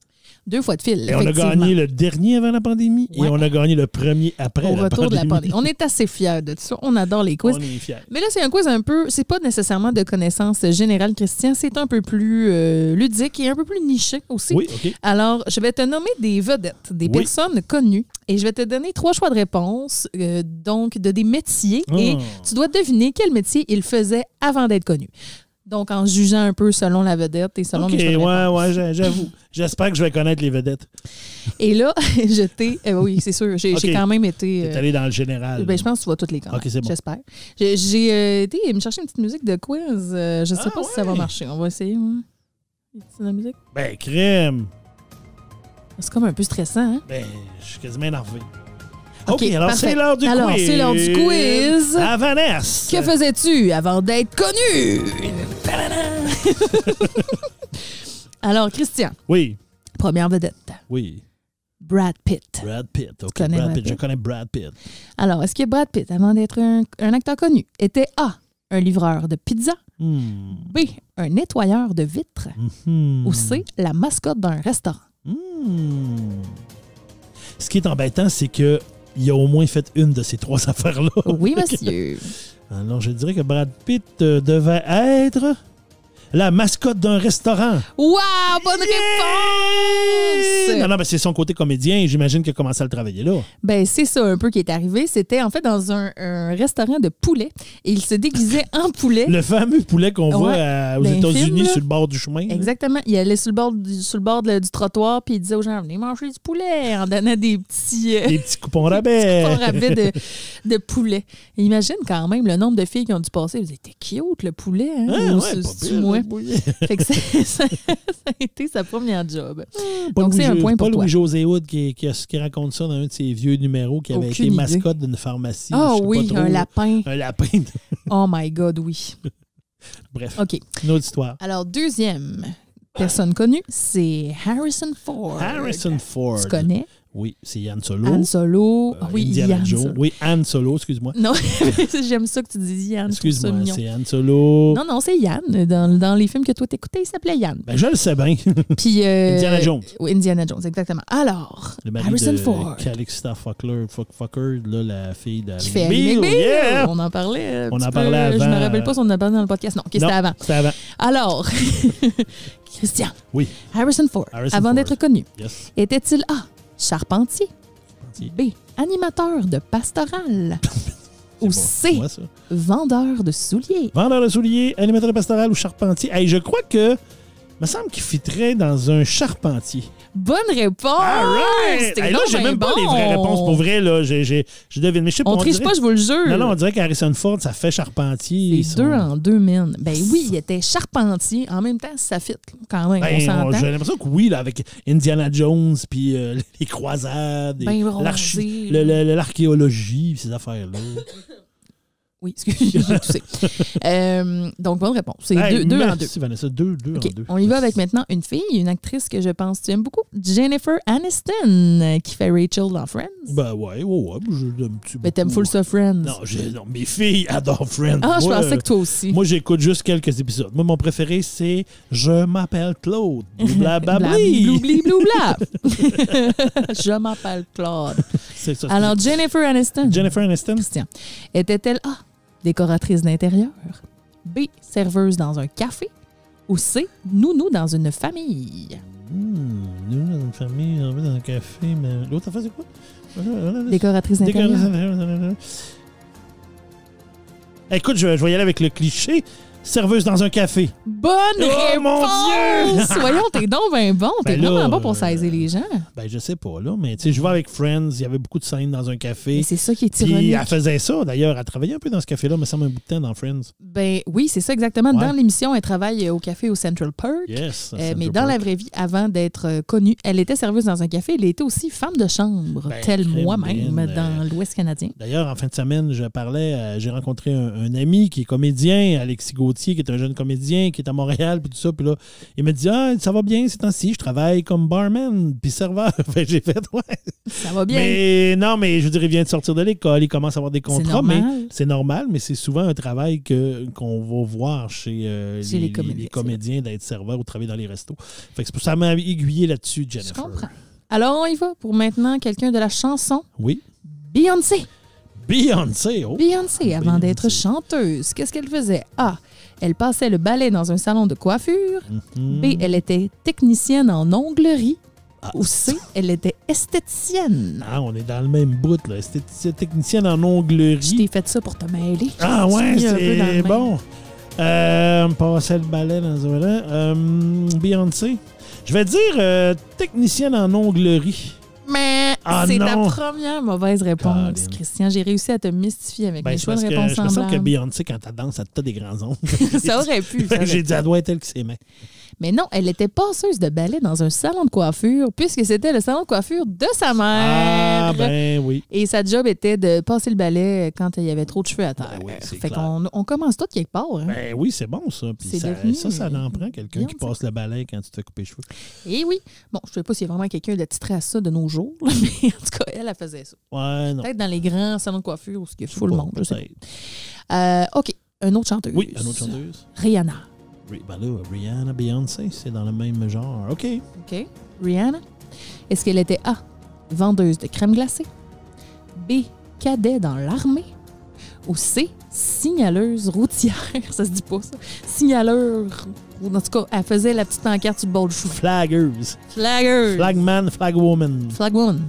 Deux fois de fil. on a gagné le dernier avant la pandémie et on a gagné le premier après retour pandémie. de la pandémie. On est assez fiers de ça. On adore les quiz. On est fiers. Mais là, c'est un quiz un peu. C'est pas nécessairement de connaissances générales, Christian. C'est un peu plus euh, ludique et un peu plus niché aussi. Oui, OK. Alors, je vais te nommer des vedettes, des personnes connues et je vais te donner trois choix de réponse, euh, donc de des métiers. Et ah. tu dois deviner quel métier ils faisaient avant d'être connus. Donc, en jugeant un peu selon la vedette et selon okay, mes ouais, ouais, j'avoue. J'espère que je vais connaître les vedettes. Et là, j'étais... Euh, oui, c'est sûr. J'ai quand même été... T'es euh, allé dans le général. Ben, je pense que tu vois toutes les OK, c'est bon. J'espère. J'ai euh, été me chercher une petite musique de quiz. je sais ah pas si ça va marcher. On va essayer. Hein. C'est la musique? Ben, crème! C'est comme un peu stressant, hein? Ben, je suis quasiment énervé. OK, alors c'est l'heure du alors, quiz. c'est l'heure du quiz. À Vanessa. Que faisais-tu avant d'être connu? alors, Christian. Oui. Première vedette. Oui. Brad Pitt. Brad Pitt, ok. Brad, Pitt. je connais Brad Pitt. Alors, est-ce que Brad Pitt, avant d'être un, acteur connu, était A, un livreur de pizza, hmm. B, un nettoyeur de vitres, hmm. ou C, la mascotte d'un restaurant? Hmm. Ce qui est embêtant, c'est que il a au moins fait une de ces trois affaires-là. Oui, monsieur. Alors, je dirais que Brad Pitt euh, devait être la mascotte d'un restaurant. Wow, bonne réponse! Non, non, c'est son côté comédien. J'imagine qu'il a commencé à le travailler là. Ben, c'est ça un peu qui est arrivé. C'était en fait dans un, restaurant de poulet. Et il se déguisait en poulet. Le fameux poulet qu'on voit euh, aux ben, États-Unis sur le bord du chemin. Exactement. Il allait sur le bord, du, le bord du trottoir puis il disait aux gens venez manger du poulet en donnant des petits. Euh, des petits coupons rabais. Des coupons rabais de, poulet. imagine quand même le nombre de filles qui ont dû passer. Vous étaient cute, le poulet. Hein? Ah, Hein? ça, a été sa première job. Ah, Donc, c'est un point pour pas Louis-José Wood qui, qui, raconte ça dans un de ses vieux numéros qui avait été mascotte d'une pharmacie. Ah oh, oui, un lapin. Un lapin. oh my God, oui. Bref, OK. une autre histoire. Alors, deuxième personne connue, c'est Harrison Ford. Harrison Ford. Tu connais? Oui, c'est Yann Solo. Anne Solo. Euh, oui, Indiana Yann Solo. Oui, Anne Solo, excuse-moi. Non, j'aime ça que tu dis Yann. Excuse-moi, c'est Anne Solo. Non, non, c'est Yann. Dans, dans, les films que toi t'écoutais, il s'appelait Yann. Ben, je le sais bien. Puis. Euh, Indiana Jones. Oui, Indiana Jones, exactement. Alors, le Harrison de Ford. Calixta Fuckler, Fuck Fucker, là, la fille de. Qui fait On en parlait. On en parlait avant. Je me rappelle pas si on en a parlé dans le podcast. Non, okay, c'était avant. C'était avant. Alors, Christian. Oui. Harrison Ford, avant d'être connu, yes. était-il A. Ah, Charpentier. B. Animateur de pastoral. ou C. vendeur de souliers. Vendeur de souliers, animateur de pastoral ou charpentier. Et je crois que me semble qu'il fitrait dans un charpentier. Bonne réponse! Right. Et là, j'ai même pas les vraies réponses. Pour vrai, là, j'ai, j'ai, devine. Mais je On, ne triche pas, je vous le jure. Non, on dirait qu'Harrison Ford, ça fait charpentier. Les deux en deux mines. Ben oui, il était charpentier. En même temps, ça fit quand même. Ben, j'ai l'impression que oui, là, avec Indiana Jones, puis euh, les croisades, ben, l'archéologie, ces affaires-là. Oui, excusez, j'ai toussé. Euh, donc, bonne réponse. C'est deux, deux merci, en deux. Vanessa, en On y va avec maintenant une fille, une actrice que je pense que tu aimes beaucoup, Jennifer Aniston, euh, qui fait Rachel dans Friends. Ben ouais, ouais, ouais, je Mais t'aimes full ça Friends. Non, non, mes filles adorent Friends. Ah, je pensais que toi euh, aussi. Moi, j'écoute juste quelques épisodes. Moi, mon préféré, c'est Je m'appelle Claude. Blablabli. Bloubli, je m'appelle Claude. C'est ça. Alors, Jennifer Aniston. Jennifer Aniston. Christian. Était-elle... Ah, décoratrice d'intérieur, B, serveuse dans un café, ou C, nounou dans une famille. Hmm. nounou dans une famille, dans un café, mais l'autre affaire, c'est quoi? Décoratrice d'intérieur. Écoute, je, je, vais y aller avec le cliché serveuse dans un café. Bonne oh, mon Dieu! Soyons, t'es donc bien bon. T'es ben vraiment bon pour euh, saisir les gens. Ben, je sais pas, là. Mais, tu sais, je vois avec Friends, il y avait beaucoup de scènes dans un café. c'est ça qui est ironique. elle faisait ça, d'ailleurs. Elle travaillait un peu dans ce café-là, mais ça un bout de temps dans Friends. Ben, oui, c'est ça, exactement. Dans l'émission, elle travaille euh, au café au Central Park. Yes. Euh, mais dans la vraie vie, avant d'être connue, elle était serveuse dans un café. Elle était aussi femme de chambre, ben, telle moi-même, dans l'Ouest canadien. D'ailleurs, en fin de semaine, je parlais, j'ai rencontré un, ami qui est comédien, Alexis qui est un jeune comédien, qui est à Montréal, puis tout ça. Puis là, il me dit Ah, ça va bien ces temps-ci, je travaille comme barman, puis serveur. Fait j'ai fait Ouais. Ça va bien. Mais non, mais je veux dire, il vient de sortir de l'école, il commence à avoir des contrats, mais c'est normal, mais c'est souvent un travail que, qu'on va voir chez, euh, les, comédiens, d'être serveur ou travailler dans les restos. Fait c'est pour ça m'a aiguillé là-dessus, Jennifer. Je comprends. Alors, on y va pour maintenant quelqu'un de la chanson. Oui. Beyoncé. Beyoncé, oh. Beyoncé, avant d'être chanteuse, qu'est-ce qu'elle faisait? Ah! Elle passait le balai dans un salon de coiffure. Mhm. B, elle était technicienne en onglerie. Ah. Ou C, elle était esthéticienne. Ah, on est dans le même bout, là. technicienne en onglerie. Je t'ai fait ça pour te mêler. Ah ouais, c'est bon. Euh, passait le balai dans un... Euh, Beyoncé. Je vais dire euh, technicienne en onglerie mais ah, c'est ta première mauvaise réponse, Christian. J'ai réussi à te mystifier avec mes ben, choix de réponse Je pense que Beyoncé, quand elle danse, elle des grands ongles. ça aurait pu. J'ai dit, elle doit être elle qui s'aimait. Mais non, elle était passeuse de balai dans un salon de coiffure, puisque c'était le salon de coiffure de sa mère. Ah, ben oui. Et sa job était de passer le balai quand il y avait trop de cheveux à terre. Ben fait qu'on on commence tout quelque part. Hein. Ben oui, c'est bon, ça. ça, ça, ça, en prend quelqu'un qui passe le balai quand tu te coupé les cheveux. Eh oui. Bon, je ne sais pas s'il y a vraiment quelqu'un de titré à ça de nos jours, mais en tout cas, elle, elle faisait ça. Ouais, non. Peut-être dans les grands salons de coiffure où il y a tout le monde. Euh, OK. Une autre chanteuse. Oui, une autre chanteuse. Rihanna. Ben Rihanna, Beyoncé, c'est dans le même genre. OK. OK. Rihanna, est-ce qu'elle était A, vendeuse de crème glacée, B, cadet dans l'armée, ou C, signaleuse routière, ça se dit pas ça, signaleur, en tout cas, elle faisait la petite pancarte sur bord du chou. Flaggeuse. Flaggeuse. Flagman, flagwoman. Flagwoman.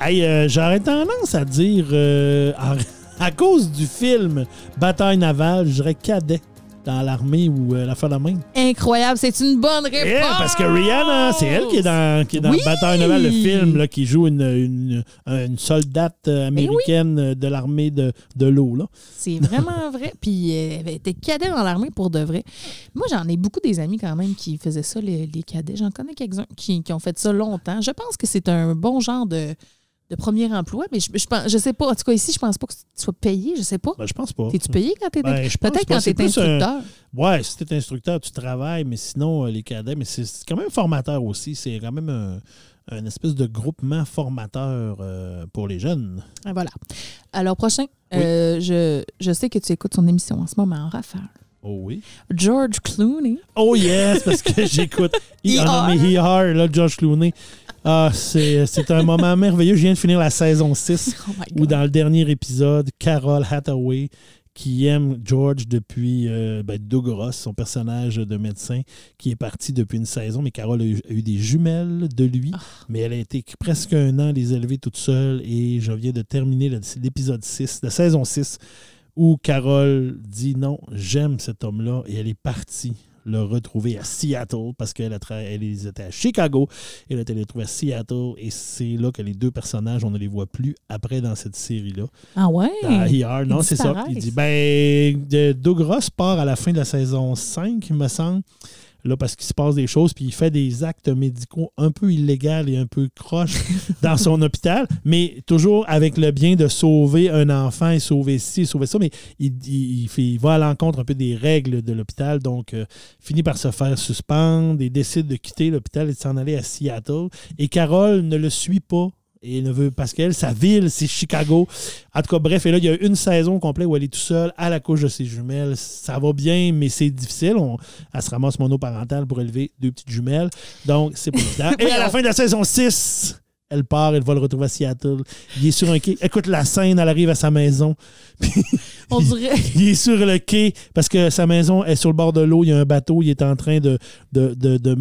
Hey, euh, j'aurais tendance à dire, euh, à, à, cause du film Bataille navale, je dirais cadet dans l'armée ou euh, la fin de la main. Incroyable, c'est une bonne eh, réponse. parce que Rihanna, c'est elle qui est dans, qui est le film, qui joue une, euh, soldate euh, eh américaine de l'armée de, l'eau. C'est vraiment vrai. Puis elle était cadet dans l'armée pour de vrai. Moi, j'en ai beaucoup des amis quand même qui faisaient ça, les, cadets. J'en connais quelques-uns qui, qui ont fait ça longtemps. Je pense que c'est un bon genre de le premier emploi, mais je, je, je, sais pas. En tout cas, ici, je pense pas que tu sois payé, je sais pas. Je ben, je pense pas. T'es-tu payé quand tu es... Ben, peut-être quand t'es instructeur. Oui, Ouais, si es instructeur, tu travailles, mais sinon, euh, les cadets, mais c'est quand même formateur aussi. C'est quand même un, espèce de groupement formateur euh, pour les jeunes. Ah, voilà. Alors, prochain, euh, je, je sais que tu écoutes son émission en ce moment en rafale. Oh oui. George Clooney. Oh yes, parce que j'écoute. Ah là, George Clooney. Ah, c'est un moment merveilleux. Je viens de finir la saison 6 où dans le dernier épisode, Carol Hathaway qui aime George depuis euh, ben, Doug Ross, son personnage de médecin, qui est parti depuis une saison, mais Carol a eu, des jumelles de lui, ah. mais elle a été presque un an les élever toute seule, et je viens de terminer l'épisode 6, la saison 6 où Carole dit non, j'aime cet homme-là et elle est partie le retrouver à Seattle parce qu'elle était à Chicago et elle été retrouvée à Seattle et c'est là que les deux personnages, on ne les voit plus après dans cette série-là. Ah ouais? non, c'est ça. Il dit, ben, Doug Ross part à la fin de la saison 5, il me semble là, parce qu'il se passe des choses, puis il fait des actes médicaux un peu illégaux et un peu croches dans son hôpital, mais toujours avec le bien de sauver un enfant et sauver ci, sauver ça, mais il, il, il, fait, va à l'encontre un peu des règles de l'hôpital, donc euh, finit par se faire suspendre et décide de quitter l'hôpital et de s'en aller à Seattle. Et Carole ne le suit pas et neveu Pascal, sa ville, c'est Chicago. En tout cas, bref, et là, il y a une saison complète où elle est tout seule à la couche de ses jumelles. Ça va bien, mais c'est difficile. On, elle se ramasse monoparentale pour élever deux petites jumelles. Donc, c'est pas évident. Et à la fin de la saison 6, elle part, elle va le retrouver à Seattle. Il est sur un quai. Écoute, la scène, elle arrive à sa maison. On dirait. Il est sur le quai parce que sa maison est sur le bord de l'eau. Il y a un bateau. Il est en train de, de, de, de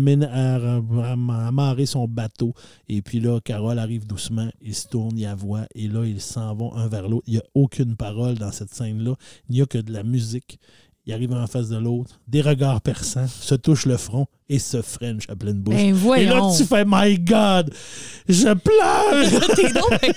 amarrer son bateau. Et puis là, Carole arrive doucement. Il se tourne, il a voix. Et là, ils s'en vont un vers l'autre. Il n'y a aucune parole dans cette scène-là. Il n'y a que de la musique. Il arrive en face de l'autre. Des regards perçants. Se touchent le front et ce French à pleine bouche. Ben, et là, tu fais My God, je pleure! donc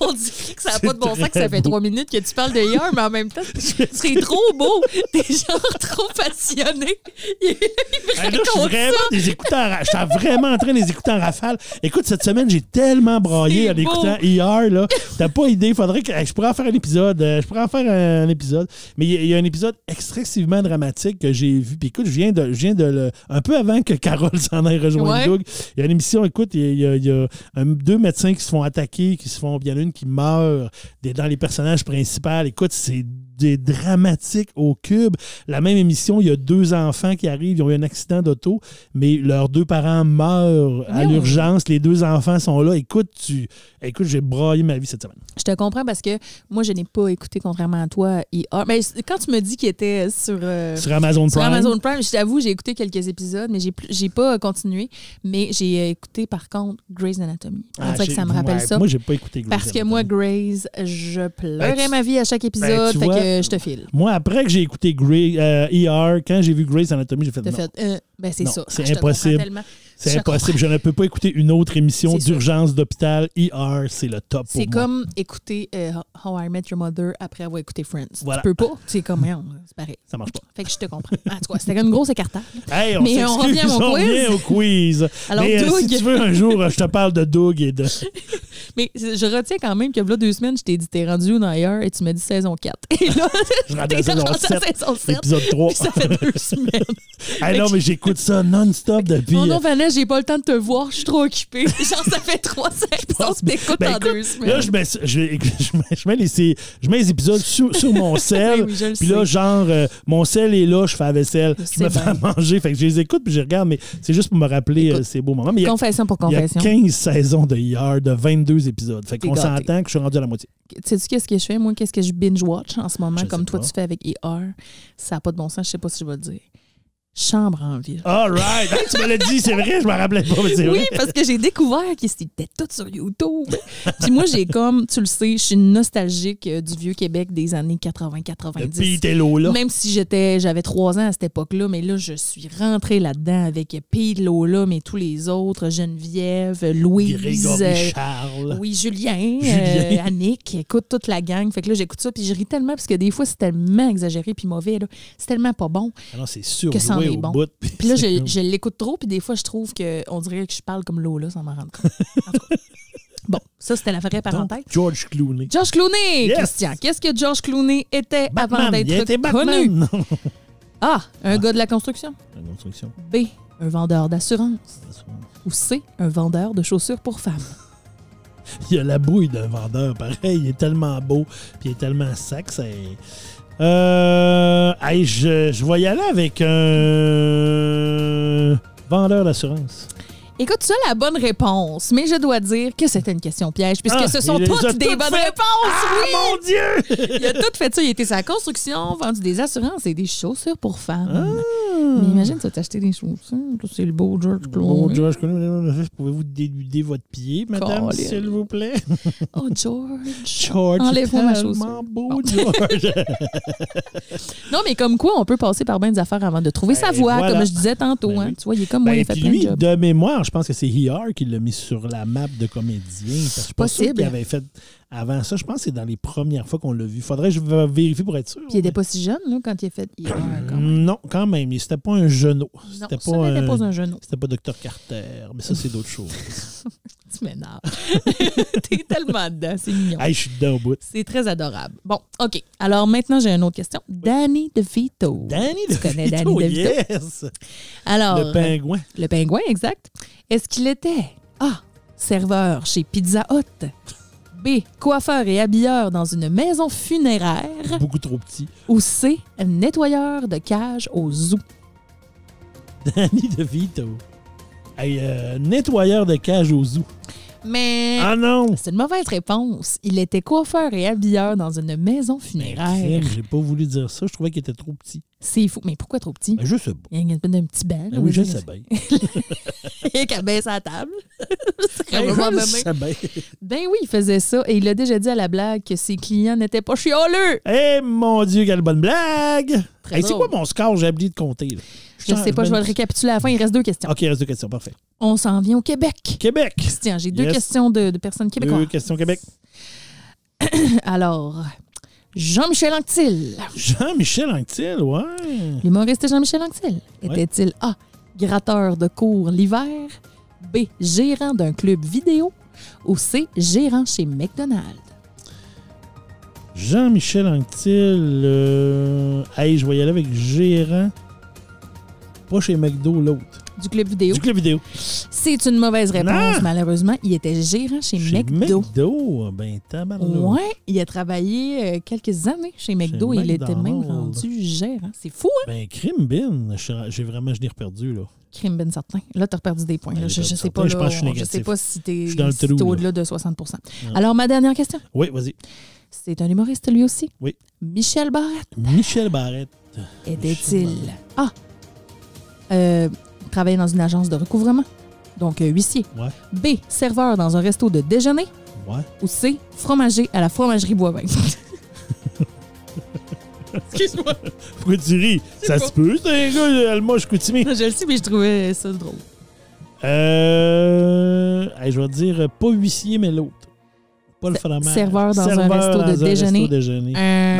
On dit que ça n'a pas de bon sens que ça fait trois minutes que tu parles de hier, mais en même temps, c'est trop beau! T'es genre trop passionné! Il, ben je suis vraiment je suis vraiment en train de les écouter en rafale. Écoute, cette semaine, j'ai tellement braillé en écoutant IR, e là. T'as pas idée, faudrait que. Je pourrais en faire un épisode, euh, je pourrais en faire un, épisode. Mais il y, a un épisode extrêmement dramatique que j'ai vu. Puis écoute, je viens de, je viens de euh, un peu avant que Carole s'en aille rejoindre Doug. Il y a une émission, écoute, il y a, deux médecins qui se font attaquer, qui se font. bien y une qui meurt dans les personnages principaux. Écoute, c'est des dramatiques au cube. La même émission, il y a deux enfants qui arrivent, ils ont eu un accident d'auto, mais leurs deux parents meurent à l'urgence. Les deux enfants sont là. Écoute, tu, écoute, j'ai broyé ma vie cette semaine. Je te comprends parce que moi, je n'ai pas écouté, contrairement à toi, et Mais quand tu me dis qu'il était sur, euh, sur Amazon Prime, Amazon Prime, je t'avoue, j'ai écouté quelques épisodes, mais j'ai j'ai pas continué. Mais j'ai euh, écouté par contre Grey's Anatomy. vrai ah, que ça me rappelle ça. Moi, j'ai pas écouté Grey's Parce que moi, Grey's, je ben, pleurais ma vie à chaque ben, épisode. vois, je te file. Moi, après que j'ai écouté Grey, ER, euh, e quand j'ai vu Grey's Anatomy, j'ai fait, non. fait euh, ben c'est ça. C'est ah, impossible. C'est impossible. Je ne peux pas écouter une autre émission d'urgence d'hôpital. ER, c'est le top. pour moi. C'est comme écouter euh, How I Met Your Mother après avoir écouté Friends. Voilà. Tu peux pas. C'est comme, c'est pareil. Ça marche pas. Fait que je te comprends. En tout cas, c'était comme une grosse écartage. on Mais on revient au quiz. au quiz. Euh, si tu veux, un jour, je te parle de Doug et de. Mais je retiens quand même que là, deux semaines, je t'ai dit, t'es rendu où ailleurs e et tu m'as dit saison 4. Et là, je rentre sur saison saison 7. Épisode 3. Ça fait deux semaines. Ah non, mais j'écoute ça non-stop depuis. Mon nom, euh, j'ai pas le temps de te voir, je suis trop occupée. Genre, ça fait trois saisons que t'écoutes ben, en deux semaines. Là, je mets, je, mets, les, je mets les épisodes sur, mon sel. Ben puis là, genre, euh, mon sel est là, je fais la vaisselle, je me fais à manger. Fait que je les écoute, puis je regarde, mais c'est juste pour me rappeler euh, ces beaux moments. Mais confession pour confession. Il y a 15 saisons de IR, de 22 épisodes. Fait qu'on s'entend que je suis rendu à la moitié. Tu Sais-tu qu'est-ce que je fais? Moi, qu'est-ce que je binge-watch en ce moment, comme toi, tu fais avec ER? Ça n'a pas de bon sens, je sais pas si je vais le dire. Chambre en ville. All right! tu me l'as dit, c'est vrai, je me rappelais pas, oui, parce que j'ai découvert qu'ils étaient tout sur YouTube. Puis moi, j'ai comme, tu le sais, je suis nostalgique euh, du vieux Québec des années 80-90. Puis là. Même si j'étais, j'avais trois ans à cette époque-là, mais là, je suis rentrée là-dedans avec Pélo, là, mais tous les autres, Geneviève, Louise. Euh, Charles. oui, Julien, Julien. Euh, Annick, écoute, toute la gang. Fait que là, j'écoute ça, puis je ris tellement, parce que des fois, c'est tellement exagéré puis mauvais, C'est tellement pas bon. Ah non, c'est sûr. Que puis, là, je, l'écoute trop, puis des fois, je trouve qu'on dirait que je parle comme l'eau, là, sans m'en rendre compte. Bon, ça, c'était la vraie parenthèse. George Clooney. George Clooney, Christian. Qu'est-ce que George Clooney était avant d'être connu? A, ah, un ah. gars de la construction. La construction. B, un vendeur d'assurance. Ou C, un vendeur de chaussures pour femmes. il y a la bouille d'un vendeur, pareil. Il est tellement beau, puis il est tellement sexe c'est... Euh, je, je vais aller avec un vendeur d'assurance. Écoute, ça la bonne réponse, mais je dois dire que c'était une question piège, puisque ah, ce sont toutes des bonnes réponses. Ah, oui! mon Dieu! il a tout fait ça. Il était sa construction, vendu des assurances et des chaussures pour femmes. Ah. Mais hmm. imagine, tu vas t'acheter des chaussures. C'est le beau George Clooney. Beau George Clooney. Pouvez-vous déluder votre pied, madame, s'il vous plaît? Oh, George. George. Enlève-moi ma beau, George. non, mais comme quoi, on peut passer par bien des affaires avant de trouver ben, sa voie, comme je disais tantôt. Ben hein. Tu vois, il est comme moi, ben, il fait fait lui, plein de, de mémoire, je pense que c'est HR qui l'a mis sur la map de comédien. Parce suis pas Possible. sûr avait fait avant ça, je pense que c'est dans les premières fois qu'on l'a vu. Faudrait que je vérifie pour être sûr. Puis il n'était pas si jeune, là, quand il a fait. non, quand même. C'était pas un genou. C'était pas, un... pas un genou. C'était pas Dr. Carter. Mais ça, c'est d'autres choses. tu m'énerves. T'es tellement dedans. C'est mignon. je suis dedans au bout. C'est très adorable. Bon, OK. Alors maintenant, j'ai une autre question. Danny DeVito. Danny DeVito. Tu connais Danny DeVito? Yes. Alors. Le euh, pingouin. Le pingouin, exact. Est-ce qu'il était. Ah! Serveur chez Pizza Hut B. Coiffeur et habilleur dans une maison funéraire. Beaucoup trop petit. Ou C. Nettoyeur de cage au zoo. Danny DeVito. Hey, euh, nettoyeur de cage au zoo. Mais ah non. c'est une mauvaise réponse. Il était coiffeur et habilleur dans une maison funéraire. J'ai pas voulu dire ça. Je trouvais qu'il était trop petit. C'est fou. Mais pourquoi trop petit? mais ben, je sais Il y a un petit bain. Ben oui, je sais Il y a baisse à table. ben, je sais ben oui, il faisait ça. Et il a déjà dit à la blague que ses clients n'étaient pas chioleux. Eh mon Dieu, quelle bonne blague! Et c'est quoi mon score? J'ai oublié de compter. Je ne sais pas, je vais le récapituler à la fin. Il reste deux questions. OK, il reste deux questions. Parfait. On s'en vient au Québec. Québec. Tiens, j'ai deux questions de, personnes québécoises. Deux questions Québec. Alors, Jean-Michel Anctil. Jean-Michel Anctil, ouais. L'humoriste Jean-Michel Anctil. Était-il A. Gratteur de cours l'hiver? B. Gérant d'un club vidéo? Ou C. Gérant chez McDonald's? Jean-Michel Anctil. Euh... je vais y aller avec gérant pas chez McDo l'autre. Du club vidéo. Du club vidéo. C'est une mauvaise réponse, malheureusement. Il était gérant chez, McDo. McDo, ah ben tabarnouche. Ouais, il a travaillé euh, quelques années chez McDo. il était même rendu gérant. C'est fou, hein? Ben, Crimbin, J'ai vraiment, je l'ai reperdu, là. Crimbin, certain. Là, t'as perdu des points. Ben, je, ne sais pas, je, sais pas si t'es si au-delà de 60 Alors, ma dernière question. Oui, vas-y. C'est un humoriste, lui aussi. Oui. Michel Barrette. Michel Barrette. Était-il Ah! Euh, travailler dans une agence de recouvrement, donc euh, huissier. B, serveur dans un resto de déjeuner. Ou C, fromager à la fromagerie Boivin. Excuse-moi. Pourquoi tu ris? Ça se peut, c'est un gars, Almoche Moi, Je le sais, mais je trouvais ça drôle. Euh. je vais dire euh, pas huissier, mais l'autre. Serveur dans un resto de déjeuner. Euh,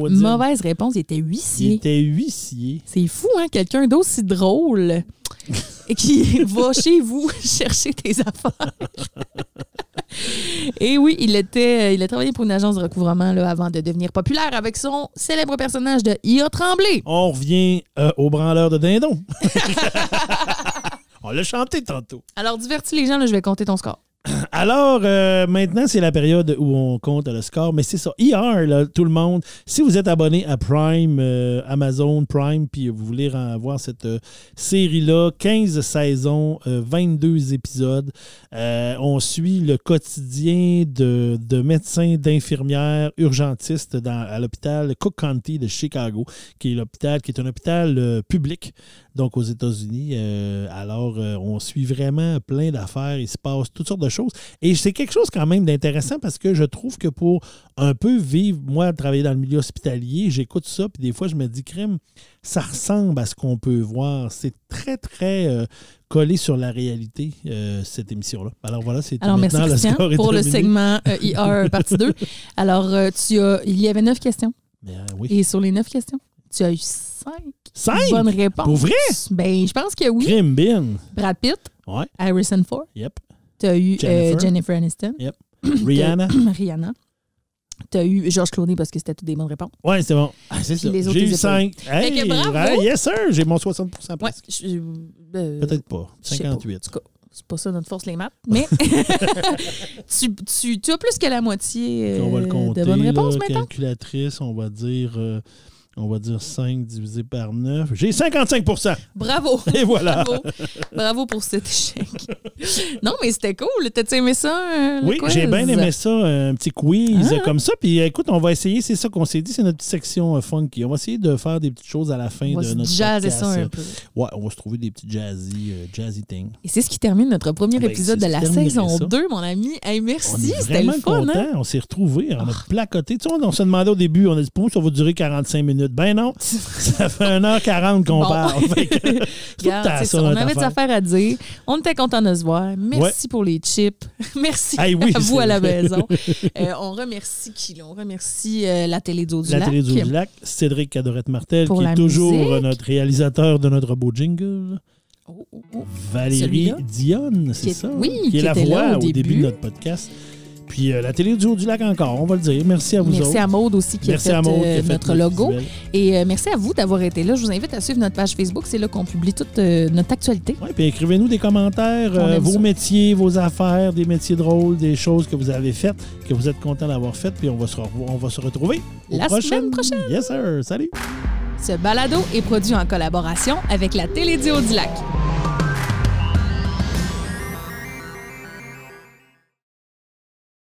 ben, mauvaise réponse, il était huissier. Il était huissier. C'est fou, hein? Quelqu'un d'aussi drôle qui va chez vous chercher tes affaires. Et oui, il était, il a travaillé pour une agence de recouvrement là, avant de devenir populaire avec son célèbre personnage de Ia Tremblay. On revient euh, au branleur de dindon. On l'a chanté tantôt. Alors, divertis les gens, je vais compter ton score. Alors, euh, maintenant, c'est la période où on compte le score, mais c'est ça. IR, e là, tout le monde, si vous êtes abonné à Prime, euh, Amazon Prime, puis vous voulez avoir cette euh, série-là, 15 saisons, 22 épisodes, on suit le quotidien de, médecins, d'infirmières, urgentistes dans, à l'hôpital Cook County de Chicago, qui est l'hôpital, qui est un hôpital public donc aux États-Unis. Euh, alors, euh, on suit vraiment plein d'affaires. Il se passe toutes sortes de choses. Et c'est quelque chose quand même d'intéressant parce que je trouve que pour un peu vivre, moi, travailler dans le milieu hospitalier, j'écoute ça, puis des fois, je me dis, crème, ça ressemble à ce qu'on peut voir. C'est très, très euh, collé sur la réalité, cette émission-là. Alors voilà, c'est Alors merci le Christian pour le segment IR e partie 2. Alors, tu as, il y avait neuf questions. Ben, oui. Et sur les neuf questions, tu as eu cinq. Cinq? réponses. réponses. Pour vrai? Ben, je pense que oui. Brad Pitt. Ouais. Harrison Ford. Yep. Tu as eu euh, Jennifer. Aniston. Yep. Rihanna. Rihanna. Tu as eu George Clooney parce que c'était toutes des bonnes réponses. Oui, c'est bon. Ah, c'est ça. J'ai eu cinq. Hey, bravo. yes, sir. J'ai mon 60 ouais, euh, euh, Peut-être pas. 58. En tout cas. C'est pas ça notre force, les maths. Mais tu, as plus que la moitié de bonnes réponses maintenant. Calculatrice, on va dire on va dire 5 divisé par 9. J'ai 55 Bravo! Et voilà! Bravo, pour cet échec. non, mais c'était cool. T'as-tu aimé ça? Euh, oui, j'ai bien aimé ça. Un petit quiz ah. comme ça. Puis euh, écoute, on va essayer. C'est ça qu'on s'est dit. C'est notre petite section euh, funky. On va essayer de faire des petites choses à la fin de notre jazzer ça un peu. Ouais, on va se trouver des petits jazzy, jazzy things. Et c'est ce qui termine notre premier ben, épisode de la saison 2, mon ami. merci, c'était le fun. Hein? Content. On s'est retrouvés. On a ah. placoté. Tu sais, on, se demandait au début, on a dit, ça va durer 45 minutes. Ben non, ça fait 1h40 qu'on parle. ça, on avait des affaires à dire. On était content de se voir. Merci pour les chips. Merci à vous à la maison. Euh, on remercie qui? On remercie euh, la télé d'eau la télé Cédric Cadorette-Martel, qui est toujours euh, notre réalisateur de notre beau jingle. Oh, oh, oh. Valérie Dionne, c'est ça? Oui, qui, qui est la voix au début de notre podcast. Puis euh, la télé du haut du lac encore, on va le dire. Merci à vous autres. Merci à Maude aussi qui, a, euh, fait, notre, logo. Et euh, merci à vous d'avoir été là. Je vous invite à suivre notre page Facebook. C'est là qu'on publie toute notre actualité. Oui, puis écrivez-nous des commentaires, vos métiers, vos affaires, des métiers drôles, des choses que vous avez faites, que vous êtes content d'avoir faites. Puis on va se, retrouver la semaine prochaine. Yes, sir. Salut. Ce balado est produit en collaboration avec la télé du haut du lac.